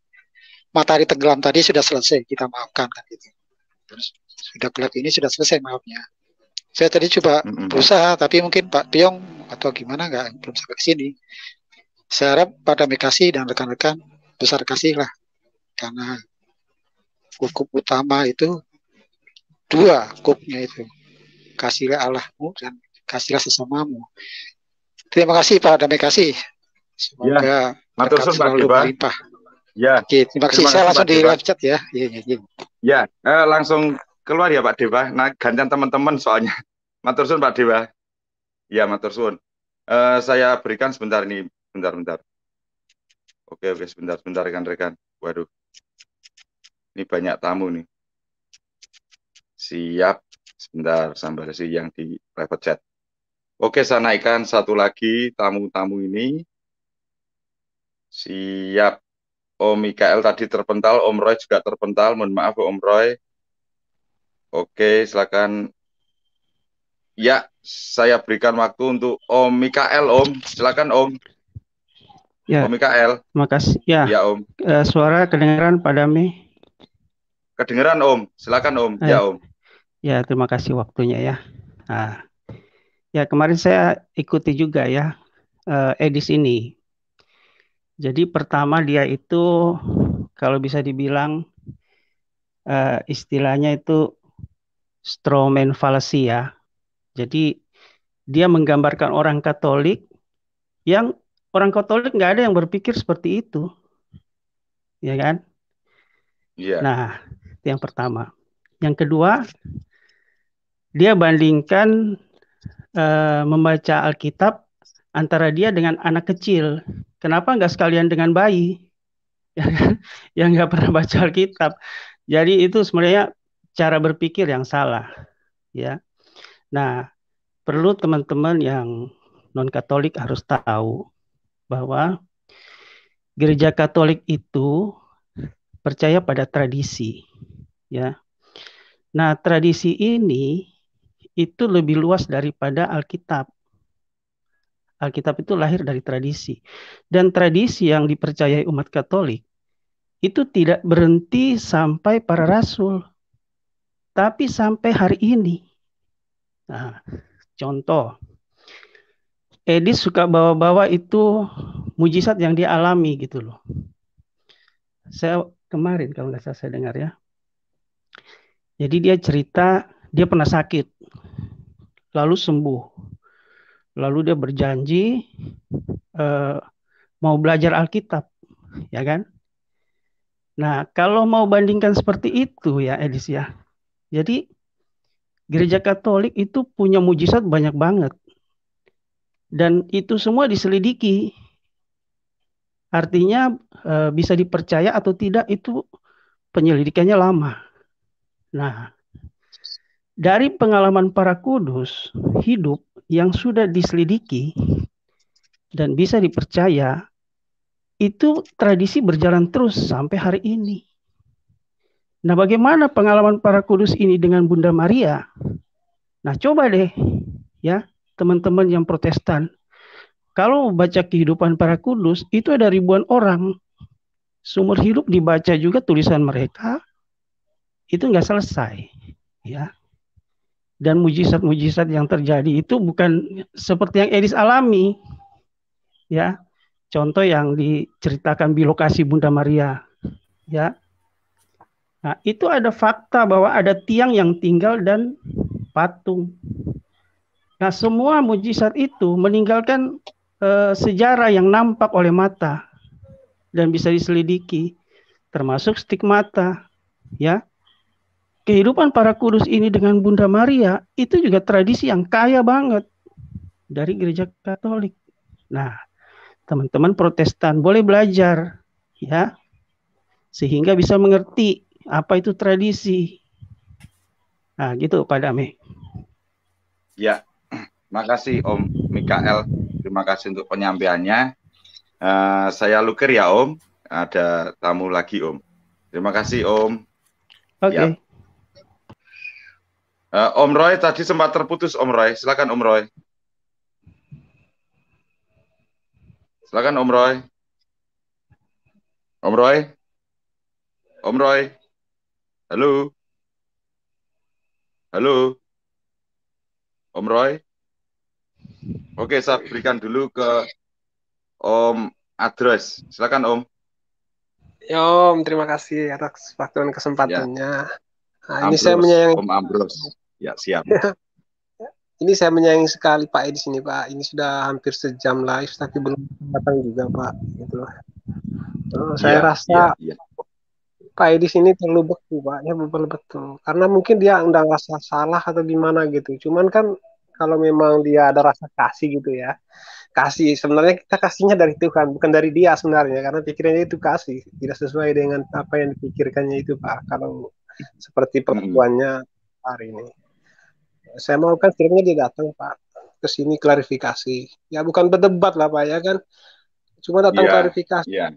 matahari tenggelam tadi sudah selesai kita maafkan kan itu. Terus sudah gelap ini sudah selesai maafnya. Saya tadi coba mm -hmm. berusaha, tapi mungkin Pak Tiong atau gimana nggak belum sampai ke sini. Saya harap pada Mekasi dan rekan-rekan besar kasihlah karena hukum utama itu dua hukumnya itu kasihlah Allahmu dan kasihlah sesamamu. Terima kasih Pak terima kasih. Iya. Semoga ya, matur selalu berlimpah. Ya. Oke, terima kasih. saya langsung di Deva. live chat ya. Ya, ya, ya. ya eh, langsung keluar ya Pak Dewa. Nah, gantian teman-teman soalnya. Matur sun, Pak Dewa. Ya, matur sun. Eh, saya berikan sebentar ini, bentar bentar. Oke, oke, sebentar sebentar rekan-rekan. Waduh. Ini banyak tamu nih. Siap. Sebentar, sambil sih yang di private chat. Oke, saya naikkan satu lagi tamu-tamu ini. Siap. Om Mikael tadi terpental, Om Roy juga terpental. Mohon maaf Om Roy. Oke, silakan. Ya, saya berikan waktu untuk Om Mikael, Om. Silakan Om. Ya. Om Mikael. Terima kasih. Ya. Ya, Om. Uh, suara kedengaran pada Mi? Kedengaran, Om. Silakan, Om. Ayo. ya, eh. Om. Ya, terima kasih waktunya ya. Nah, Ya, kemarin saya ikuti juga ya uh, edis ini. Jadi pertama dia itu kalau bisa dibilang eh, istilahnya itu strawman fallacy ya. Jadi dia menggambarkan orang Katolik yang orang Katolik nggak ada yang berpikir seperti itu, ya kan? Yeah. Nah, itu yang pertama. Yang kedua, dia bandingkan Eh, membaca Alkitab antara dia dengan anak kecil. Kenapa nggak sekalian dengan bayi? Ya kan? Yang nggak pernah baca Alkitab. Jadi itu sebenarnya cara berpikir yang salah. Ya. Nah, perlu teman-teman yang non Katolik harus tahu bahwa gereja Katolik itu percaya pada tradisi. Ya. Nah, tradisi ini itu lebih luas daripada Alkitab. Alkitab itu lahir dari tradisi. Dan tradisi yang dipercayai umat Katolik itu tidak berhenti sampai para rasul. Tapi sampai hari ini. Nah, contoh, Edis suka bawa-bawa itu mujizat yang dialami, gitu loh. Saya kemarin kalau nggak salah saya dengar ya. Jadi dia cerita dia pernah sakit, lalu sembuh. Lalu dia berjanji uh, mau belajar Alkitab, ya kan? Nah, kalau mau bandingkan seperti itu ya Edis ya. Jadi gereja Katolik itu punya mujizat banyak banget. Dan itu semua diselidiki. Artinya eh, bisa dipercaya atau tidak itu penyelidikannya lama. Nah, dari pengalaman para kudus hidup yang sudah diselidiki dan bisa dipercaya itu tradisi berjalan terus sampai hari ini. Nah, bagaimana pengalaman para kudus ini dengan Bunda Maria? Nah, coba deh ya, teman-teman yang Protestan. Kalau baca kehidupan para kudus itu ada ribuan orang. Sumber hidup dibaca juga tulisan mereka itu nggak selesai, ya dan mujizat-mujizat yang terjadi itu bukan seperti yang Edis alami. Ya. Contoh yang diceritakan di lokasi Bunda Maria. Ya. Nah, itu ada fakta bahwa ada tiang yang tinggal dan patung. Nah, semua mujizat itu meninggalkan e, sejarah yang nampak oleh mata dan bisa diselidiki termasuk stigmata, ya kehidupan para kudus ini dengan Bunda Maria itu juga tradisi yang kaya banget dari gereja Katolik. Nah, teman-teman Protestan boleh belajar ya sehingga bisa mengerti apa itu tradisi. Nah, gitu Pak Dami. Ya, makasih Om Mikael. Terima kasih untuk penyampaiannya. Uh, saya Luker ya Om. Ada tamu lagi Om. Terima kasih Om. Oke. Okay. Ya. Uh, Om Roy tadi sempat terputus Om Roy. Silakan Om Roy. Silakan Om Roy. Om Roy. Om Roy. Halo. Halo. Om Roy. Oke, saya berikan dulu ke Om Adres. Silakan Om. Ya Om, terima kasih atas waktu dan ya. kesempatannya. Ya. Nah, ini saya menyayangi. Om Ambros. Ya, siap. ini saya menyayangi sekali Pak di sini Pak. Ini sudah hampir sejam live tapi belum datang juga Pak. Gitu Oh, ya, saya rasa ya, ya. Pak Edi sini terlalu beku Pak, ya betul betul. Karena mungkin dia nggak rasa salah atau gimana gitu. Cuman kan kalau memang dia ada rasa kasih gitu ya, kasih sebenarnya kita kasihnya dari Tuhan, bukan dari dia sebenarnya. Karena pikirannya itu kasih, tidak sesuai dengan apa yang dipikirkannya itu Pak. Kalau seperti perempuannya hari ini. Saya mau kan sebenarnya dia datang Pak ke sini klarifikasi. Ya bukan berdebat lah Pak ya kan. Cuma datang yeah, klarifikasi. Yeah.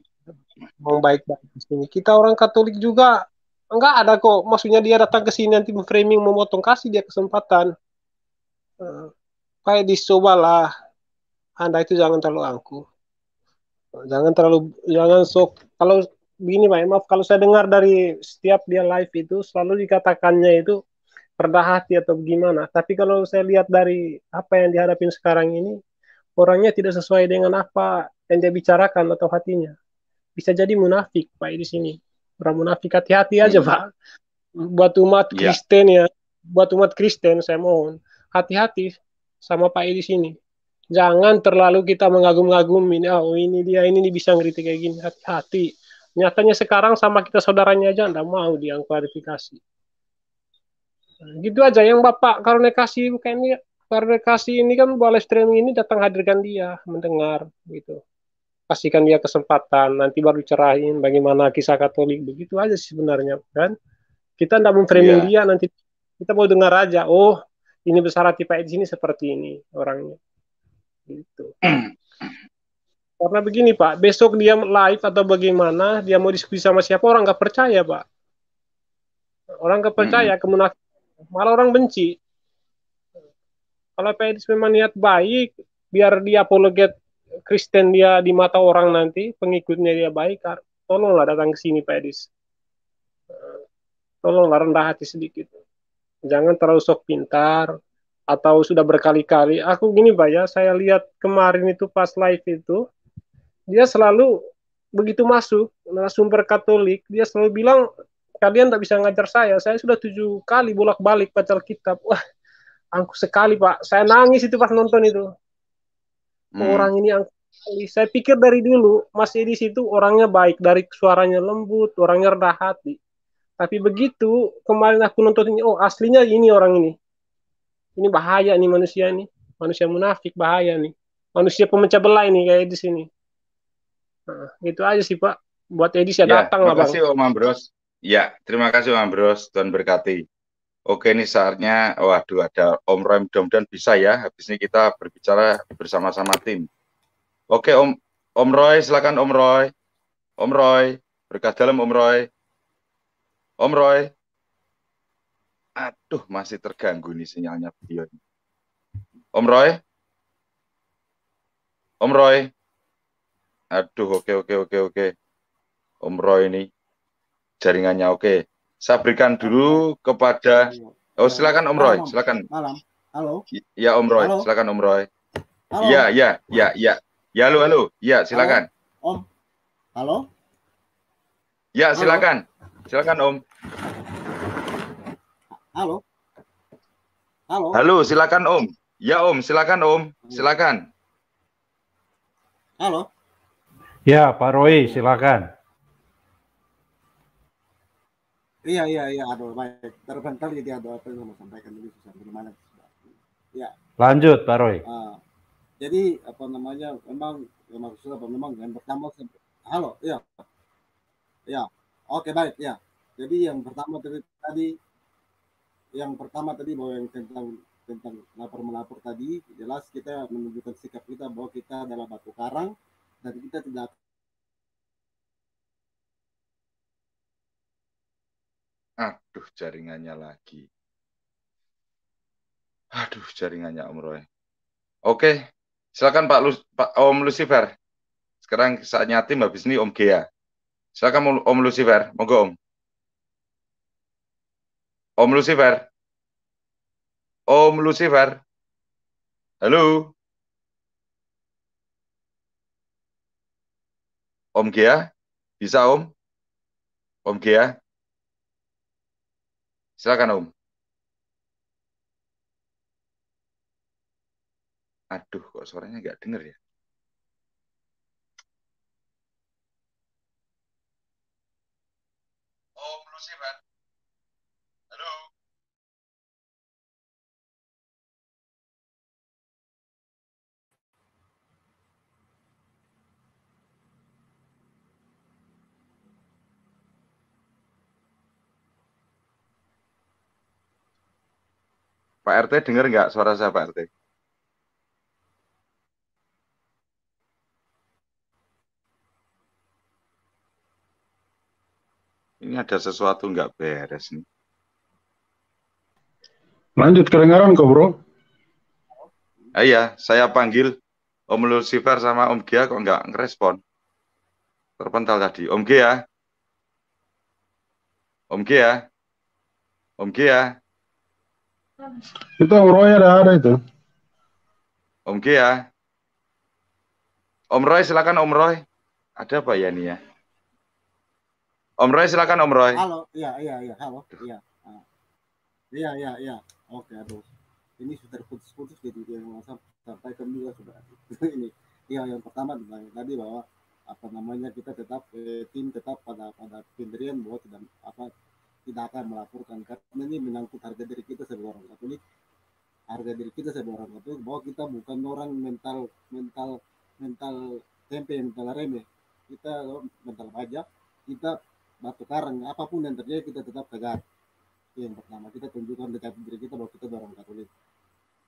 Mau baik-baik di sini. Kita orang Katolik juga enggak ada kok. Maksudnya dia datang ke sini nanti framing memotong kasih dia kesempatan. Pak eh, kayak lah, anda itu jangan terlalu angkuh jangan terlalu jangan sok kalau begini Pak ya, maaf kalau saya dengar dari setiap dia live itu selalu dikatakannya itu rendah hati atau gimana. Tapi kalau saya lihat dari apa yang dihadapin sekarang ini, orangnya tidak sesuai dengan apa yang dia bicarakan atau hatinya. Bisa jadi munafik, Pak, ya, di sini. Orang munafik hati-hati aja, hmm. Pak. Buat umat yeah. Kristen ya, buat umat Kristen saya mohon hati-hati sama Pak ya, di sini. Jangan terlalu kita mengagum agumin oh ini dia, ini, ini bisa ngeritik kayak gini. Hati-hati nyatanya sekarang sama kita saudaranya aja nggak mau dia klarifikasi nah, gitu aja yang bapak karena kasih bukan ini karena kasih ini kan buat live streaming ini datang hadirkan dia mendengar gitu kasihkan dia kesempatan nanti baru cerahin bagaimana kisah Katolik begitu aja sih sebenarnya kan kita tidak memframing yeah. dia nanti kita mau dengar aja oh ini besar hati Pak Edi sini seperti ini orangnya gitu Karena begini Pak, besok dia live atau bagaimana, dia mau diskusi sama siapa orang nggak percaya Pak. Orang nggak percaya hmm. kemunafikan, malah orang benci. Kalau Edis memang niat baik, biar dia apologet Kristen dia di mata orang nanti, pengikutnya dia baik, tolonglah datang ke sini Pak Edis. Tolonglah rendah hati sedikit. Jangan terlalu sok pintar, atau sudah berkali-kali. Aku gini Pak ya, saya lihat kemarin itu pas live itu, dia selalu begitu masuk narasumber Katolik dia selalu bilang kalian tak bisa ngajar saya saya sudah tujuh kali bolak balik baca kitab wah angkuh sekali pak saya nangis itu pas nonton itu hmm. orang ini angkuh sekali saya pikir dari dulu Mas di situ orangnya baik dari suaranya lembut orangnya rendah hati tapi begitu kemarin aku nonton ini oh aslinya ini orang ini ini bahaya nih manusia nih manusia munafik bahaya nih manusia pemecah belah ini kayak di sini Nah, itu aja sih Pak. Buat Edi saya ya, datang lah Pak. Terima kasih Om Ambros. Ya, terima kasih Om Ambros. Tuhan berkati. Oke ini saatnya, waduh ada Om Roy mudah-mudahan bisa ya. Habis ini kita berbicara bersama-sama tim. Oke Om Om Roy, silakan Om Roy. Om Roy, berkat dalam Om Roy. Om Roy. Aduh, masih terganggu nih sinyalnya video ini. Om Roy? Om Roy? Aduh, oke, oke, oke, oke. Om Roy ini jaringannya oke. Saya berikan dulu kepada iya, iya. Oh, silakan Om Roy, silakan. Malam. Halo. Ya Om Roy, silakan Om Roy. Halo. Ya, ya, ya, ya. Ya, halo, halo. Ya, silakan. Halo. Om. Halo. Ya, silakan. Silakan Om. Halo. Halo. Halo, silakan Om. Ya Om, silakan Om. Silakan. Halo. Ya, Pak Roy, silakan. Iya, iya, iya, aduh, baik. Terbentar jadi ada apa yang mau sampaikan ini susah bagaimana. Ya. Lanjut, Pak Roy. Uh, jadi apa namanya? Memang memang apa memang yang pertama halo, iya. Ya. Oke, baik, ya. Jadi yang pertama tadi, tadi yang pertama tadi bahwa yang tentang tentang lapor melapor tadi jelas kita menunjukkan sikap kita bahwa kita adalah batu karang dan kita tidak Aduh, jaringannya lagi. Aduh, jaringannya Om Roy. Oke, silakan Pak, Lu, Pak Om Lucifer. Sekarang saatnya tim habis ini Om Gea. Silakan Om Lucifer, monggo Om. Om Lucifer. Om Lucifer. Halo. Om Gia, bisa Om? Om Gia? Silakan Om. Aduh, kok suaranya nggak denger ya? Om Lucifer. Pak RT dengar nggak suara saya Pak RT? Ini ada sesuatu nggak beres nih. Lanjut kedengaran kok bro. Ah, iya, saya panggil Om Lucifer sama Om Gia kok nggak ngerespon. Terpental tadi. Om Gia. Om Gia. Om Gia. Itu Om Roy ada ada itu. Om G ya. Om Roy silakan Om Roy. Ada apa ya nih ya? Om Roy silakan Om Roy. Halo, iya iya iya, halo. Iya. Iya iya iya. Oke, aduh. Ini sudah putus-putus jadi dia sampai sampaikan juga sudah. ini. Ya yang pertama tadi bahwa apa namanya kita tetap eh, tim tetap pada pada pendirian bahwa tidak apa tidak akan melaporkan karena ini menyangkut harga diri kita sebagai orang Katolik harga diri kita sebagai orang Katolik bahwa kita bukan orang mental mental mental tempe mental remeh kita mental pajak kita batu karang apapun yang terjadi kita tetap tegar itu yang pertama kita tunjukkan dekat diri kita bahwa kita orang Katolik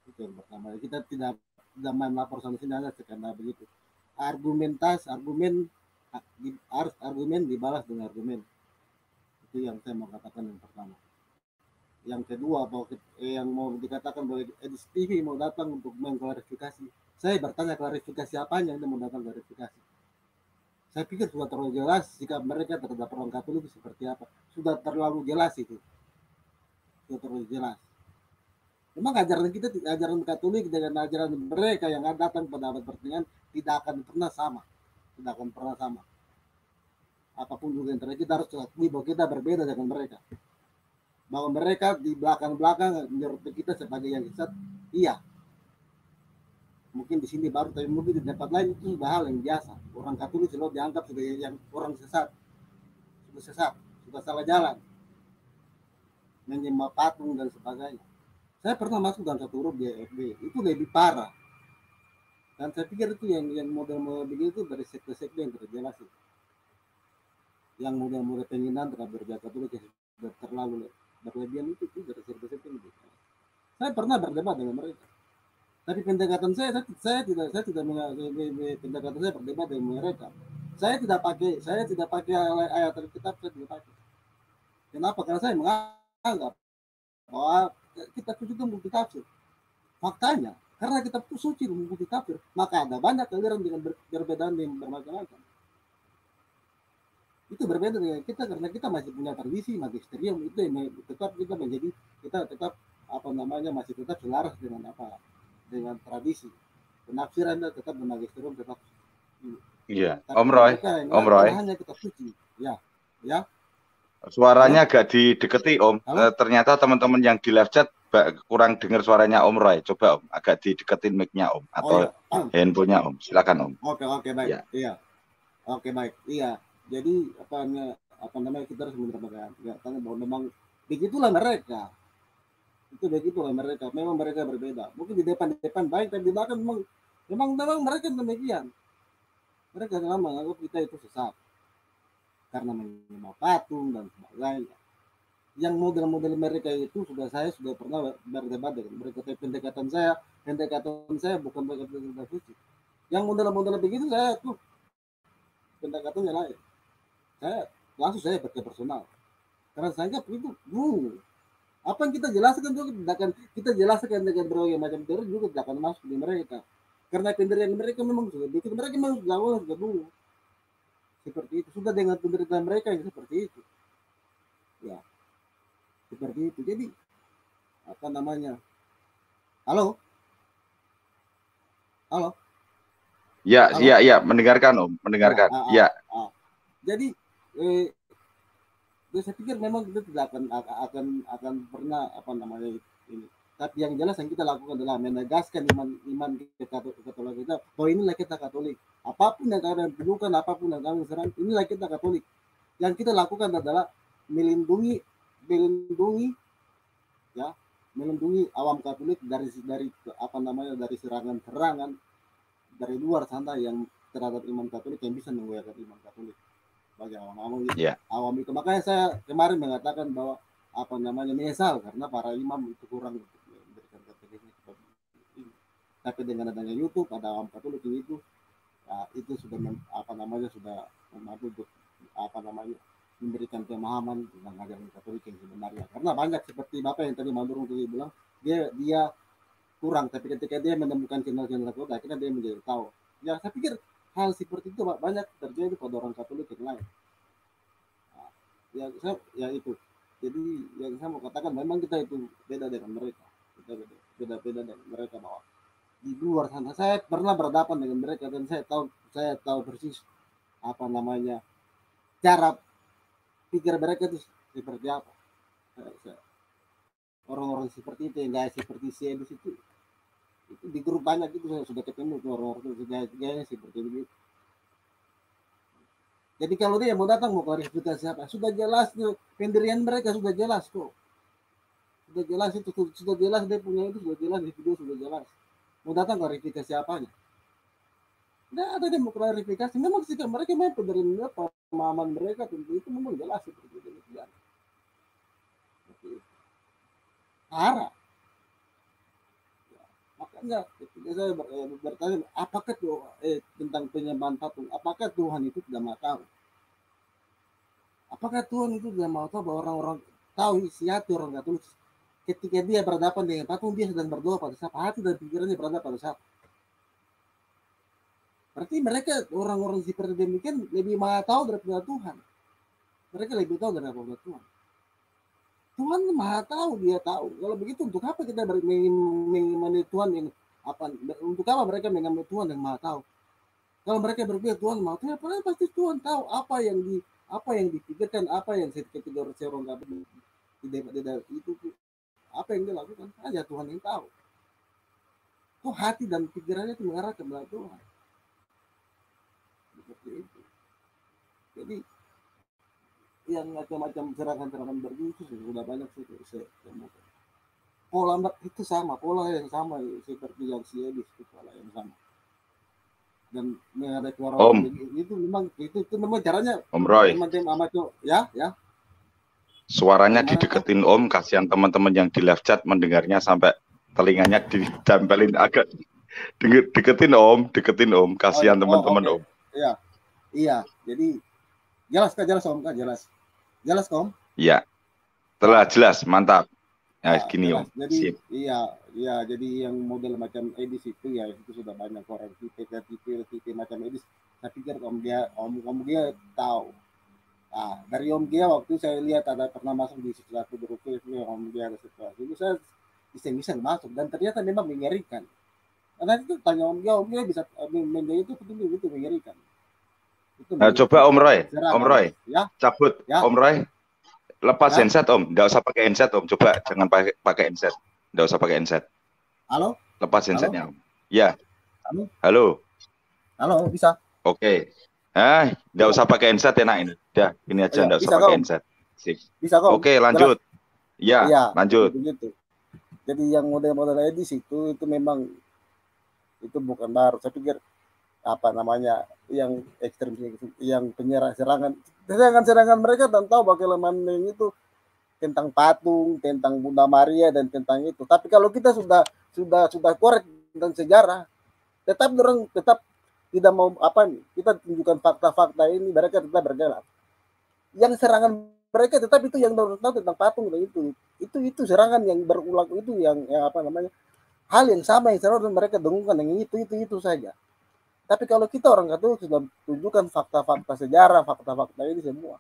itu yang pertama kita tidak tidak main lapor sama sini hanya sekedar begitu argumentas argumen harus argumen dibalas dengan argumen itu yang saya mau katakan yang pertama yang kedua bahwa eh, yang mau dikatakan bahwa Edis TV mau datang untuk mengklarifikasi saya bertanya klarifikasi apanya yang mau datang klarifikasi saya pikir sudah terlalu jelas sikap mereka terhadap orang itu seperti apa sudah terlalu jelas itu sudah terlalu jelas memang ajaran kita ajaran Katolik dengan ajaran mereka yang datang pada abad pertengahan tidak akan pernah sama tidak akan pernah sama apapun juga yang terjadi kita harus akui bahwa kita berbeda dengan mereka bahwa mereka di belakang-belakang menurut kita sebagai yang sesat iya mungkin di sini baru tapi mungkin di tempat lain itu sudah yang biasa orang katolik selalu dianggap sebagai yang orang sesat sudah sesat sudah salah jalan menyembah patung dan sebagainya saya pernah masuk dalam satu grup di FB itu lebih parah dan saya pikir itu yang yang model-model begini itu dari sekte-sekte yang terjelas itu yang muda-muda penginan terhadap berjaga dulu terlalu berlebihan itu tidak reservasi tinggi. Saya pernah berdebat dengan mereka. Tapi pendekatan saya, saya, saya tidak, saya tidak pendekatan saya berdebat dengan mereka. Saya tidak pakai, saya tidak pakai ayat Alkitab, saya tidak pakai. Kenapa? Karena saya menganggap bahwa kita itu multitafsir. Faktanya, karena kita itu suci multitafsir, maka ada banyak aliran dengan berbedaan yang bermacam-macam itu berbeda dengan kita karena kita masih punya tradisi magisterium itu yang tetap kita menjadi kita tetap apa namanya masih tetap selaras dengan apa dengan tradisi penafsiran tetap magisterium tetap iya, iya. Om Roy Om Roy hanya kita suci ya ya suaranya ya. agak dideketi Om Halo? Eh, ternyata teman-teman yang di live chat kurang dengar suaranya Om Roy coba Om agak dideketin mic-nya Om atau oh, iya. handphonenya Om silakan Om oke oke baik ya. iya oke baik iya jadi apa apa namanya kita harus menerapkan kegiatan bahwa memang begitulah mereka itu begitulah mereka memang mereka berbeda mungkin di depan depan baik tapi di belakang memang memang memang mereka demikian mereka memang menganggap kita itu sesat karena menyembah patung dan sebagainya yang model-model mereka itu sudah saya sudah pernah berdebat dengan mereka pendekatan saya pendekatan saya bukan pendekatan fisik yang model-model begitu saya tuh pendekatannya lain saya langsung saya berke personal karena saya kan itu uh, apa yang kita jelaskan juga tidak akan kita jelaskan dengan berbagai macam teori juga tidak akan masuk di mereka karena pendirian mereka memang sudah begitu mereka memang sudah awal sudah dulu seperti itu sudah dengan penderitaan mereka yang seperti itu ya seperti itu jadi apa namanya halo halo ya ya ya mendengarkan Om, mendengarkan. Ah, ah, ya. Ah. Jadi eh, ya, saya pikir memang kita tidak akan akan akan pernah apa namanya ini tapi yang jelas yang kita lakukan adalah menegaskan iman iman kita Katolik kita bahwa inilah kita Katolik apapun yang kalian perlukan apapun yang kalian serang inilah kita Katolik yang kita lakukan adalah melindungi melindungi ya melindungi awam Katolik dari dari apa namanya dari serangan-serangan dari luar sana yang terhadap iman Katolik yang bisa menggoyahkan iman Katolik sebagai awam awam gitu. Yeah. awam itu makanya saya kemarin mengatakan bahwa apa namanya menyesal karena para imam itu kurang memberikan ini tapi dengan adanya YouTube ada awam Katolik itu ya, itu sudah mem, apa namanya sudah membantu untuk apa namanya memberikan pemahaman tentang ajaran Katolik yang sebenarnya karena banyak seperti bapak yang tadi Mandurung tadi bilang dia dia kurang tapi ketika dia menemukan channel-channel Katolik akhirnya dia menjadi tahu ya saya pikir hal seperti itu banyak terjadi pada orang Katolik yang lain. ya, saya, ya itu. Jadi yang saya mau katakan memang kita itu beda dengan mereka. Kita beda, beda, beda dengan mereka bahwa di luar sana saya pernah berhadapan dengan mereka dan saya tahu saya tahu persis apa namanya cara pikir mereka itu seperti apa. Orang-orang seperti itu yang nggak seperti di situ di grup banyak itu saya sudah ketemu orang-orang sudah gaya seperti itu jadi kalau dia mau datang mau klarifikasi siapa, sudah jelas tuh pendirian mereka sudah jelas kok sudah jelas itu sudah jelas dia punya itu sudah jelas di video sudah jelas mau datang klarifikasi apanya tidak ada dia mau klarifikasi memang sikap mereka memang pendirian pemahaman mereka tentu itu memang jelas seperti itu arah enggak ketika saya ber, eh, bertanya apakah tuh eh, tentang penyembahan patung apakah Tuhan itu tidak mau tahu apakah Tuhan itu tidak mau tahu bahwa orang-orang tahu isi hati orang Katolik ketika dia berhadapan dengan patung dia sedang berdoa pada siapa hati dan pikirannya berada pada siapa berarti mereka orang-orang seperti demikian lebih mau tahu daripada Tuhan mereka lebih tahu daripada Tuhan Tuhan maha tahu, dia tahu. Kalau begitu untuk apa kita mengimani Tuhan yang apa? Untuk apa mereka mengimani Tuhan yang maha tahu? Kalau mereka berpikir Tuhan maha tahu, ya pasti Tuhan tahu apa yang di apa yang dipikirkan, apa yang ketika orang orang gabung di dalam itu apa yang dia lakukan hanya Tuhan yang tahu. Tuh hati dan pikirannya itu mengarah kepada Tuhan. Seperti itu. Jadi yang macam-macam serangan-serangan itu sudah banyak sih saya temukan pola itu sama pola yang sama seperti yang si Edis pola yang sama dan mengenai suara Om. itu memang itu, itu memang caranya Om Roy macam teman amatir ya ya suaranya Gimana? dideketin Om kasihan teman-teman yang di live chat mendengarnya sampai telinganya ditempelin agak deketin Om deketin Om kasihan oh, teman-teman oh, oh, okay. Om iya iya jadi Jelas kak, jelas om, kak, jelas. Jelas om? Iya. Telah jelas, mantap. Ya, nah, gini om. Jadi Sip. iya, iya. Jadi yang model macam Edis itu ya itu sudah banyak orang tipe tipe tipe macam Edis. Saya pikir om dia om om dia tahu. Ah, dari om dia waktu saya lihat ada pernah masuk di satu grup itu om dia ada situasi itu saya iseng-iseng masuk dan ternyata memang mengerikan. Karena itu tanya om dia, om dia bisa eh, menjadi itu betul-betul mengerikan nah, coba Om Roy, jarang, Om Roy, ya? cabut, ya? Om Roy, lepas ya? handset Om, nggak usah pakai handset Om, coba ya. jangan pakai pakai handset, nggak usah pakai handset. Halo. Lepas handsetnya Om. Ya. Halo. Halo. Halo, bisa. Oke. Okay. Ah, eh, nggak usah pakai handset enak ini. ya ini aja iya, nggak ya, usah pakai handset. Bisa kok. Oke, okay, lanjut. Ya, ya, lanjut. Gitu. Jadi yang model-modelnya di situ itu memang itu bukan baru. Saya pikir apa namanya yang ekstrim yang penyerang serangan serangan serangan mereka dan tahu bagaimana itu tentang patung tentang Bunda Maria dan tentang itu tapi kalau kita sudah sudah sudah korek tentang sejarah tetap orang tetap tidak mau apa nih kita tunjukkan fakta-fakta ini mereka tetap bergerak yang serangan mereka tetap itu yang orang tahu tentang patung dan itu itu itu serangan yang berulang itu yang yang apa namanya hal yang sama yang selalu mereka dengungkan yang itu itu itu saja tapi kalau kita orang Katolik sudah tunjukkan fakta-fakta sejarah, fakta-fakta ini semua.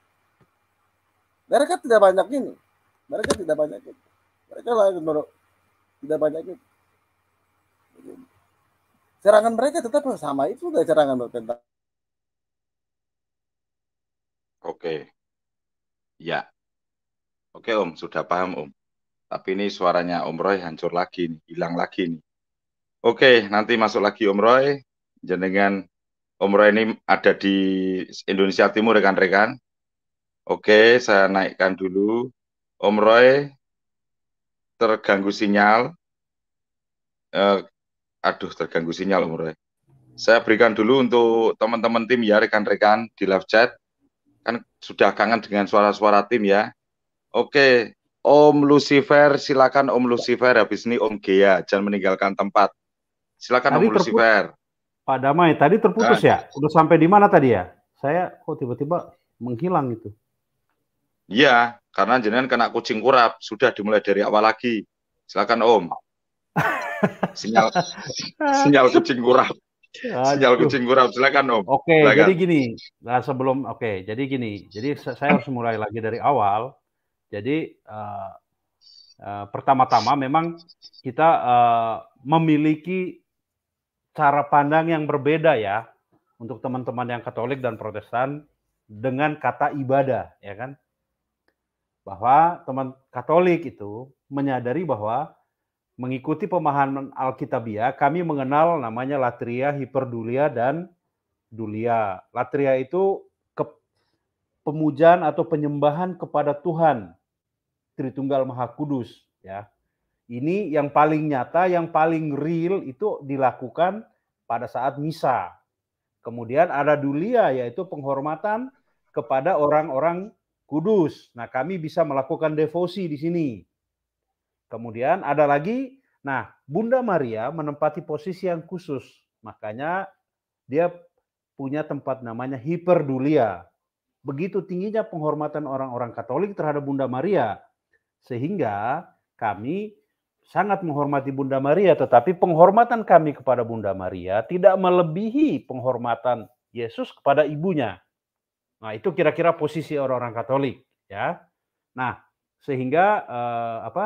Mereka tidak banyak ini. Mereka tidak banyak itu. Mereka lain tidak banyak itu. Serangan mereka tetap sama itu udah serangan tentang. Oke. Ya. Oke Om, sudah paham Om. Tapi ini suaranya Om Roy hancur lagi nih, hilang lagi nih. Oke, nanti masuk lagi Om Roy jenengan Om Roy ini ada di Indonesia Timur rekan-rekan. Oke, saya naikkan dulu. Om Roy e terganggu sinyal. Eh, aduh, terganggu sinyal Om Roy. E. Saya berikan dulu untuk teman-teman tim ya rekan-rekan di live chat. Kan sudah kangen dengan suara-suara tim ya. Oke, Om Lucifer, silakan Om Lucifer. Habis ini Om Gea, jangan meninggalkan tempat. Silakan Om Lucifer. Pak Damai, tadi terputus nah, ya? Udah sampai di mana tadi ya? Saya kok tiba-tiba menghilang itu. Iya, karena jenengan kena kucing kurap, sudah dimulai dari awal lagi. Silakan Om. sinyal sinyal kucing kurap. Sinyal kucing kurap, silakan Om. Oke, jadi gini. Nah, sebelum oke, okay, jadi gini. Jadi saya harus mulai lagi dari awal. Jadi uh, uh, pertama-tama memang kita uh, memiliki cara pandang yang berbeda ya untuk teman-teman yang Katolik dan Protestan dengan kata ibadah, ya kan? Bahwa teman Katolik itu menyadari bahwa mengikuti pemahaman Alkitabiah, kami mengenal namanya latria, hiperdulia, dan dulia. Latria itu ke, pemujaan atau penyembahan kepada Tuhan, Tritunggal Maha Kudus, ya. Ini yang paling nyata, yang paling real itu dilakukan pada saat misa. Kemudian ada dulia yaitu penghormatan kepada orang-orang kudus. Nah, kami bisa melakukan devosi di sini. Kemudian ada lagi, nah, Bunda Maria menempati posisi yang khusus. Makanya dia punya tempat namanya hiperdulia. Begitu tingginya penghormatan orang-orang Katolik terhadap Bunda Maria sehingga kami sangat menghormati Bunda Maria, tetapi penghormatan kami kepada Bunda Maria tidak melebihi penghormatan Yesus kepada ibunya. Nah, itu kira-kira posisi orang-orang Katolik, ya. Nah, sehingga eh, apa?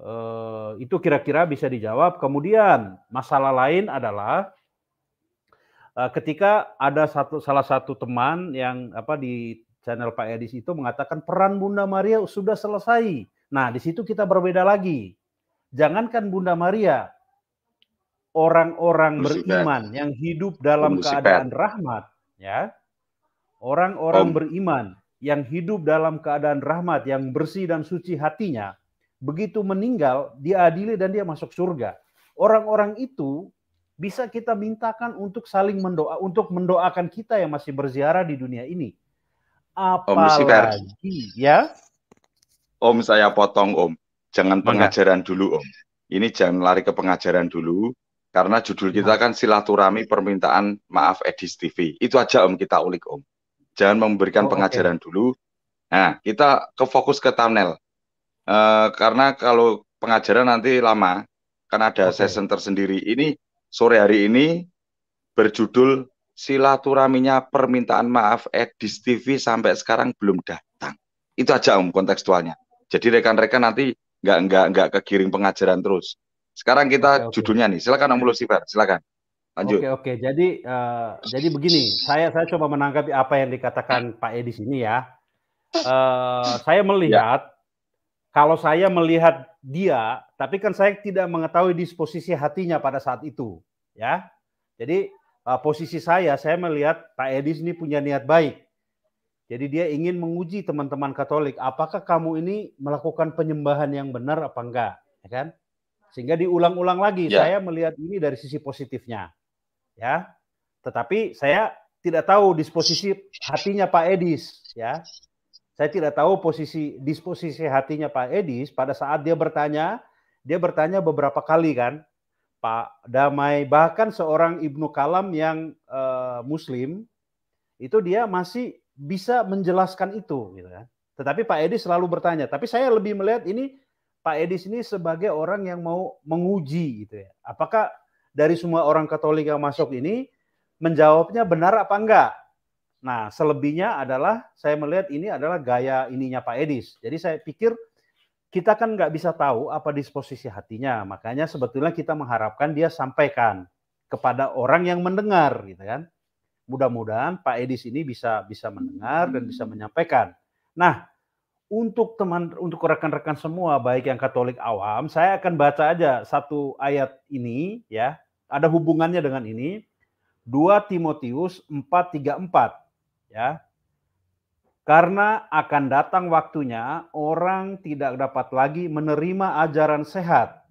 Eh, itu kira-kira bisa dijawab. Kemudian masalah lain adalah eh, ketika ada satu salah satu teman yang apa di channel Pak Edis itu mengatakan peran Bunda Maria sudah selesai. Nah, di situ kita berbeda lagi Jangankan Bunda Maria, orang-orang beriman yang hidup dalam keadaan rahmat, ya. Orang-orang beriman yang hidup dalam keadaan rahmat, yang bersih dan suci hatinya, begitu meninggal diadili dan dia masuk surga. Orang-orang itu bisa kita mintakan untuk saling mendoa, untuk mendoakan kita yang masih berziarah di dunia ini. Apalagi, om, ya. Om saya potong, Om. Jangan pengajaran dulu, Om. Ini jangan lari ke pengajaran dulu, karena judul kita iya. kan silaturahmi permintaan maaf Edis TV. Itu aja Om kita ulik Om. Jangan memberikan oh, pengajaran okay. dulu. Nah, kita ke fokus ke thumbnail. Uh, karena kalau pengajaran nanti lama, kan ada okay. session tersendiri. Ini sore hari ini berjudul silaturahminya permintaan maaf Edis TV sampai sekarang belum datang. Itu aja Om kontekstualnya. Jadi rekan-rekan nanti nggak nggak nggak kegiring pengajaran terus. Sekarang kita okay, okay. judulnya nih, silakan Om Lucifer, silakan. Lanjut. Oke oke, jadi uh, jadi begini, saya saya coba menanggapi apa yang dikatakan Pak Edi sini ya. Uh, saya melihat ya. kalau saya melihat dia, tapi kan saya tidak mengetahui disposisi hatinya pada saat itu, ya. Jadi uh, posisi saya, saya melihat Pak Edi ini punya niat baik jadi dia ingin menguji teman-teman Katolik, apakah kamu ini melakukan penyembahan yang benar apa enggak, ya kan? Sehingga diulang-ulang lagi. Ya. Saya melihat ini dari sisi positifnya, ya. Tetapi saya tidak tahu disposisi hatinya Pak Edis, ya. Saya tidak tahu posisi disposisi hatinya Pak Edis pada saat dia bertanya, dia bertanya beberapa kali kan, Pak Damai bahkan seorang Ibnu Kalam yang uh, Muslim itu dia masih bisa menjelaskan itu gitu kan. Tetapi Pak Edi selalu bertanya, tapi saya lebih melihat ini Pak Edi ini sebagai orang yang mau menguji gitu ya. Apakah dari semua orang Katolik yang masuk ini menjawabnya benar apa enggak? Nah, selebihnya adalah saya melihat ini adalah gaya ininya Pak Edis. Jadi saya pikir kita kan nggak bisa tahu apa disposisi hatinya. Makanya sebetulnya kita mengharapkan dia sampaikan kepada orang yang mendengar gitu kan mudah-mudahan Pak Edis ini bisa bisa mendengar dan bisa hmm. menyampaikan. Nah, untuk teman untuk rekan-rekan semua baik yang Katolik awam, saya akan baca aja satu ayat ini ya. Ada hubungannya dengan ini. 2 Timotius 4:34 ya. Karena akan datang waktunya orang tidak dapat lagi menerima ajaran sehat,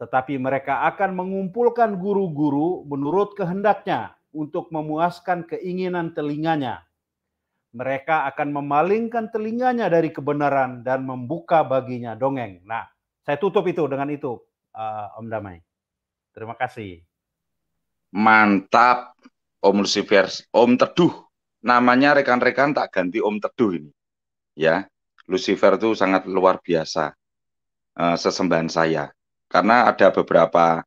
tetapi mereka akan mengumpulkan guru-guru menurut kehendaknya untuk memuaskan keinginan telinganya. Mereka akan memalingkan telinganya dari kebenaran dan membuka baginya dongeng. Nah, saya tutup itu dengan itu, uh, Om Damai. Terima kasih. Mantap, Om Lucifer, Om Teduh. Namanya rekan-rekan tak ganti Om Teduh ini. Ya, Lucifer itu sangat luar biasa uh, sesembahan saya. Karena ada beberapa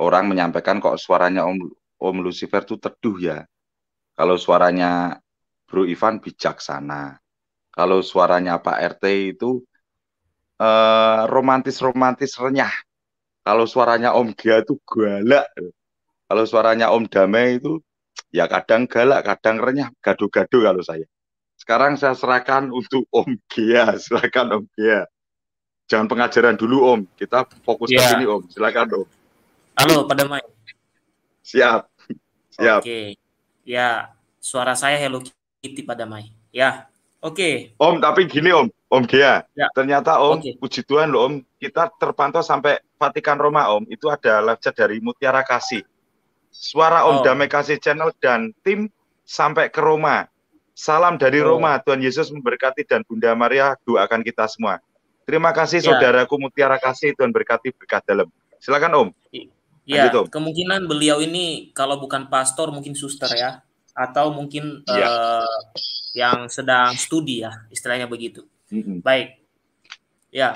orang menyampaikan kok suaranya Om Om Lucifer tuh teduh ya. Kalau suaranya Bro Ivan bijaksana. Kalau suaranya Pak RT itu eh, romantis-romantis uh, renyah. Kalau suaranya Om Gia itu galak. Kalau suaranya Om Damai itu ya kadang galak, kadang renyah, gaduh-gaduh kalau saya. Sekarang saya serahkan untuk Om Gia, silakan Om Gia jangan pengajaran dulu om kita fokus yeah. ke sini om silakan om halo pada main siap Oke. Okay. Ya, suara saya Hello Kitty pada Mai. Ya. Oke. Okay. Om, tapi gini Om, Om Gia. Ya. Ternyata Om, okay. puji Tuhan loh Om, kita terpantau sampai Vatikan Roma Om, itu ada live chat dari Mutiara Kasih. Suara Om oh. Damai Kasih Channel dan tim sampai ke Roma. Salam dari oh. Roma, Tuhan Yesus memberkati dan Bunda Maria doakan kita semua. Terima kasih ya. saudaraku Mutiara Kasih, Tuhan berkati berkat dalam. Silakan Om. Ya kemungkinan beliau ini kalau bukan pastor mungkin suster ya, atau mungkin ya. Uh, yang sedang studi ya, istilahnya begitu. Mm -hmm. Baik, ya.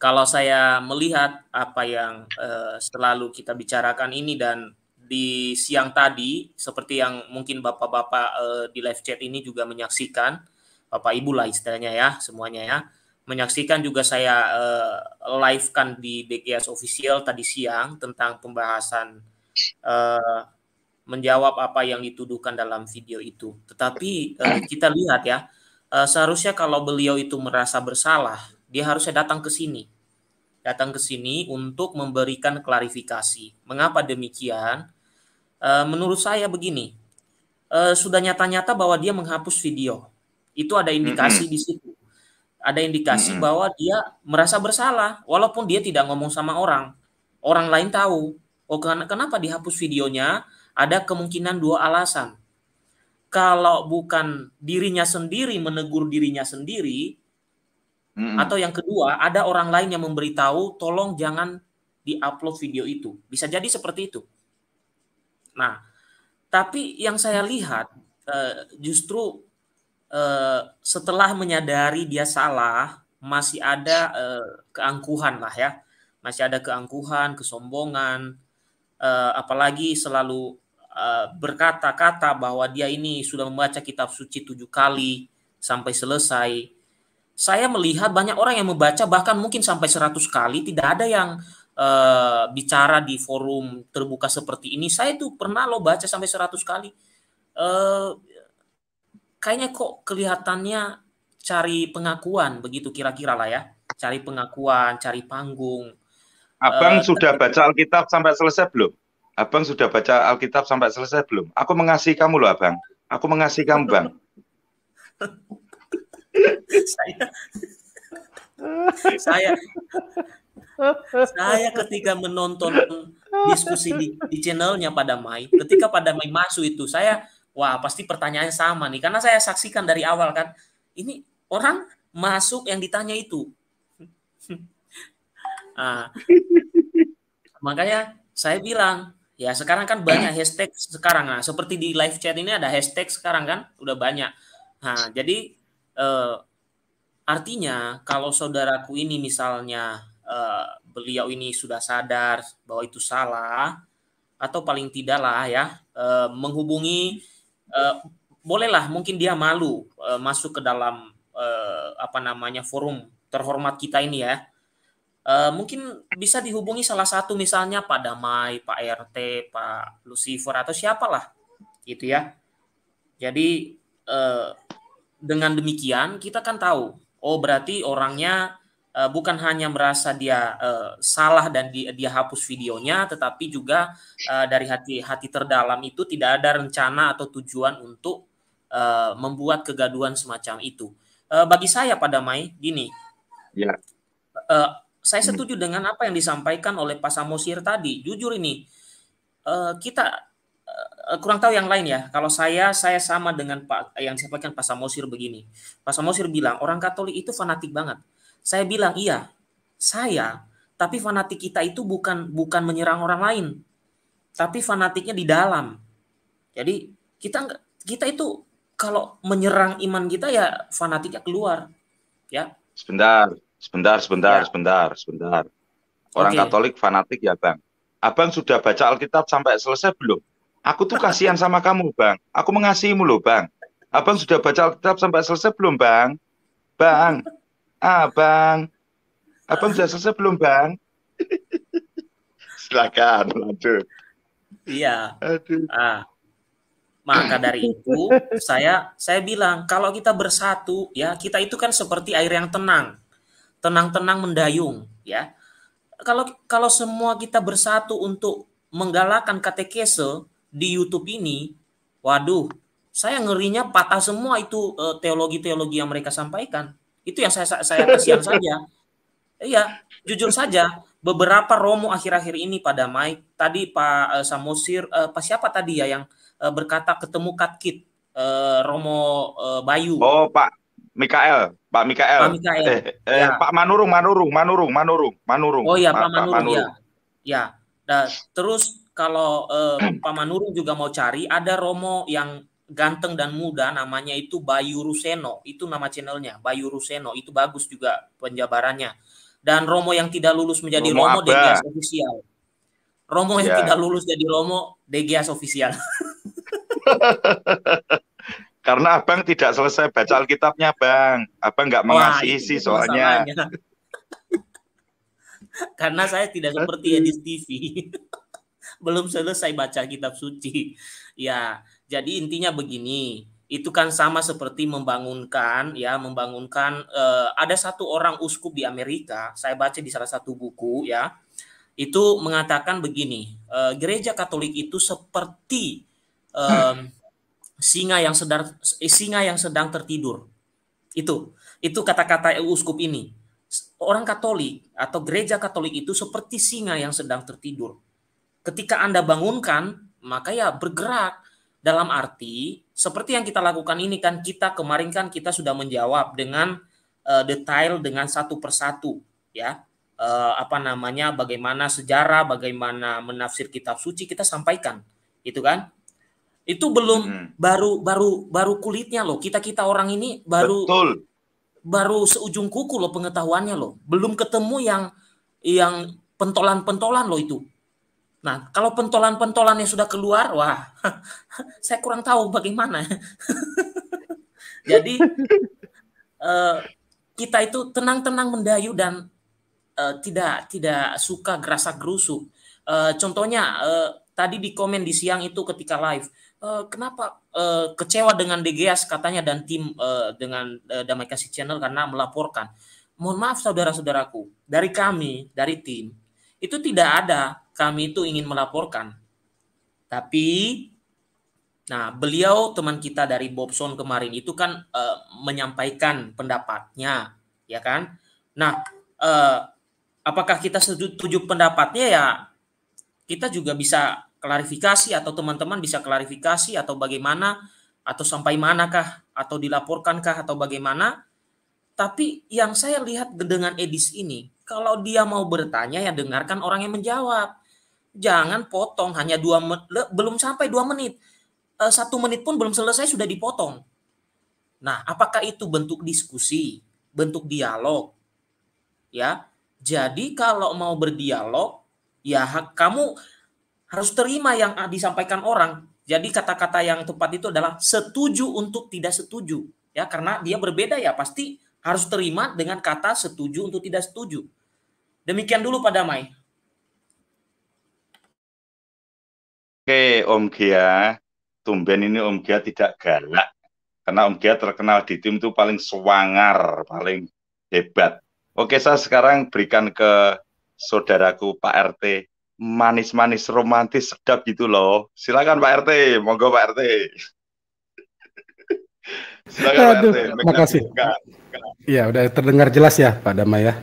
Kalau saya melihat apa yang uh, selalu kita bicarakan ini dan di siang tadi, seperti yang mungkin bapak-bapak uh, di live chat ini juga menyaksikan, bapak ibu lah istilahnya ya, semuanya ya menyaksikan juga saya uh, eh, live kan di BGS official tadi siang tentang pembahasan uh, menjawab apa yang dituduhkan dalam video itu. Tetapi uh, kita lihat ya, uh, seharusnya kalau beliau itu merasa bersalah, dia harusnya datang ke sini. Datang ke sini untuk memberikan klarifikasi. Mengapa demikian? Uh, menurut saya begini, uh, sudah nyata-nyata bahwa dia menghapus video. Itu ada indikasi mm -hmm. di situ ada indikasi hmm. bahwa dia merasa bersalah walaupun dia tidak ngomong sama orang. Orang lain tahu. Oh kenapa dihapus videonya? Ada kemungkinan dua alasan. Kalau bukan dirinya sendiri menegur dirinya sendiri hmm. atau yang kedua ada orang lain yang memberitahu tolong jangan diupload video itu. Bisa jadi seperti itu. Nah, tapi yang saya lihat eh, justru eh, setelah menyadari dia salah masih ada eh, keangkuhan lah ya masih ada keangkuhan kesombongan eh, apalagi selalu eh, berkata-kata bahwa dia ini sudah membaca kitab suci tujuh kali sampai selesai saya melihat banyak orang yang membaca bahkan mungkin sampai seratus kali tidak ada yang uh, bicara di forum terbuka seperti ini saya tuh pernah lo baca sampai 100 kali uh, kayaknya kok kelihatannya cari pengakuan begitu kira-kira lah ya cari pengakuan cari panggung abang uh, sudah baca Alkitab sampai selesai belum abang sudah baca Alkitab sampai selesai belum aku mengasihi kamu loh abang aku mengasihi kamu bang saya saya saya ketika menonton diskusi di, di channelnya pada Mai ketika pada Mai masuk itu saya Wah, pasti pertanyaan sama nih karena saya saksikan dari awal kan. Ini orang masuk yang ditanya itu. nah, makanya saya bilang, ya sekarang kan banyak hashtag sekarang nah seperti di live chat ini ada hashtag sekarang kan udah banyak. Nah, jadi eh, artinya kalau saudaraku ini misalnya eh, beliau ini sudah sadar bahwa itu salah atau paling tidak lah ya eh, menghubungi Eh, bolehlah mungkin dia malu uh, masuk ke dalam uh, apa namanya forum terhormat kita ini ya. Uh, mungkin bisa dihubungi salah satu misalnya Pak Damai, Pak RT, Pak Lucifer atau siapalah gitu ya. Jadi uh, dengan demikian kita kan tahu, oh berarti orangnya Eh, bukan hanya merasa dia uh, salah dan dia, dia hapus videonya, tetapi juga uh, dari hati hati terdalam itu tidak ada rencana atau tujuan untuk uh, membuat kegaduhan semacam itu. Uh, bagi saya pada Mai gini, ya. uh, saya hmm. setuju hmm. dengan apa yang disampaikan oleh Pak Samosir tadi. Jujur ini uh, kita kurang tahu yang lain ya. Kalau saya, saya sama dengan Pak yang disampaikan Pak Samosir begini. Pak Samosir bilang orang Katolik itu fanatik banget. Saya bilang, iya, saya, tapi fanatik kita itu bukan bukan menyerang orang lain, tapi fanatiknya di dalam. Jadi kita kita itu kalau menyerang iman kita ya fanatiknya keluar, ya. Sebentar, sebentar, sebentar, ya. sebentar, sebentar. Orang okay. Katolik fanatik ya bang. Abang sudah baca Alkitab sampai selesai belum? Aku tuh kasihan sama kamu bang. Aku mengasihimu loh bang. Abang sudah baca Alkitab sampai selesai belum bang? Bang, Abang. Ah, Abang sudah selesai belum, Bang? Silakan, lanjut. Iya. Aduh. Ah. Maka dari itu saya saya bilang kalau kita bersatu ya kita itu kan seperti air yang tenang. Tenang-tenang mendayung ya. Kalau kalau semua kita bersatu untuk menggalakkan katekese di YouTube ini, waduh, saya ngerinya patah semua itu eh, teologi-teologi yang mereka sampaikan. Itu yang saya saya kasihan saja. Iya, jujur saja beberapa romo akhir-akhir ini pada Mike tadi Pak uh, Samosir uh, Pak siapa tadi ya yang uh, berkata ketemu Katkit uh, Romo uh, Bayu. Oh, Pak Mikael, Pak Mikael. Pak Mikael. Eh, eh, ya. Pak Manurung, Manurung, Manurung, Manurung, Manurung. Oh iya, Ma Pak Manurung, iya. Manurung. ya. Ya. Nah, terus kalau eh, Pak Manurung juga mau cari ada Romo yang ganteng dan muda namanya itu Bayu Ruseno itu nama channelnya Bayu Ruseno itu bagus juga penjabarannya dan Romo yang tidak lulus menjadi Romo, Romo DGS official Romo yang yeah. tidak lulus jadi Romo DGS official karena abang tidak selesai baca Alkitabnya bang abang nggak mengasihi sih soalnya karena saya tidak seperti Edis TV belum selesai baca kitab suci ya jadi intinya begini, itu kan sama seperti membangunkan ya membangunkan eh, ada satu orang uskup di Amerika saya baca di salah satu buku ya itu mengatakan begini eh, gereja Katolik itu seperti eh, singa yang sedang eh, singa yang sedang tertidur itu itu kata-kata uskup ini orang Katolik atau gereja Katolik itu seperti singa yang sedang tertidur ketika anda bangunkan maka ya bergerak dalam arti seperti yang kita lakukan ini kan kita kemarin kan kita sudah menjawab dengan uh, detail dengan satu persatu ya uh, apa namanya bagaimana sejarah bagaimana menafsir kitab suci kita sampaikan itu kan itu belum hmm. baru baru baru kulitnya loh kita kita orang ini baru Betul. baru seujung kuku loh pengetahuannya loh belum ketemu yang yang pentolan pentolan loh itu Nah, kalau pentolan-pentolan yang sudah keluar, wah, saya kurang tahu bagaimana. Jadi eh, kita itu tenang-tenang mendayu dan eh, tidak tidak suka gerasa gerusuk. Eh, contohnya eh, tadi di komen di siang itu ketika live, eh, kenapa eh, kecewa dengan DGS katanya dan tim dengan Damai Kasih Channel karena melaporkan. Mohon maaf saudara-saudaraku, dari kami, dari tim itu tidak ada kami itu ingin melaporkan. Tapi nah beliau teman kita dari Bobson kemarin itu kan e, menyampaikan pendapatnya, ya kan? Nah, e, apakah kita setuju pendapatnya ya kita juga bisa klarifikasi atau teman-teman bisa klarifikasi atau bagaimana atau sampai manakah atau dilaporkankah atau bagaimana? Tapi yang saya lihat dengan Edis ini, kalau dia mau bertanya ya dengarkan orang yang menjawab jangan potong hanya dua belum sampai dua menit eh, satu menit pun belum selesai sudah dipotong nah apakah itu bentuk diskusi bentuk dialog ya jadi kalau mau berdialog ya kamu harus terima yang disampaikan orang jadi kata-kata yang tepat itu adalah setuju untuk tidak setuju ya karena dia berbeda ya pasti harus terima dengan kata setuju untuk tidak setuju demikian dulu pada Mai Oke, Om Gia, tumben ini Om Gia tidak galak. Karena Om Gia terkenal di tim itu paling swangar, paling hebat. Oke, saya sekarang berikan ke saudaraku Pak RT. Manis-manis romantis sedap gitu loh. Silakan Pak RT, monggo Pak RT. Silakan Pak RT. Terima kasih. Iya, udah terdengar jelas ya Pak Damai ya.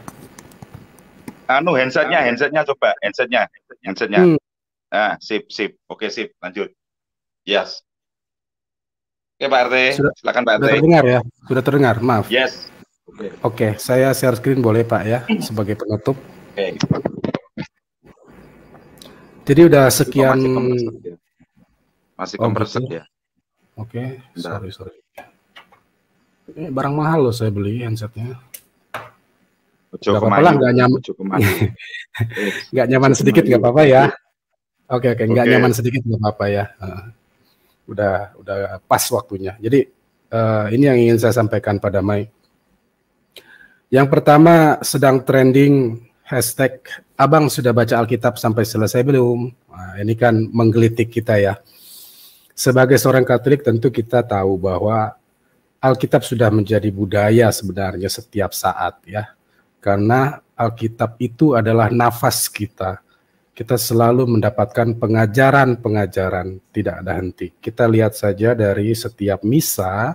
Anu handsetnya, handsetnya coba, handsetnya, handsetnya. Hmm. Nah, sip, sip. Oke, sip. Lanjut. Yes. Oke, Pak RT. Sudah, silakan Pak RT. Sudah terdengar ya? Sudah terdengar, maaf. Yes. Oke, okay. saya share screen boleh Pak ya, sebagai penutup. Okay. Jadi udah sekian... Masih kompresor ya? Oh, gitu. ya? Oke, okay. sorry, sorry. Ini barang mahal loh saya beli handsetnya. Gak apa-apa lah, gak nyaman. Gak nyaman sedikit, gak apa-apa ya. Oke okay, oke, nggak nyaman sedikit nggak apa-apa ya. Uh, udah udah pas waktunya. Jadi uh, ini yang ingin saya sampaikan pada Mai. Yang pertama sedang trending hashtag Abang sudah baca Alkitab sampai selesai belum? Nah, ini kan menggelitik kita ya. Sebagai seorang Katolik tentu kita tahu bahwa Alkitab sudah menjadi budaya sebenarnya setiap saat ya. Karena Alkitab itu adalah nafas kita kita selalu mendapatkan pengajaran-pengajaran tidak ada henti. Kita lihat saja dari setiap misa,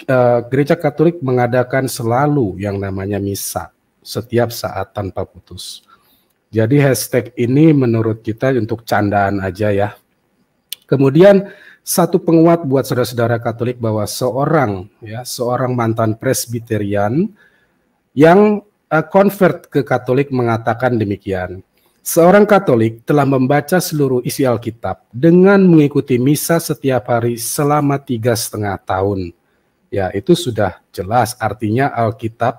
eh, gereja Katolik mengadakan selalu yang namanya misa setiap saat tanpa putus. Jadi hashtag ini menurut kita untuk candaan aja ya. Kemudian satu penguat buat saudara-saudara Katolik bahwa seorang ya seorang mantan presbiterian yang eh, convert ke Katolik mengatakan demikian Seorang Katolik telah membaca seluruh isi Alkitab dengan mengikuti misa setiap hari selama tiga setengah tahun. Ya, itu sudah jelas artinya Alkitab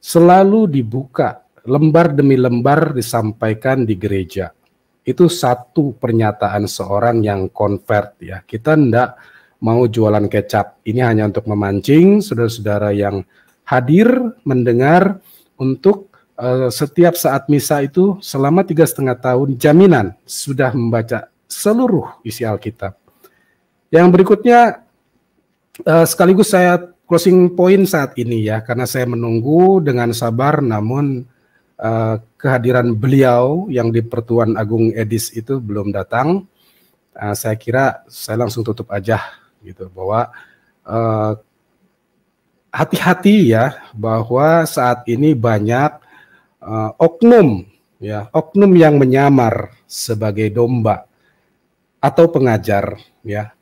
selalu dibuka lembar demi lembar disampaikan di gereja. Itu satu pernyataan seorang yang convert ya. Kita tidak mau jualan kecap. Ini hanya untuk memancing saudara-saudara yang hadir mendengar untuk Eh, setiap saat misa itu selama tiga setengah tahun jaminan sudah membaca seluruh isi Alkitab. Yang berikutnya eh, sekaligus saya closing point saat ini ya karena saya menunggu dengan sabar namun eh, kehadiran beliau yang di Pertuan Agung Edis itu belum datang. saya kira saya langsung tutup aja gitu bahwa hati -hati ya bahwa saat ini banyak uh, oknum ya oknum yang menyamar sebagai domba atau pengajar ya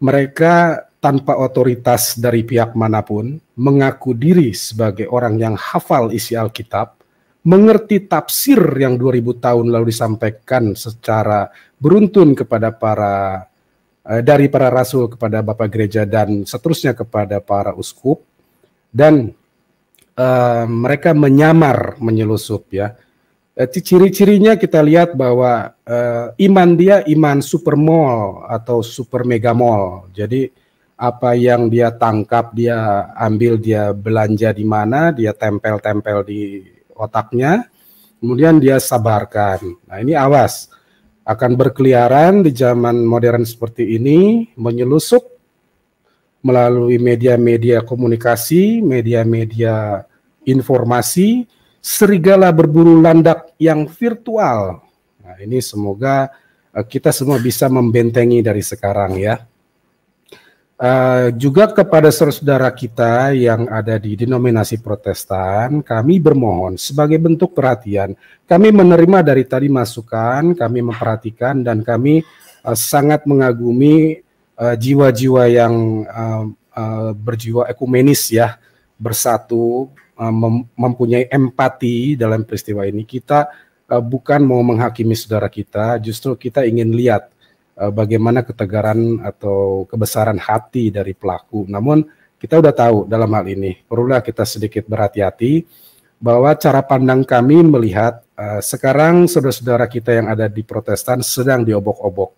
mereka tanpa otoritas dari pihak manapun mengaku diri sebagai orang yang hafal isi Alkitab mengerti tafsir yang 2000 tahun lalu disampaikan secara beruntun kepada para eh, dari para rasul kepada bapak gereja dan seterusnya kepada para uskup dan Eh, mereka menyamar menyelusup ya. Uh, Ciri-cirinya kita lihat bahwa uh, iman dia iman super mall atau super mega mall. Jadi apa yang dia tangkap, dia ambil, dia belanja di mana, dia tempel-tempel di otaknya, kemudian dia sabarkan. Nah ini awas, akan berkeliaran di zaman modern seperti ini, menyelusup melalui media-media komunikasi, media-media informasi serigala berburu landak yang virtual. Nah, ini semoga eh, kita semua bisa membentengi dari sekarang ya. Uh, juga kepada saudara-saudara kita yang ada di denominasi Protestan, kami bermohon sebagai bentuk perhatian. Kami menerima dari tadi masukan, kami memperhatikan dan kami uh, sangat mengagumi jiwa-jiwa uh, yang uh, uh, berjiwa ekumenis ya, bersatu Uh, mempunyai empati dalam peristiwa ini. Kita uh, bukan mau menghakimi saudara kita, justru kita ingin lihat uh, bagaimana ketegaran atau kebesaran hati dari pelaku. Namun kita sudah tahu dalam hal ini perlulah kita sedikit berhati-hati bahwa cara pandang kami melihat sekarang saudara-saudara kita yang ada di Protestan sedang diobok-obok.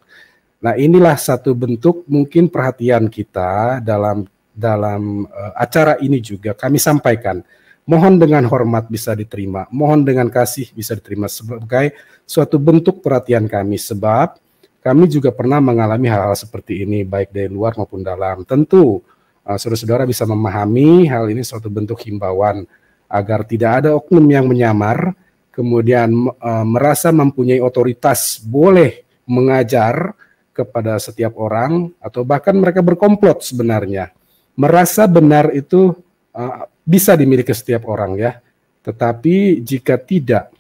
Nah, inilah satu bentuk mungkin perhatian kita dalam dalam acara ini juga kami sampaikan Mohon dengan hormat bisa diterima, mohon dengan kasih bisa diterima sebagai suatu bentuk perhatian kami sebab kami juga pernah mengalami hal-hal seperti ini baik dari luar maupun dalam. Tentu uh, saudara-saudara bisa memahami hal ini suatu bentuk himbauan agar tidak ada oknum yang menyamar kemudian uh, merasa mempunyai otoritas boleh mengajar kepada setiap orang atau bahkan mereka berkomplot sebenarnya. Merasa benar itu uh, bisa dimiliki setiap orang ya. Tetapi jika tidak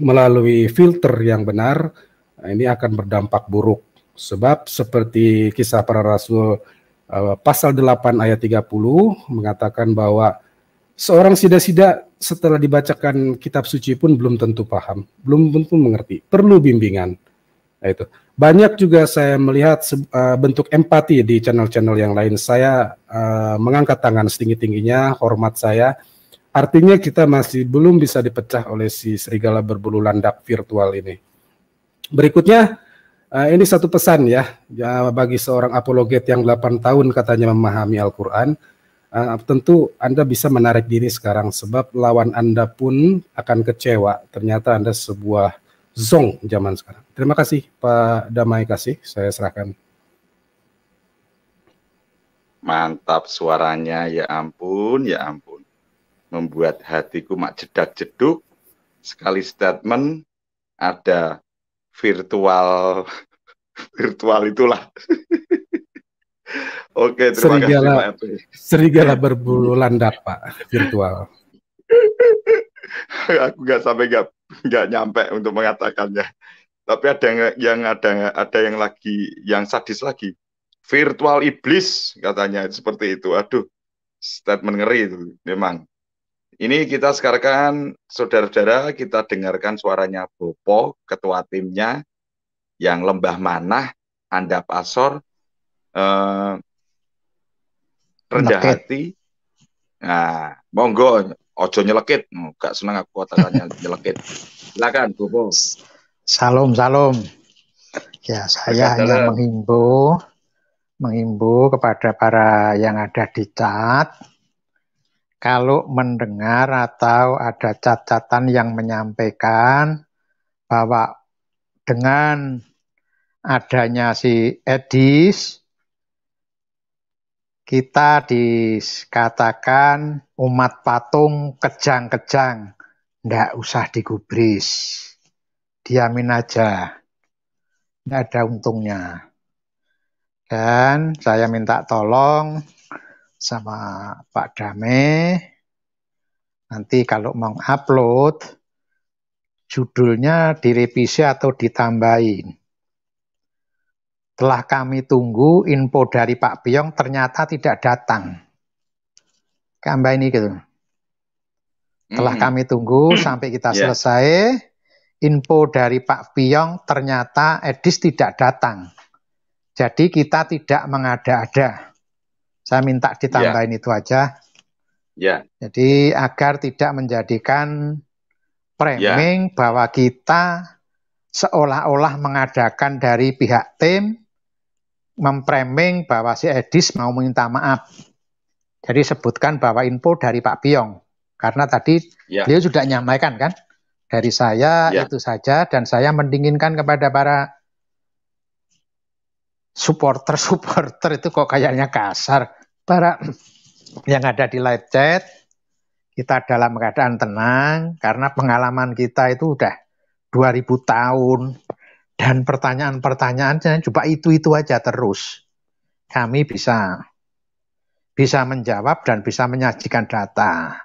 melalui filter yang benar, eh, ini akan berdampak buruk. Sebab seperti kisah para rasul eh, pasal 8 ayat 30 mengatakan bahwa seorang sida-sida setelah dibacakan kitab suci pun belum tentu paham, belum tentu mengerti, perlu bimbingan. Nah, itu. Banyak juga saya melihat uh, bentuk empati di channel-channel yang lain. Saya uh, mengangkat tangan setinggi-tingginya, hormat saya. Artinya kita masih belum bisa dipecah oleh si serigala berbulu landak virtual ini. Berikutnya, eh, ini satu pesan ya, ya bagi seorang apologet yang 8 tahun katanya memahami Al-Quran. tentu Anda bisa menarik diri sekarang sebab lawan Anda pun akan kecewa. Ternyata Anda sebuah zong zaman sekarang. Terima kasih Pak Damai Kasih, saya serahkan. Mantap suaranya, ya ampun, ya ampun. Membuat hatiku mak jedak-jeduk. Sekali statement ada virtual virtual itulah. Oke, terima serigala, kasih Pak Serigala berbulu landak Pak virtual. Aku nggak sampai gap nggak nyampe untuk mengatakannya. Tapi ada yang, yang ada ada yang lagi yang sadis lagi. Virtual iblis katanya seperti itu. Aduh, statement ngeri itu memang. Ini kita sekarang saudara-saudara kita dengarkan suaranya Bopo, ketua timnya yang lembah manah, anda pasor eh, rendah hati. Nah, monggo ojo nyelekit oh, gak seneng aku katakannya nyelekit silakan Bobo salam salam ya saya yang hanya menghimbau menghimbau kepada para yang ada di chat kalau mendengar atau ada catatan yang menyampaikan bahwa dengan adanya si Edis kita dikatakan umat patung kejang-kejang, ndak usah digubris, diamin aja, ndak ada untungnya. Dan saya minta tolong sama Pak Dame, nanti kalau mau upload, judulnya direvisi atau ditambahin. Setelah kami tunggu info dari Pak Biong ternyata tidak datang. Kamba ini gitu. Telah mm. kami tunggu hmm. sampai kita yeah. selesai, info dari Pak Biong ternyata Edis tidak datang. Jadi kita tidak mengada-ada. Saya minta ditambahin yeah. itu aja. Yeah. Jadi agar tidak menjadikan ya. framing yeah. bahwa kita seolah-olah mengadakan dari pihak tim mempreming bahwa si Edis mau minta maaf. Jadi sebutkan bahwa info dari Pak Piong. Karena tadi ya. beliau sudah nyampaikan kan. Dari saya ya. itu saja dan saya mendinginkan kepada para supporter-supporter itu kok kayaknya kasar. Para yang ada di live chat, kita dalam keadaan tenang karena pengalaman kita itu udah 2000 tahun, dan pertanyaan-pertanyaannya coba itu-itu aja terus. Kami bisa bisa menjawab dan bisa menyajikan data.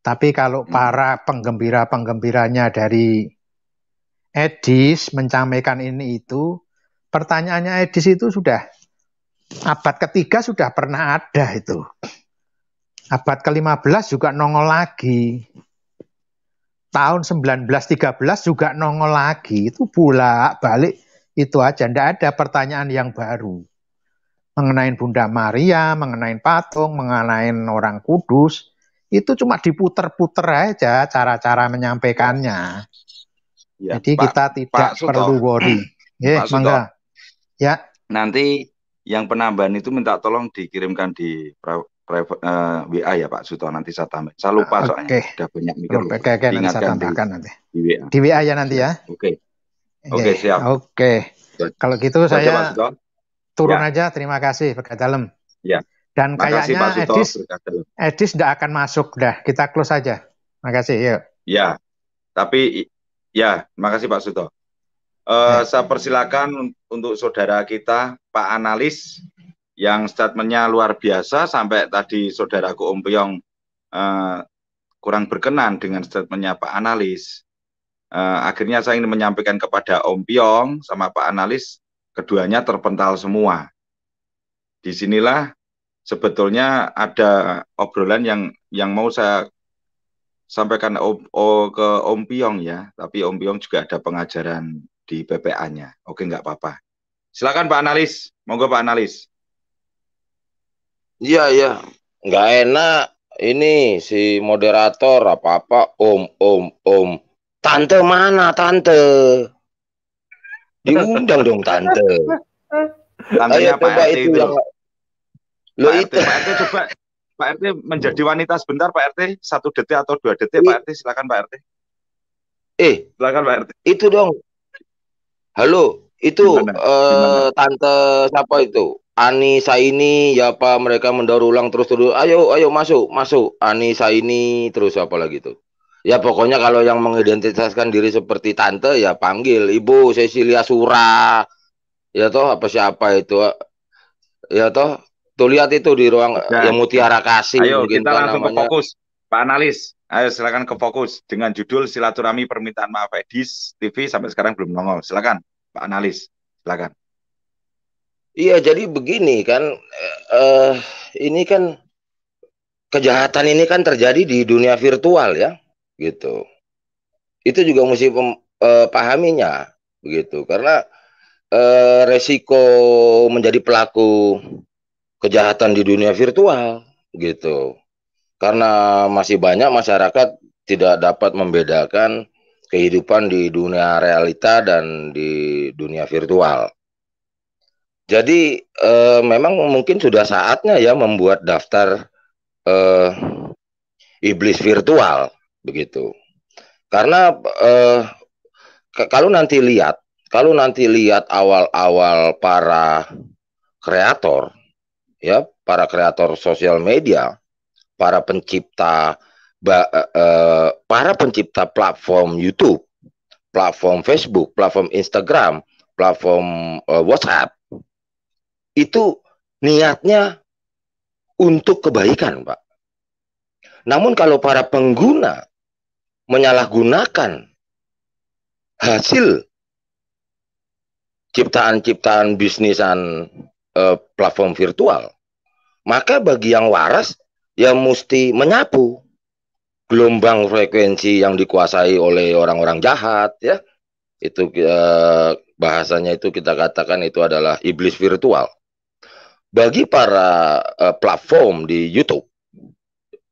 Tapi kalau hmm. para penggembira-penggembiranya dari Edis mencamekan ini itu, pertanyaannya Edis itu sudah abad ketiga sudah pernah ada itu. Abad ke-15 juga nongol lagi tahun 1913 juga nongol lagi itu pula balik itu aja ndak ada pertanyaan yang baru mengenai Bunda Maria, mengenai patung, mengenai orang kudus, itu cuma diputer-puter aja cara-cara menyampaikannya. Ya, Jadi Pak, kita tidak Pak perlu worry. Ye, Pak eh, Ya. Nanti yang penambahan itu minta tolong dikirimkan di uh, eh, WA ya Pak Suto nanti saya tambah. Saya lupa ah, soalnya okay. udah banyak mikir. Oke, okay, okay, nanti saya tambahkan di, nanti. Di WA. Di WA ya nanti ya. Oke. Okay. Oke, okay, siap. Oke. Iya, okay. Kalau gitu saya coba, turun ya. aja. Terima kasih Pak Dalem. Ya. Dan Makasih, kayaknya Edis Edis tidak akan masuk dah. Kita close aja. Makasih, yuk. Ya. Tapi ya, makasih Pak Suto. Uh, eh, ya. Saya persilakan untuk saudara kita Pak Analis yang statementnya luar biasa sampai tadi saudaraku Om Pyong uh, eh, kurang berkenan dengan statementnya Pak Analis. Uh, akhirnya saya ingin menyampaikan kepada Om Pyong sama Pak Analis, keduanya terpental semua. Disinilah sebetulnya ada obrolan yang yang mau saya sampaikan o, o, ke Om Pyong ya, tapi Om Pyong juga ada pengajaran di PPA-nya. Oke, nggak apa-apa. Silakan Pak Analis, monggo Pak Analis. Iya, iya. Nggak enak ini si moderator apa-apa om om om. Tante mana tante? Diundang dong tante. Tante Ayo, Pak coba RT itu, itu. Yang... Lo Pak itu. RT, Pak RT coba Pak RT menjadi wanita sebentar Pak RT satu detik atau dua detik Pak RT silakan Pak RT. Eh, silakan Pak RT. Itu dong. Halo, itu Dimana? Uh, eh, tante siapa itu? Anissa ini ya apa mereka mendaur ulang terus terus ayo ayo masuk masuk Anissa ini terus apa lagi itu ya pokoknya kalau yang mengidentitaskan diri seperti tante ya panggil ibu Cecilia Sura ya toh apa siapa itu ya toh tuh lihat itu di ruang ya, yang mutiara kasih ayo mungkin kita langsung namanya. ke fokus Pak Analis ayo silakan ke fokus dengan judul silaturahmi permintaan maaf Edis TV sampai sekarang belum nongol silakan Pak Analis silakan Iya, jadi begini kan, uh, ini kan kejahatan ini kan terjadi di dunia virtual ya, gitu. Itu juga mesti pem, uh, pahaminya, begitu. Karena uh, resiko menjadi pelaku kejahatan di dunia virtual, gitu. Karena masih banyak masyarakat tidak dapat membedakan kehidupan di dunia realita dan di dunia virtual jadi eh, memang mungkin sudah saatnya ya membuat daftar eh, iblis virtual begitu. Karena eh, kalau nanti lihat, kalau nanti lihat awal-awal para kreator, ya para kreator sosial media, para pencipta, ba, para pencipta platform YouTube, platform Facebook, platform Instagram, platform WhatsApp, itu niatnya untuk kebaikan, Pak. Namun kalau para pengguna menyalahgunakan hasil ciptaan-ciptaan bisnisan eh, platform virtual, maka bagi yang waras ya mesti menyapu gelombang frekuensi yang dikuasai oleh orang-orang jahat ya. Itu eh, bahasanya itu kita katakan itu adalah iblis virtual bagi para uh, platform di YouTube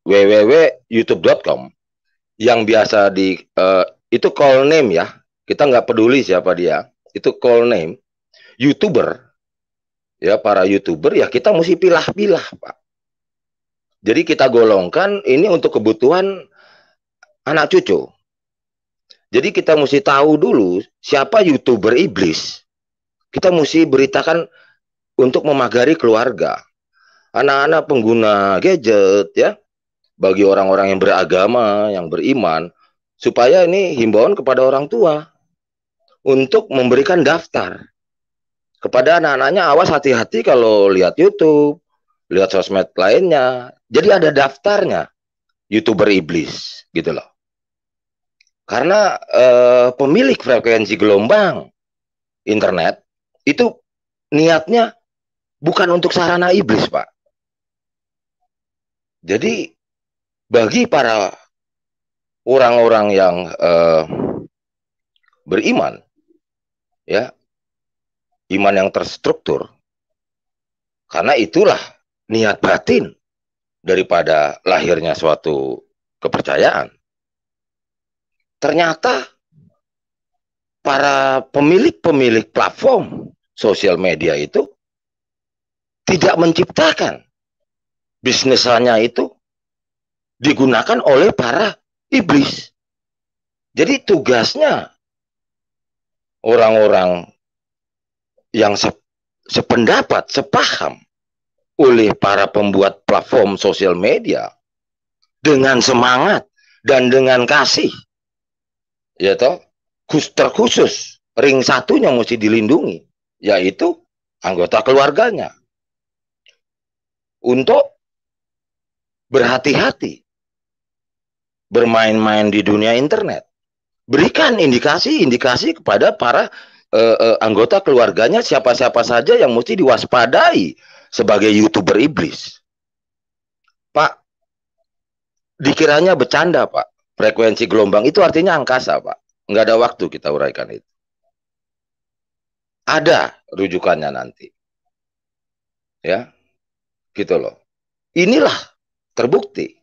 www.youtube.com yang biasa di uh, itu call name ya kita nggak peduli siapa dia itu call name youtuber ya para youtuber ya kita mesti pilah-pilah pak jadi kita golongkan ini untuk kebutuhan anak cucu jadi kita mesti tahu dulu siapa youtuber iblis kita mesti beritakan untuk memagari keluarga. Anak-anak pengguna gadget ya, bagi orang-orang yang beragama, yang beriman, supaya ini himbauan kepada orang tua untuk memberikan daftar kepada anak-anaknya awas hati-hati kalau lihat YouTube, lihat sosmed lainnya. Jadi ada daftarnya YouTuber iblis gitu loh. Karena eh, pemilik frekuensi gelombang internet itu niatnya bukan untuk sarana iblis, Pak. Jadi bagi para orang-orang yang eh, beriman, ya iman yang terstruktur, karena itulah niat batin daripada lahirnya suatu kepercayaan. Ternyata para pemilik-pemilik platform sosial media itu tidak menciptakan bisnisnya itu digunakan oleh para iblis. Jadi tugasnya orang-orang yang se sependapat, sepaham oleh para pembuat platform sosial media dengan semangat dan dengan kasih. Ya toh, terkhusus ring satunya mesti dilindungi, yaitu anggota keluarganya untuk berhati-hati bermain-main di dunia internet. Berikan indikasi-indikasi kepada para uh, uh, anggota keluarganya siapa-siapa saja yang mesti diwaspadai sebagai youtuber iblis. Pak, dikiranya bercanda Pak. Frekuensi gelombang itu artinya angkasa Pak. Nggak ada waktu kita uraikan itu. Ada rujukannya nanti. Ya, gitu loh. Inilah terbukti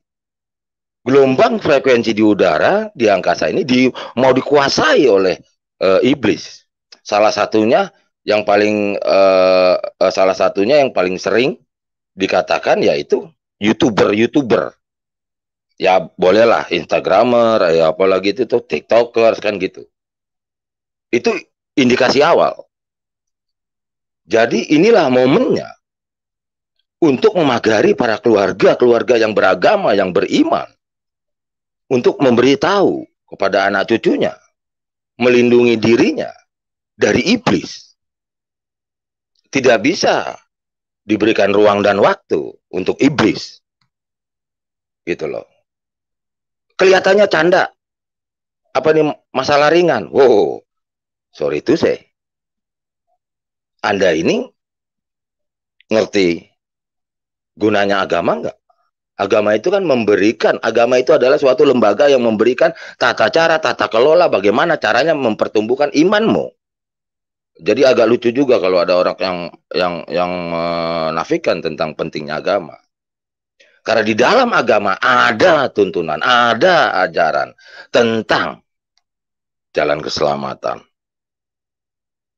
gelombang frekuensi di udara di angkasa ini di, mau dikuasai oleh e, iblis. Salah satunya yang paling e, e, salah satunya yang paling sering dikatakan yaitu youtuber-youtuber. Ya bolehlah instagramer, ya apalagi itu tuh tiktokers kan gitu. Itu indikasi awal. Jadi inilah momennya untuk memagari para keluarga-keluarga yang beragama, yang beriman. Untuk memberitahu kepada anak cucunya, melindungi dirinya dari iblis. Tidak bisa diberikan ruang dan waktu untuk iblis. Gitu loh. Kelihatannya canda. Apa ini masalah ringan? Wow, sorry itu saya. Anda ini ngerti gunanya agama enggak? Agama itu kan memberikan, agama itu adalah suatu lembaga yang memberikan tata cara, tata kelola bagaimana caranya mempertumbuhkan imanmu. Jadi agak lucu juga kalau ada orang yang yang yang menafikan tentang pentingnya agama. Karena di dalam agama ada tuntunan, ada ajaran tentang jalan keselamatan.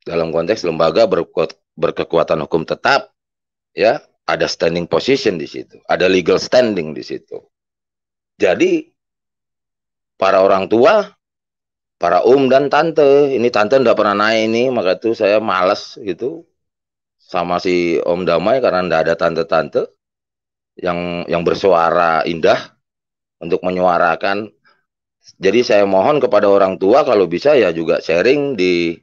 Dalam konteks lembaga berkekuatan hukum tetap ya ada standing position di situ, ada legal standing di situ. Jadi para orang tua, para um dan tante, ini tante tidak pernah naik ini, maka itu saya males gitu sama si Om Damai karena tidak ada tante-tante yang yang bersuara indah untuk menyuarakan. Jadi saya mohon kepada orang tua kalau bisa ya juga sharing di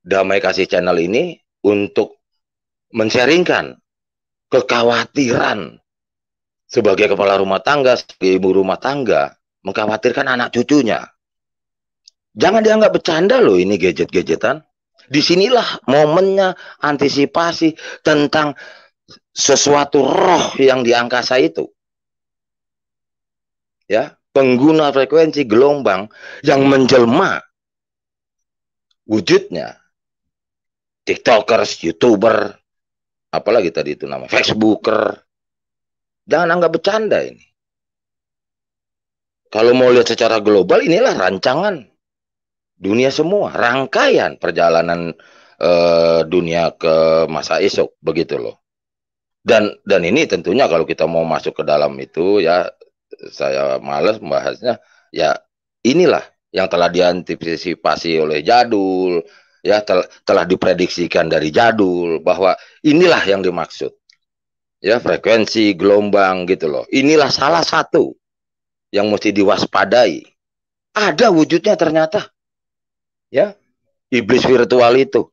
Damai Kasih Channel ini untuk mensharingkan kekhawatiran sebagai kepala rumah tangga, sebagai ibu rumah tangga, mengkhawatirkan anak cucunya. Jangan dianggap bercanda loh ini gadget-gadgetan. Disinilah momennya antisipasi tentang sesuatu roh yang di angkasa itu. Ya, pengguna frekuensi gelombang yang menjelma wujudnya. TikTokers, YouTuber, apalagi tadi itu nama Facebooker. Jangan anggap bercanda ini. Kalau mau lihat secara global inilah rancangan dunia semua, rangkaian perjalanan eh, dunia ke masa esok begitu loh. Dan dan ini tentunya kalau kita mau masuk ke dalam itu ya saya males membahasnya ya inilah yang telah diantisipasi oleh jadul, ya tel telah diprediksikan dari jadul bahwa inilah yang dimaksud ya frekuensi gelombang gitu loh inilah salah satu yang mesti diwaspadai ada wujudnya ternyata ya iblis virtual itu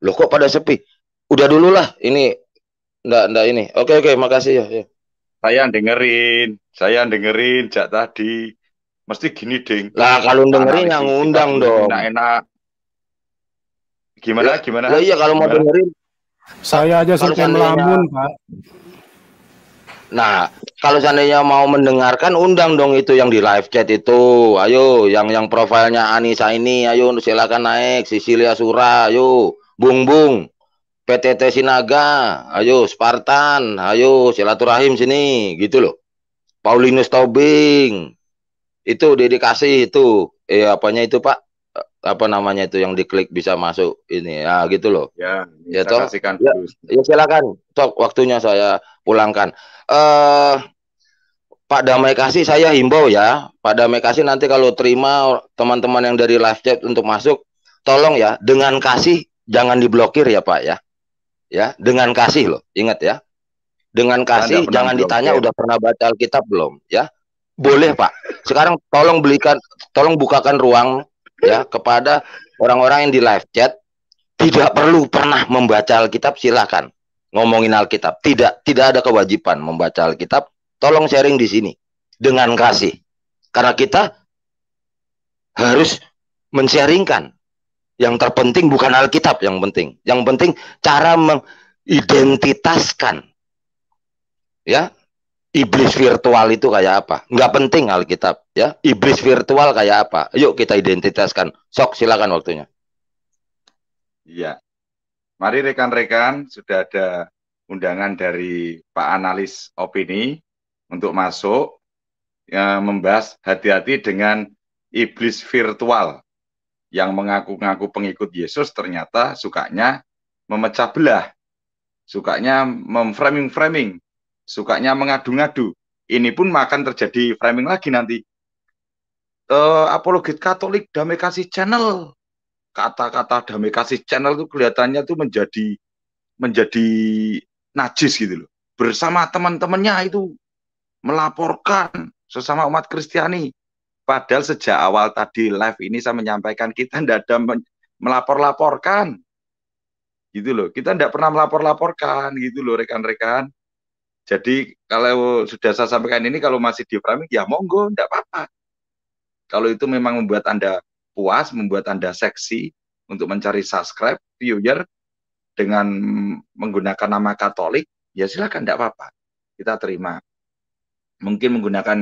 loh kok pada sepi udah dulu lah ini ndak ndak ini oke oke makasih ya, ya. saya dengerin saya dengerin jak tadi Mesti gini, Ding. Lah, kalau dengerin yang undang dong. Enak-enak. Gimana, gimana? iya kalau mau dengerin. Saya aja sampai melamun, Pak. Nah, kalau seandainya mau mendengarkan undang dong itu yang di live chat itu. Ayo yang yang profilnya Anissa ini, ayo silakan naik Sisilia Sura, ayo Bung Bung PTT Sinaga, ayo Spartan, ayo silaturahim sini gitu loh. Paulinus Tobing, itu dedikasi itu eh apanya itu pak eh, apa namanya itu yang diklik bisa masuk ini ya gitu loh ya ya toh ya, ya silakan sok waktunya saya pulangkan eh Pak Damai Kasih saya himbau ya Pak Damai Kasih nanti kalau terima teman-teman yang dari live chat untuk masuk tolong ya dengan kasih jangan diblokir ya Pak ya ya dengan kasih loh ingat ya dengan kasih jangan ditanya blokir. udah pernah baca Alkitab belum ya boleh Pak. Sekarang tolong belikan, tolong bukakan ruang ya kepada orang-orang yang di live chat tidak perlu pernah membaca Alkitab silahkan ngomongin Alkitab. Tidak tidak ada kewajiban membaca Alkitab. Tolong sharing di sini dengan kasih. Karena kita harus mensharingkan. Yang terpenting bukan Alkitab yang penting. Yang penting cara mengidentitaskan ya iblis virtual itu kayak apa? Nggak penting Alkitab ya. Iblis virtual kayak apa? Yuk kita identitaskan. Sok silakan waktunya. Iya. Mari rekan-rekan sudah ada undangan dari Pak Analis Opini untuk masuk ya, membahas hati-hati dengan iblis virtual yang mengaku-ngaku pengikut Yesus ternyata sukanya memecah belah, sukanya memframing-framing sukanya mengadu-ngadu. Ini pun makan terjadi framing lagi nanti. Uh, apologet Katolik damai kasih channel kata-kata damai kasih channel itu kelihatannya tuh menjadi menjadi najis gitu loh. Bersama teman-temannya itu melaporkan sesama umat Kristiani. Padahal sejak awal tadi live ini saya menyampaikan kita tidak ada melapor-laporkan. Gitu loh, kita tidak pernah melapor-laporkan gitu loh rekan-rekan. Jadi kalau sudah saya sampaikan ini kalau masih diframing ya monggo tidak apa-apa. Kalau itu memang membuat Anda puas, membuat Anda seksi untuk mencari subscribe, viewer dengan menggunakan nama Katolik, ya silakan tidak apa-apa. Kita terima. Mungkin menggunakan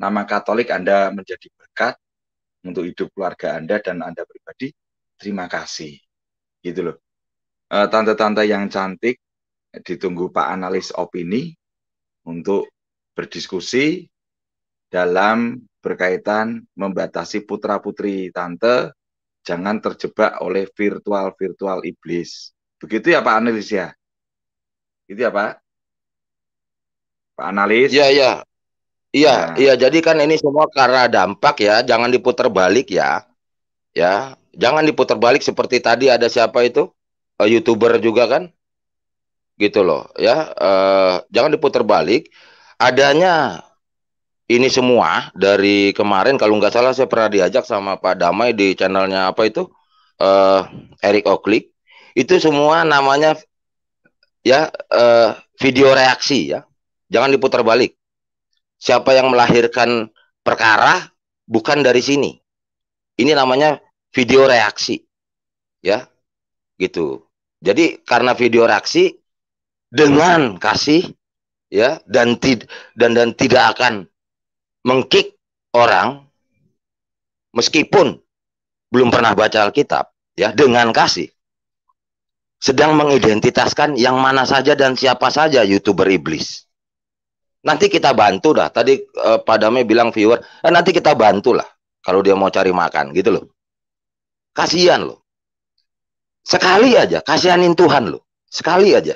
nama Katolik Anda menjadi berkat untuk hidup keluarga Anda dan Anda pribadi. Terima kasih. Gitu loh. Eh, tante-tante yang cantik, ditunggu Pak Analis Opini, untuk berdiskusi dalam berkaitan membatasi putra-putri tante jangan terjebak oleh virtual-virtual iblis. Begitu ya Pak Analis ya? Itu ya Pak? Pak Analis? Iya, iya. Iya, nah. iya. Jadi kan ini semua karena dampak ya. Jangan diputar balik ya. Ya, jangan diputar balik seperti tadi ada siapa itu? Eh, YouTuber juga kan? gitu loh ya uh, jangan diputar balik adanya ini semua dari kemarin kalau nggak salah saya pernah diajak sama Pak Damai di channelnya apa itu uh, Eric Oklik itu semua namanya ya uh, video reaksi ya jangan diputar balik siapa yang melahirkan perkara bukan dari sini ini namanya video reaksi ya gitu jadi karena video reaksi dengan kasih ya dan tid dan dan tidak akan mengkick orang meskipun belum pernah baca Alkitab ya dengan kasih sedang mengidentitaskan yang mana saja dan siapa saja youtuber iblis nanti kita bantu dah tadi eh, padamnya bilang viewer eh, nanti kita bantu lah kalau dia mau cari makan gitu loh kasihan loh sekali aja kasihanin Tuhan loh sekali aja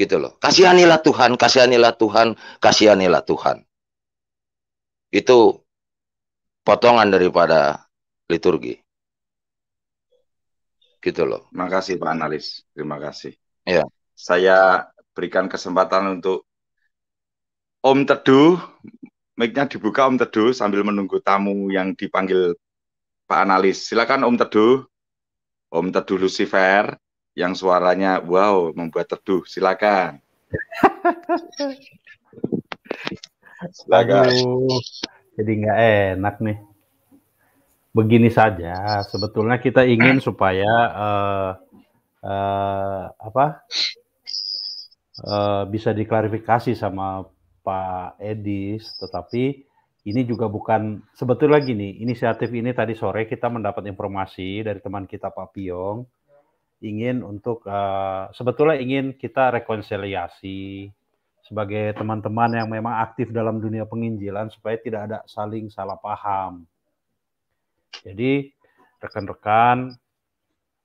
gitu loh. Kasihanilah Tuhan, kasihanilah Tuhan, kasihanilah Tuhan. Itu potongan daripada liturgi. Gitu loh. Terima kasih Pak Analis, terima kasih. Ya. Saya berikan kesempatan untuk Om Teduh, mic-nya dibuka Om Teduh sambil menunggu tamu yang dipanggil Pak Analis. Silakan Om Teduh. Om Teduh Lucifer yang suaranya wow membuat teduh silakan silakan jadi nggak enak nih begini saja sebetulnya kita ingin supaya uh, uh, apa uh, bisa diklarifikasi sama Pak Edis tetapi ini juga bukan sebetulnya gini inisiatif ini tadi sore kita mendapat informasi dari teman kita Pak Piong ingin untuk uh, sebetulnya ingin kita rekonsiliasi sebagai teman-teman yang memang aktif dalam dunia penginjilan supaya tidak ada saling salah paham. Jadi rekan-rekan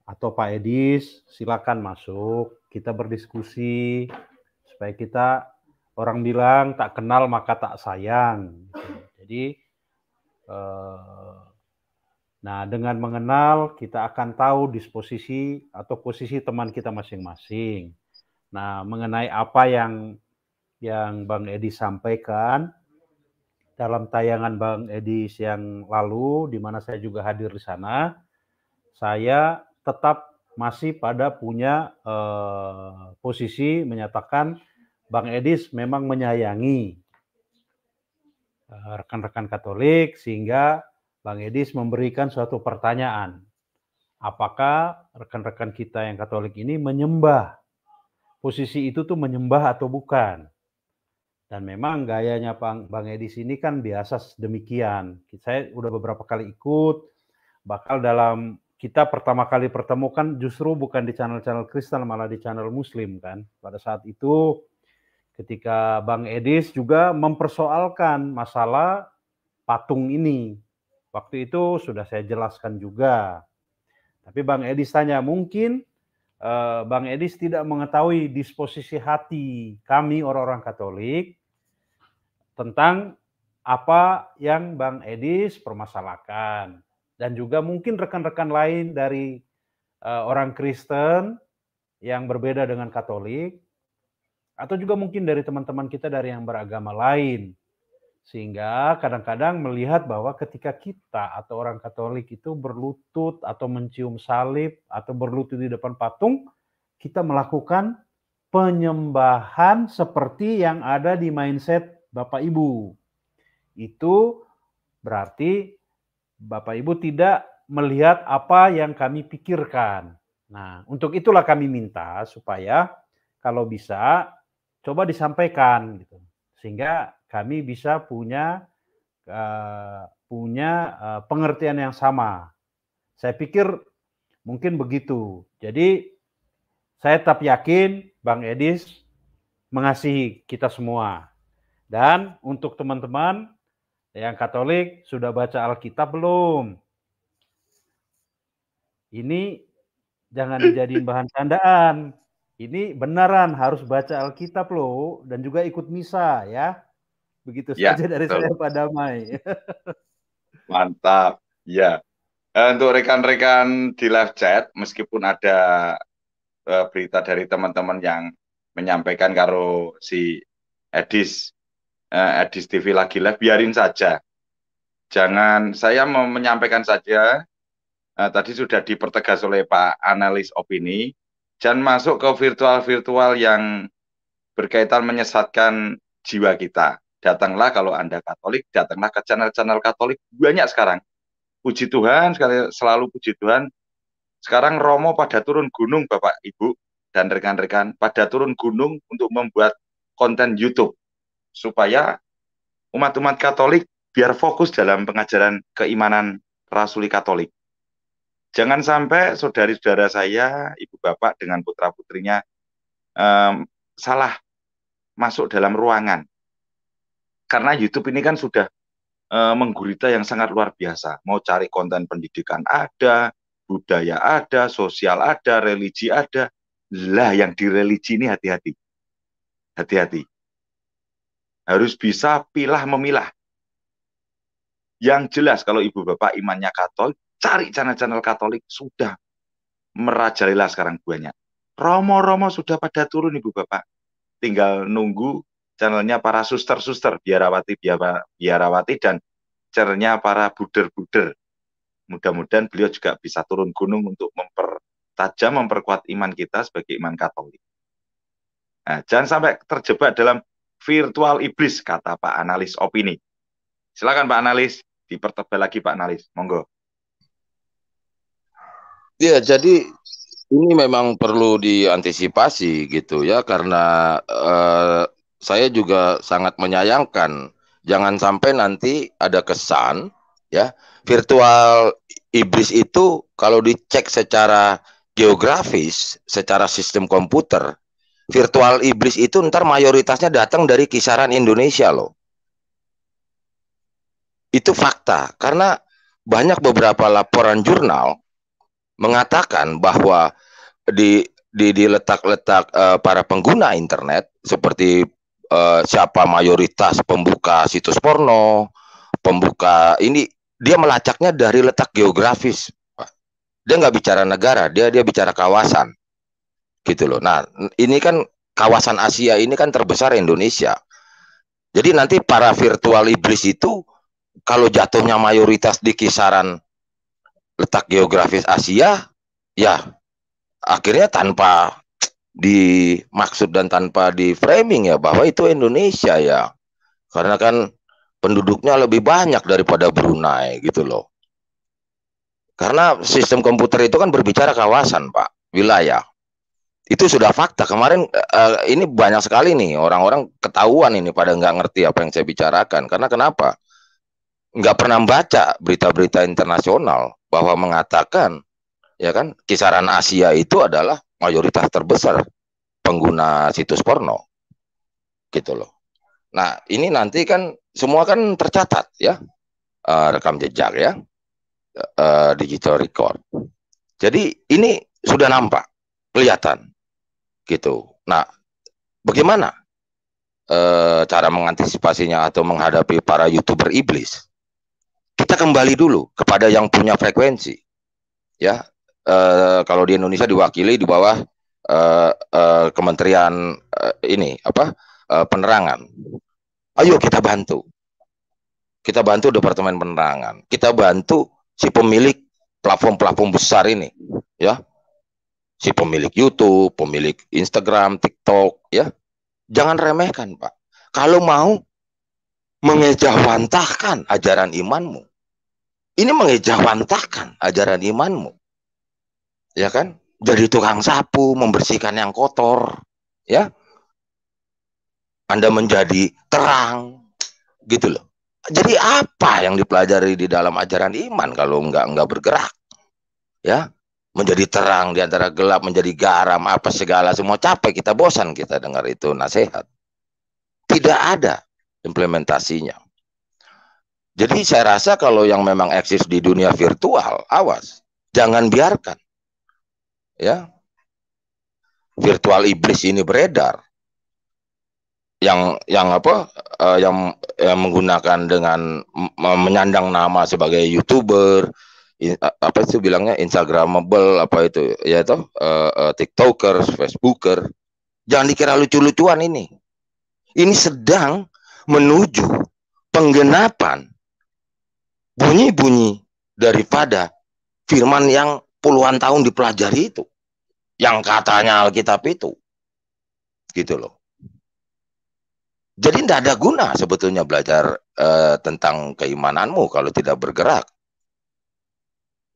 atau Pak Edis silakan masuk, kita berdiskusi supaya kita orang bilang tak kenal maka tak sayang. Jadi eh, Nah, dengan mengenal kita akan tahu disposisi atau posisi teman kita masing-masing. Nah, mengenai apa yang yang Bang Edi sampaikan dalam tayangan Bang Edi yang lalu di mana saya juga hadir di sana, saya tetap masih pada punya eh, posisi menyatakan Bang Edis memang menyayangi eh, rekan-rekan Katolik sehingga Bang Edis memberikan suatu pertanyaan. Apakah rekan-rekan kita yang Katolik ini menyembah? Posisi itu tuh menyembah atau bukan? Dan memang gayanya Bang, Bang Edis ini kan biasa demikian. Saya udah beberapa kali ikut, bakal dalam kita pertama kali pertemukan justru bukan di channel-channel Kristen, malah di channel Muslim kan. Pada saat itu ketika Bang Edis juga mempersoalkan masalah patung ini. Waktu itu sudah saya jelaskan juga. Tapi Bang Edis tanya, mungkin eh, Bang Edis tidak mengetahui disposisi hati kami orang-orang Katolik tentang apa yang Bang Edis permasalahkan. Dan juga mungkin rekan-rekan lain dari eh, orang Kristen yang berbeda dengan Katolik atau juga mungkin dari teman-teman kita dari yang beragama lain. Sehingga kadang-kadang melihat bahwa ketika kita atau orang Katolik itu berlutut atau mencium salib atau berlutut di depan patung, kita melakukan penyembahan seperti yang ada di mindset Bapak Ibu. Itu berarti Bapak Ibu tidak melihat apa yang kami pikirkan. Nah, untuk itulah kami minta supaya kalau bisa coba disampaikan gitu. Sehingga kami bisa punya uh, punya uh, pengertian yang sama. Saya pikir mungkin begitu. Jadi saya tetap yakin Bang Edis mengasihi kita semua. Dan untuk teman-teman yang Katolik sudah baca Alkitab belum? Ini jangan dijadiin bahan candaan. Ini beneran harus baca Alkitab loh dan juga ikut misa ya. Begitu ya, saja dari betul. saya Pak Damai. Mantap. Ya. Eh, untuk rekan-rekan di live chat, meskipun ada eh, berita dari teman-teman yang menyampaikan karo si Edis, eh, Edis TV lagi live, biarin saja. Jangan, saya mau menyampaikan saja, tadi sudah dipertegas oleh Pak Analis Opini, jangan masuk ke virtual-virtual yang berkaitan menyesatkan jiwa kita. Datanglah kalau Anda Katolik, datanglah ke channel-channel Katolik banyak sekarang. Puji Tuhan, sekali selalu puji Tuhan. Sekarang Romo pada turun gunung Bapak Ibu dan rekan-rekan, pada turun gunung untuk membuat konten YouTube supaya umat-umat Katolik biar fokus dalam pengajaran keimanan rasuli Katolik. Jangan sampai saudari-saudara saya, ibu bapak dengan putra-putrinya um, salah masuk dalam ruangan karena YouTube ini kan sudah e, eh, menggurita yang sangat luar biasa. Mau cari konten pendidikan ada, budaya ada, sosial ada, religi ada. Lah yang di religi ini hati-hati. Hati-hati. Harus bisa pilah memilah. Yang jelas kalau ibu bapak imannya Katolik, cari channel-channel Katolik sudah merajalela sekarang banyak. Romo-romo sudah pada turun ibu bapak. Tinggal nunggu channelnya para suster-suster biarawati biarawati dan channelnya para buder-buder. Mudah-mudahan beliau juga bisa turun gunung untuk mempertajam, memperkuat iman kita sebagai iman Katolik. Nah, jangan sampai terjebak dalam virtual iblis, kata Pak Analis Opini. Silakan Pak Analis, dipertebal lagi Pak Analis. Monggo. Ya, jadi ini memang perlu diantisipasi gitu ya karena eh, saya juga sangat menyayangkan jangan sampai nanti ada kesan ya virtual iblis itu kalau dicek secara geografis, secara sistem komputer, virtual iblis itu ntar mayoritasnya datang dari kisaran Indonesia loh. Itu fakta karena banyak beberapa laporan jurnal mengatakan bahwa di di letak-letak uh, eh, para pengguna internet seperti uh, siapa mayoritas pembuka situs porno, pembuka ini dia melacaknya dari letak geografis. Dia nggak bicara negara, dia dia bicara kawasan, gitu loh. Nah ini kan kawasan Asia ini kan terbesar Indonesia. Jadi nanti para virtual iblis itu kalau jatuhnya mayoritas di kisaran letak geografis Asia, ya akhirnya tanpa dimaksud dan tanpa di framing ya bahwa itu Indonesia ya karena kan penduduknya lebih banyak daripada Brunei gitu loh karena sistem komputer itu kan berbicara kawasan pak wilayah itu sudah fakta kemarin uh, ini banyak sekali nih orang-orang ketahuan ini pada nggak ngerti apa yang saya bicarakan karena kenapa nggak pernah baca berita-berita internasional bahwa mengatakan ya kan kisaran Asia itu adalah mayoritas terbesar pengguna situs porno gitu loh nah ini nanti kan semua kan tercatat ya uh, rekam jejak ya uh, digital record jadi ini sudah nampak kelihatan gitu nah bagaimana uh, cara mengantisipasinya atau menghadapi para youtuber iblis kita kembali dulu kepada yang punya frekuensi ya Eh, kalau di Indonesia diwakili di bawah uh, uh, Kementerian uh, ini apa uh, penerangan. Ayo kita bantu. Kita bantu Departemen Penerangan. Kita bantu si pemilik platform-platform besar ini, ya. Si pemilik YouTube, pemilik Instagram, TikTok, ya. Jangan remehkan, Pak. Kalau mau mengejawantahkan ajaran imanmu. Ini mengejawantahkan ajaran imanmu ya kan? Jadi tukang sapu, membersihkan yang kotor, ya. Anda menjadi terang, gitu loh. Jadi apa yang dipelajari di dalam ajaran iman kalau nggak nggak bergerak, ya? Menjadi terang di antara gelap, menjadi garam, apa segala semua capek kita bosan kita dengar itu nasihat. Tidak ada implementasinya. Jadi saya rasa kalau yang memang eksis di dunia virtual, awas, jangan biarkan ya virtual iblis ini beredar yang yang apa uh, yang yang menggunakan dengan menyandang nama sebagai youtuber in, apa itu bilangnya instagramable apa itu ya itu uh, uh, eh, eh, tiktoker facebooker jangan dikira lucu-lucuan ini ini sedang menuju penggenapan bunyi-bunyi daripada firman yang puluhan tahun dipelajari itu yang katanya Alkitab itu. Gitu loh. Jadi tidak ada guna sebetulnya belajar eh, tentang keimananmu kalau tidak bergerak.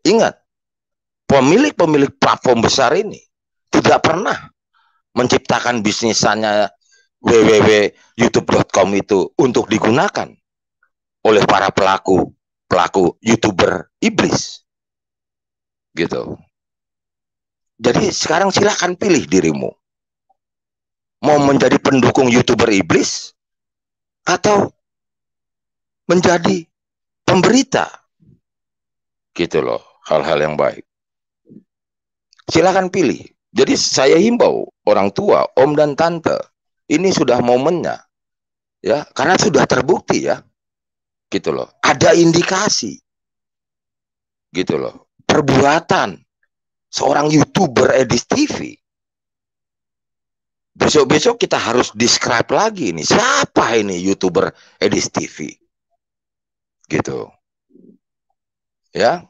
Ingat, pemilik-pemilik platform besar ini tidak pernah menciptakan bisnisannya www.youtube.com itu untuk digunakan oleh para pelaku pelaku youtuber iblis gitu jadi sekarang silahkan pilih dirimu. Mau menjadi pendukung YouTuber iblis atau menjadi pemberita. Gitu loh, hal-hal yang baik. Silahkan pilih. Jadi saya himbau orang tua, om dan tante, ini sudah momennya. Ya, karena sudah terbukti ya. Gitu loh. Ada indikasi. Gitu loh. Perbuatan seorang youtuber Edis TV. Besok-besok kita harus describe lagi ini siapa ini youtuber Edis TV. Gitu. Ya.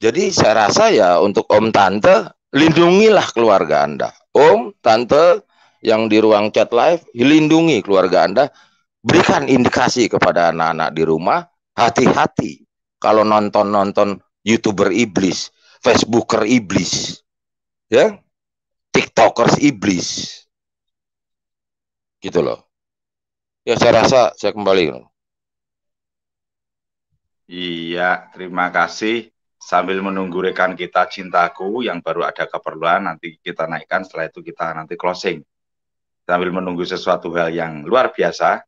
Jadi saya rasa ya untuk Om Tante lindungilah keluarga Anda. Om, Tante yang di ruang chat live, lindungi keluarga Anda. Berikan indikasi kepada anak-anak di rumah, hati-hati kalau nonton-nonton YouTuber iblis Facebooker iblis. Ya. TikTokers iblis. Gitu loh. Ya saya rasa saya kembali. Iya, terima kasih. Sambil menunggu rekan kita cintaku yang baru ada keperluan nanti kita naikkan setelah itu kita nanti closing. Sambil menunggu sesuatu hal yang luar biasa,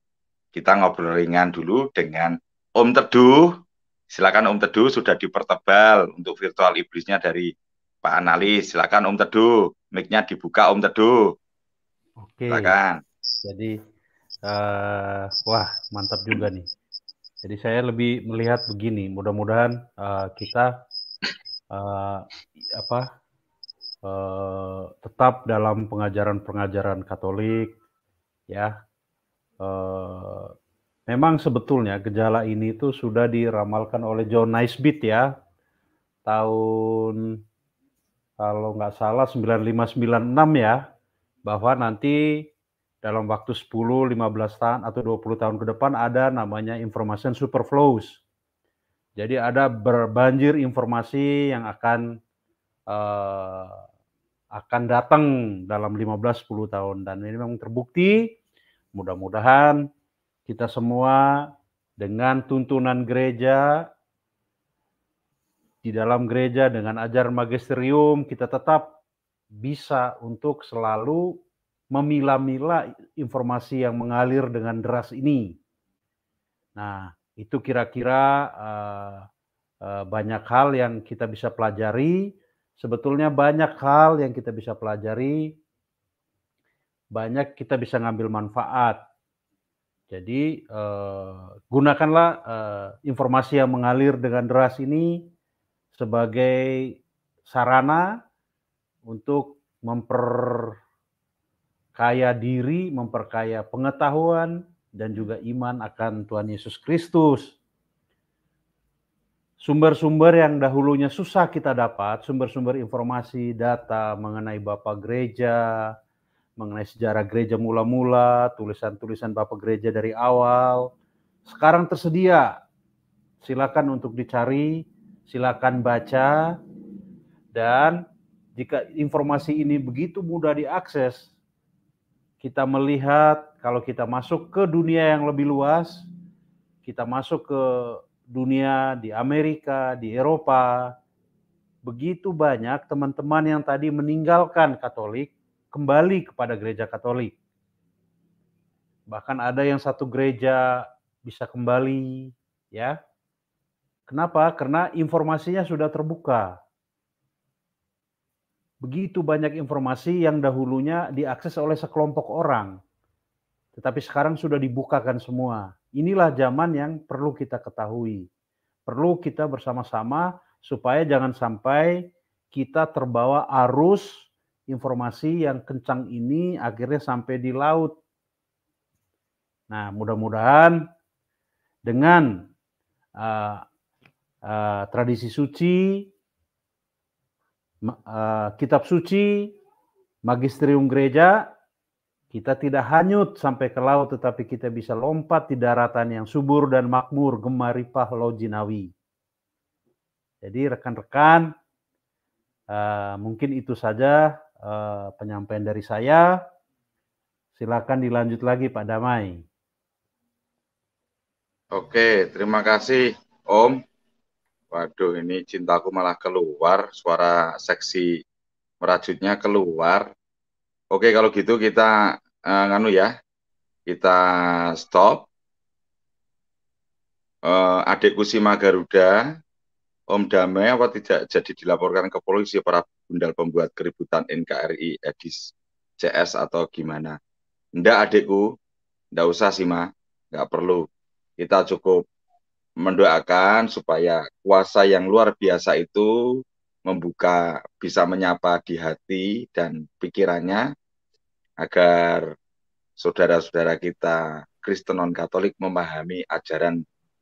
kita ngobrol ringan dulu dengan Om Teduh Silakan Om Teduh sudah dipertebal untuk virtual iblisnya dari Pak Analis. Silakan Om Teduh, mic-nya dibuka Om Teduh. Oke. Silakan. Jadi uh, wah, mantap juga nih. Jadi saya lebih melihat begini, mudah-mudahan uh, kita uh, apa uh, tetap dalam pengajaran-pengajaran Katolik, ya uh, Memang sebetulnya gejala ini itu sudah diramalkan oleh John Naisbitt ya. Tahun kalau nggak salah 9596 ya bahwa nanti dalam waktu 10, 15 tahun atau 20 tahun ke depan ada namanya information superflows. Jadi ada berbanjir informasi yang akan uh, akan datang dalam 15 10 tahun dan ini memang terbukti mudah-mudahan kita semua dengan tuntunan gereja di dalam gereja dengan ajar magisterium kita tetap bisa untuk selalu memilah-milah informasi yang mengalir dengan deras ini. Nah, itu kira-kira eh, eh, banyak hal yang kita bisa pelajari. Sebetulnya banyak hal yang kita bisa pelajari, banyak kita bisa ngambil manfaat. Jadi uh, gunakanlah uh, informasi yang mengalir dengan deras ini sebagai sarana untuk memperkaya diri, memperkaya pengetahuan dan juga iman akan Tuhan Yesus Kristus. Sumber-sumber yang dahulunya susah kita dapat, sumber-sumber informasi, data mengenai Bapak Gereja, mengenai sejarah gereja mula-mula, tulisan-tulisan Bapak gereja dari awal. Sekarang tersedia. Silakan untuk dicari, silakan baca dan jika informasi ini begitu mudah diakses, kita melihat kalau kita masuk ke dunia yang lebih luas, kita masuk ke dunia di Amerika, di Eropa, begitu banyak teman-teman yang tadi meninggalkan Katolik kembali kepada gereja Katolik. Bahkan ada yang satu gereja bisa kembali, ya. Kenapa? Karena informasinya sudah terbuka. Begitu banyak informasi yang dahulunya diakses oleh sekelompok orang, tetapi sekarang sudah dibukakan semua. Inilah zaman yang perlu kita ketahui. Perlu kita bersama-sama supaya jangan sampai kita terbawa arus informasi yang kencang ini akhirnya sampai di laut. Nah, mudah-mudahan dengan uh, uh, tradisi suci, uh, kitab suci, magisterium gereja, kita tidak hanyut sampai ke laut, tetapi kita bisa lompat di daratan yang subur dan makmur, gemaripah Lojinawi. Jadi rekan-rekan, uh, mungkin itu saja Eh, penyampaian dari saya. Silakan dilanjut lagi Pak Damai. Oke, terima kasih Om. Waduh, ini cintaku malah keluar, suara seksi merajutnya keluar. Oke, kalau gitu kita uh, nganu ya, kita stop. Uh, adikku Sima Garuda, Om Damai apa tidak jadi dilaporkan ke polisi para bundal pembuat keributan NKRI edis CS atau gimana. Ndak adikku, ndak usah sih ma, nggak perlu. Kita cukup mendoakan supaya kuasa yang luar biasa itu membuka, bisa menyapa di hati dan pikirannya agar saudara-saudara kita Kristen non Katolik memahami ajaran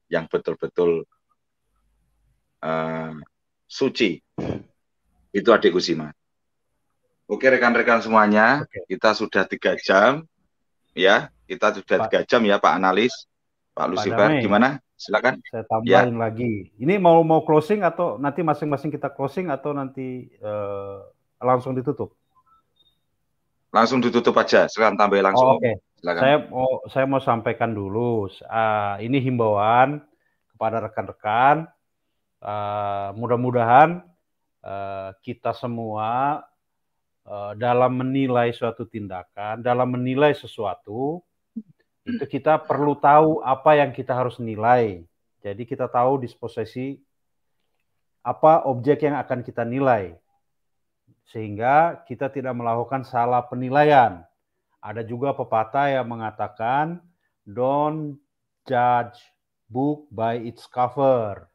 yang betul-betul uh, suci itu adik Kusima. Oke rekan-rekan semuanya, Oke. kita sudah tiga jam, ya kita sudah tiga jam ya Pak Analis, Pak, Lucifer, gimana? Silakan. Saya ya. tambahin ya. lagi. Ini mau mau closing atau nanti masing-masing kita closing atau nanti uh, langsung ditutup? Langsung ditutup aja, silakan tambah langsung. Oh, Oke. Okay. Saya mau saya mau sampaikan dulu. Uh, ini himbauan kepada rekan-rekan. Uh, mudah-mudahan Eh, kita semua eh, dalam menilai suatu tindakan, dalam menilai sesuatu, hmm. itu kita perlu tahu apa yang kita harus nilai. Jadi kita tahu disposisi apa objek yang akan kita nilai. Sehingga kita tidak melakukan salah penilaian. Ada juga pepatah yang mengatakan don't judge book by its cover.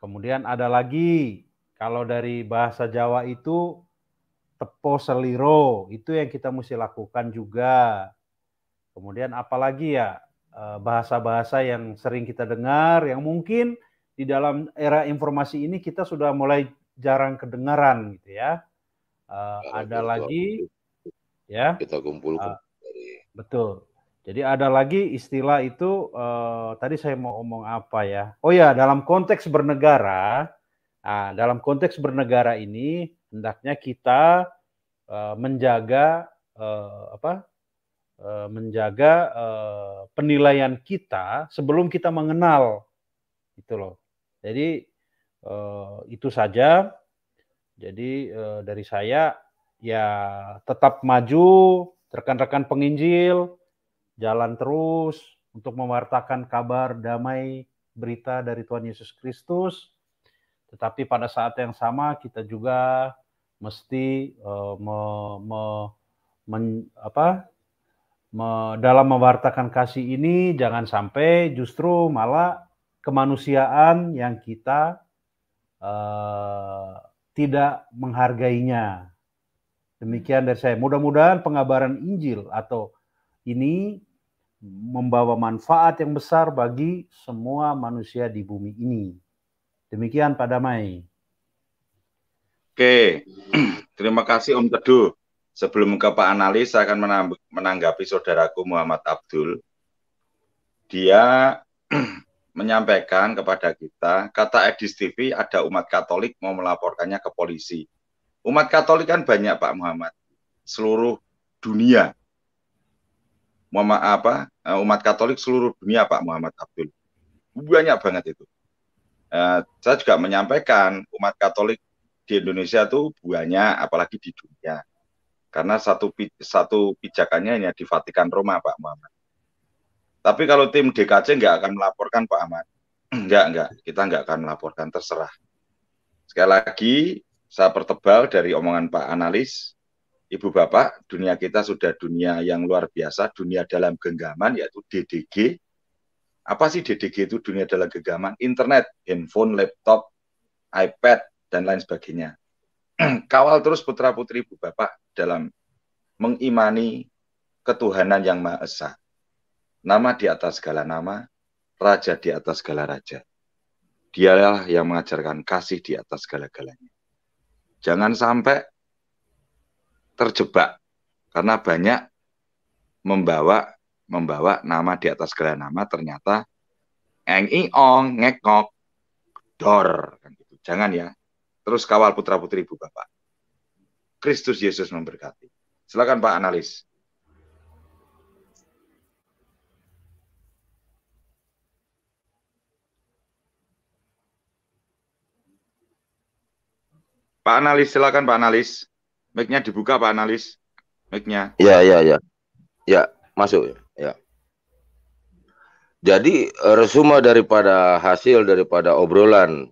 Kemudian ada lagi kalau dari bahasa Jawa itu tepo seliro, itu yang kita mesti lakukan juga. Kemudian apalagi ya eh, bahasa-bahasa yang sering kita dengar yang mungkin di dalam era informasi ini kita sudah mulai jarang kedengaran gitu ya. Uh, ada kita, lagi ya kita kumpulkan. Uh, eh, betul. Jadi ada lagi istilah itu uh, tadi saya mau omong apa ya? Oh ya dalam konteks bernegara Nah, dalam konteks bernegara ini hendaknya kita uh, menjaga uh, apa? Uh, menjaga uh, penilaian kita sebelum kita mengenal itu loh. Jadi uh, itu saja. Jadi uh, dari saya ya tetap maju, rekan-rekan penginjil jalan terus untuk mewartakan kabar damai berita dari Tuhan Yesus Kristus tetapi pada saat yang sama kita juga mesti uh, me, me, men, apa, me, dalam mewartakan kasih ini jangan sampai justru malah kemanusiaan yang kita uh, tidak menghargainya. Demikian dari saya. Mudah-mudahan pengabaran Injil atau ini membawa manfaat yang besar bagi semua manusia di bumi ini. Demikian Pak Damai. Oke, terima kasih Om Teduh. Sebelum ke Pak Analis, saya akan menanggapi saudaraku Muhammad Abdul. Dia menyampaikan kepada kita, kata Edis TV ada umat Katolik mau melaporkannya ke polisi. Umat Katolik kan banyak Pak Muhammad, seluruh dunia. Muhammad apa? Eh, umat Katolik seluruh dunia Pak Muhammad Abdul. Banyak banget itu eh, saya juga menyampaikan umat Katolik di Indonesia tuh buahnya, apalagi di dunia. Karena satu satu pijakannya hanya di Vatikan Roma, Pak Muhammad. Tapi kalau tim DKC nggak akan melaporkan Pak Ahmad. Nggak, nggak. Kita nggak akan melaporkan, terserah. Sekali lagi, saya pertebal dari omongan Pak Analis, Ibu Bapak, dunia kita sudah dunia yang luar biasa, dunia dalam genggaman yaitu DDG, apa sih DDG itu dunia adalah genggaman? Internet, handphone, laptop, iPad, dan lain sebagainya. Kawal terus putra-putri Ibu Bapak dalam mengimani ketuhanan yang Maha Esa. Nama di atas segala nama, raja di atas segala raja. Dialah yang mengajarkan kasih di atas segala-galanya. Jangan sampai terjebak karena banyak membawa membawa nama di atas segala nama ternyata eng ong ngekok dor kan gitu. Jangan ya. Terus kawal putra putri ibu bapak. Kristus Yesus memberkati. Silakan Pak analis. Pak analis, silakan Pak analis. Mic-nya dibuka Pak analis. Mic-nya. ya ya iya. Ya, masuk ya. Jadi eh, resume daripada hasil daripada obrolan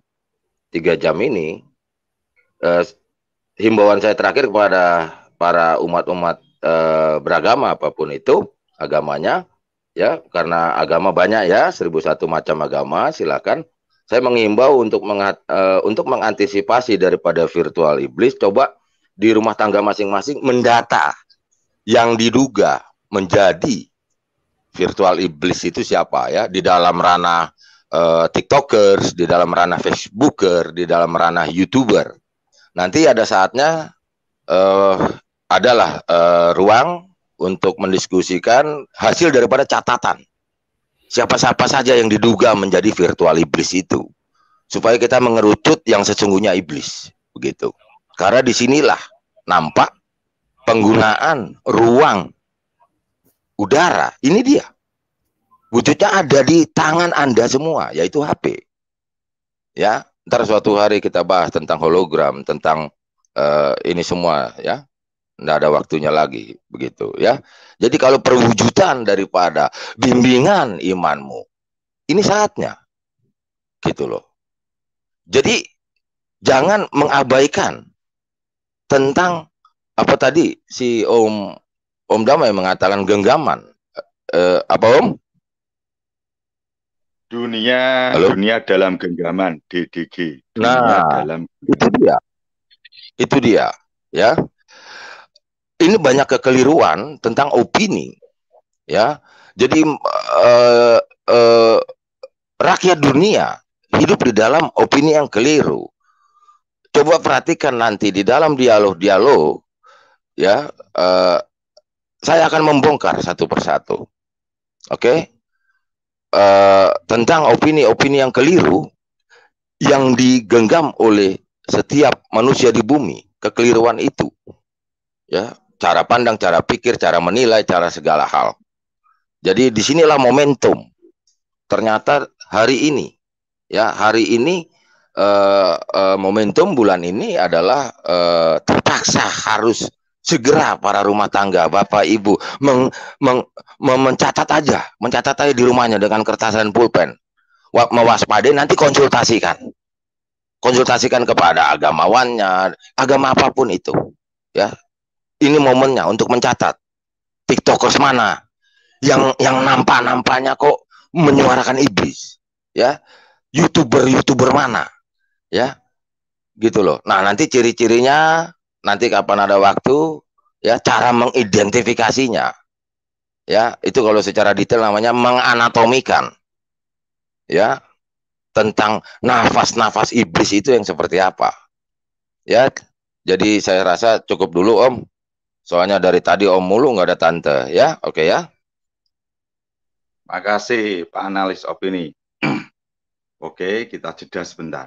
tiga jam ini, eh, himbauan saya terakhir kepada para umat-umat eh, beragama apapun itu agamanya, ya karena agama banyak ya seribu satu macam agama, silakan. Saya mengimbau untuk mengat, eh, untuk mengantisipasi daripada virtual iblis, coba di rumah tangga masing-masing mendata yang diduga menjadi virtual iblis itu siapa ya di dalam ranah uh, tiktokers, di dalam ranah facebooker, di dalam ranah youtuber. Nanti ada saatnya uh, adalah uh, ruang untuk mendiskusikan hasil daripada catatan siapa-siapa saja yang diduga menjadi virtual iblis itu supaya kita mengerucut yang sesungguhnya iblis begitu. Karena disinilah nampak penggunaan ruang udara. Ini dia. Wujudnya ada di tangan Anda semua, yaitu HP. Ya, ntar suatu hari kita bahas tentang hologram, tentang uh, ini semua ya. Tidak ada waktunya lagi begitu ya. Jadi kalau perwujudan daripada bimbingan imanmu, ini saatnya. Gitu loh. Jadi jangan mengabaikan tentang apa tadi si Om Om Damai mengatakan genggaman. Eh, eh, apa Om? Dunia Halo? dunia dalam genggaman DDG. Dunia nah, dalam itu dia. Itu dia, ya. Ini banyak kekeliruan tentang opini. Ya. Jadi eh, eh, rakyat dunia hidup di dalam opini yang keliru. Coba perhatikan nanti di dalam dialog-dialog ya eh, saya akan membongkar satu persatu. Oke. Okay? Uh, eh, tentang opini-opini yang keliru yang digenggam oleh setiap manusia di bumi, kekeliruan itu. Ya, cara pandang, cara pikir, cara menilai, cara segala hal. Jadi disinilah momentum. Ternyata hari ini, ya hari ini uh, uh, momentum bulan ini adalah uh, terpaksa harus segera para rumah tangga, bapak ibu meng, meng, mencatat aja, mencatat aja di rumahnya dengan kertas dan pulpen. Mewaspadai nanti konsultasikan, konsultasikan kepada agamawannya, agama apapun itu, ya. Ini momennya untuk mencatat tiktokers mana yang yang nampak nampaknya kok menyuarakan iblis, ya. Youtuber youtuber mana, ya, gitu loh. Nah nanti ciri-cirinya nanti kapan ada waktu ya cara mengidentifikasinya ya itu kalau secara detail namanya menganatomikan ya tentang nafas-nafas iblis itu yang seperti apa ya jadi saya rasa cukup dulu om soalnya dari tadi om mulu nggak ada tante ya oke ya makasih pak analis opini oke kita jeda sebentar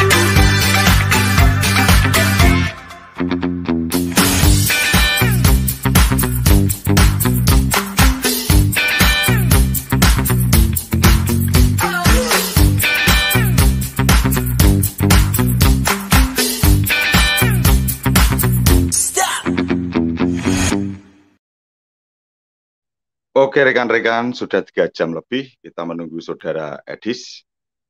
Oke rekan-rekan, sudah tiga jam lebih kita menunggu saudara Edis.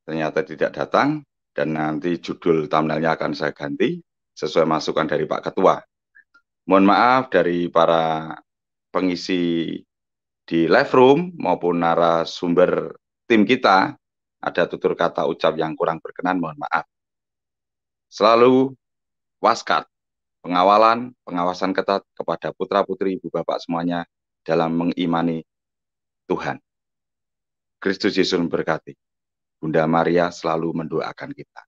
Ternyata tidak datang dan nanti judul thumbnailnya akan saya ganti sesuai masukan dari Pak Ketua. Mohon maaf dari para pengisi di live room maupun narasumber tim kita ada tutur kata ucap yang kurang berkenan, mohon maaf. Selalu waskat, pengawalan, pengawasan ketat kepada putra-putri ibu bapak semuanya dalam mengimani Tuhan. Kristus Yesus memberkati. Bunda Maria selalu mendoakan kita.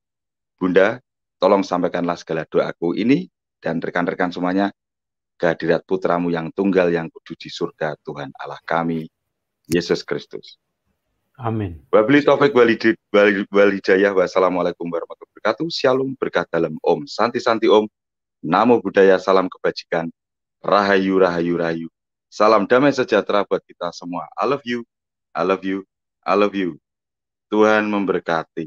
Bunda, tolong sampaikanlah segala doaku ini dan rekan-rekan semuanya kehadirat putramu yang tunggal yang kudu di surga Tuhan Allah kami, Yesus Kristus. Amin. Wabli taufik Walidayah, wassalamualaikum warahmatullahi wabarakatuh. Shalom berkah dalam Om. Santi Santi Om. Namo Buddhaya salam kebajikan. Rahayu rahayu rahayu. Salam damai sejahtera buat kita semua. I love you, I love you, I love you. Tuhan memberkati.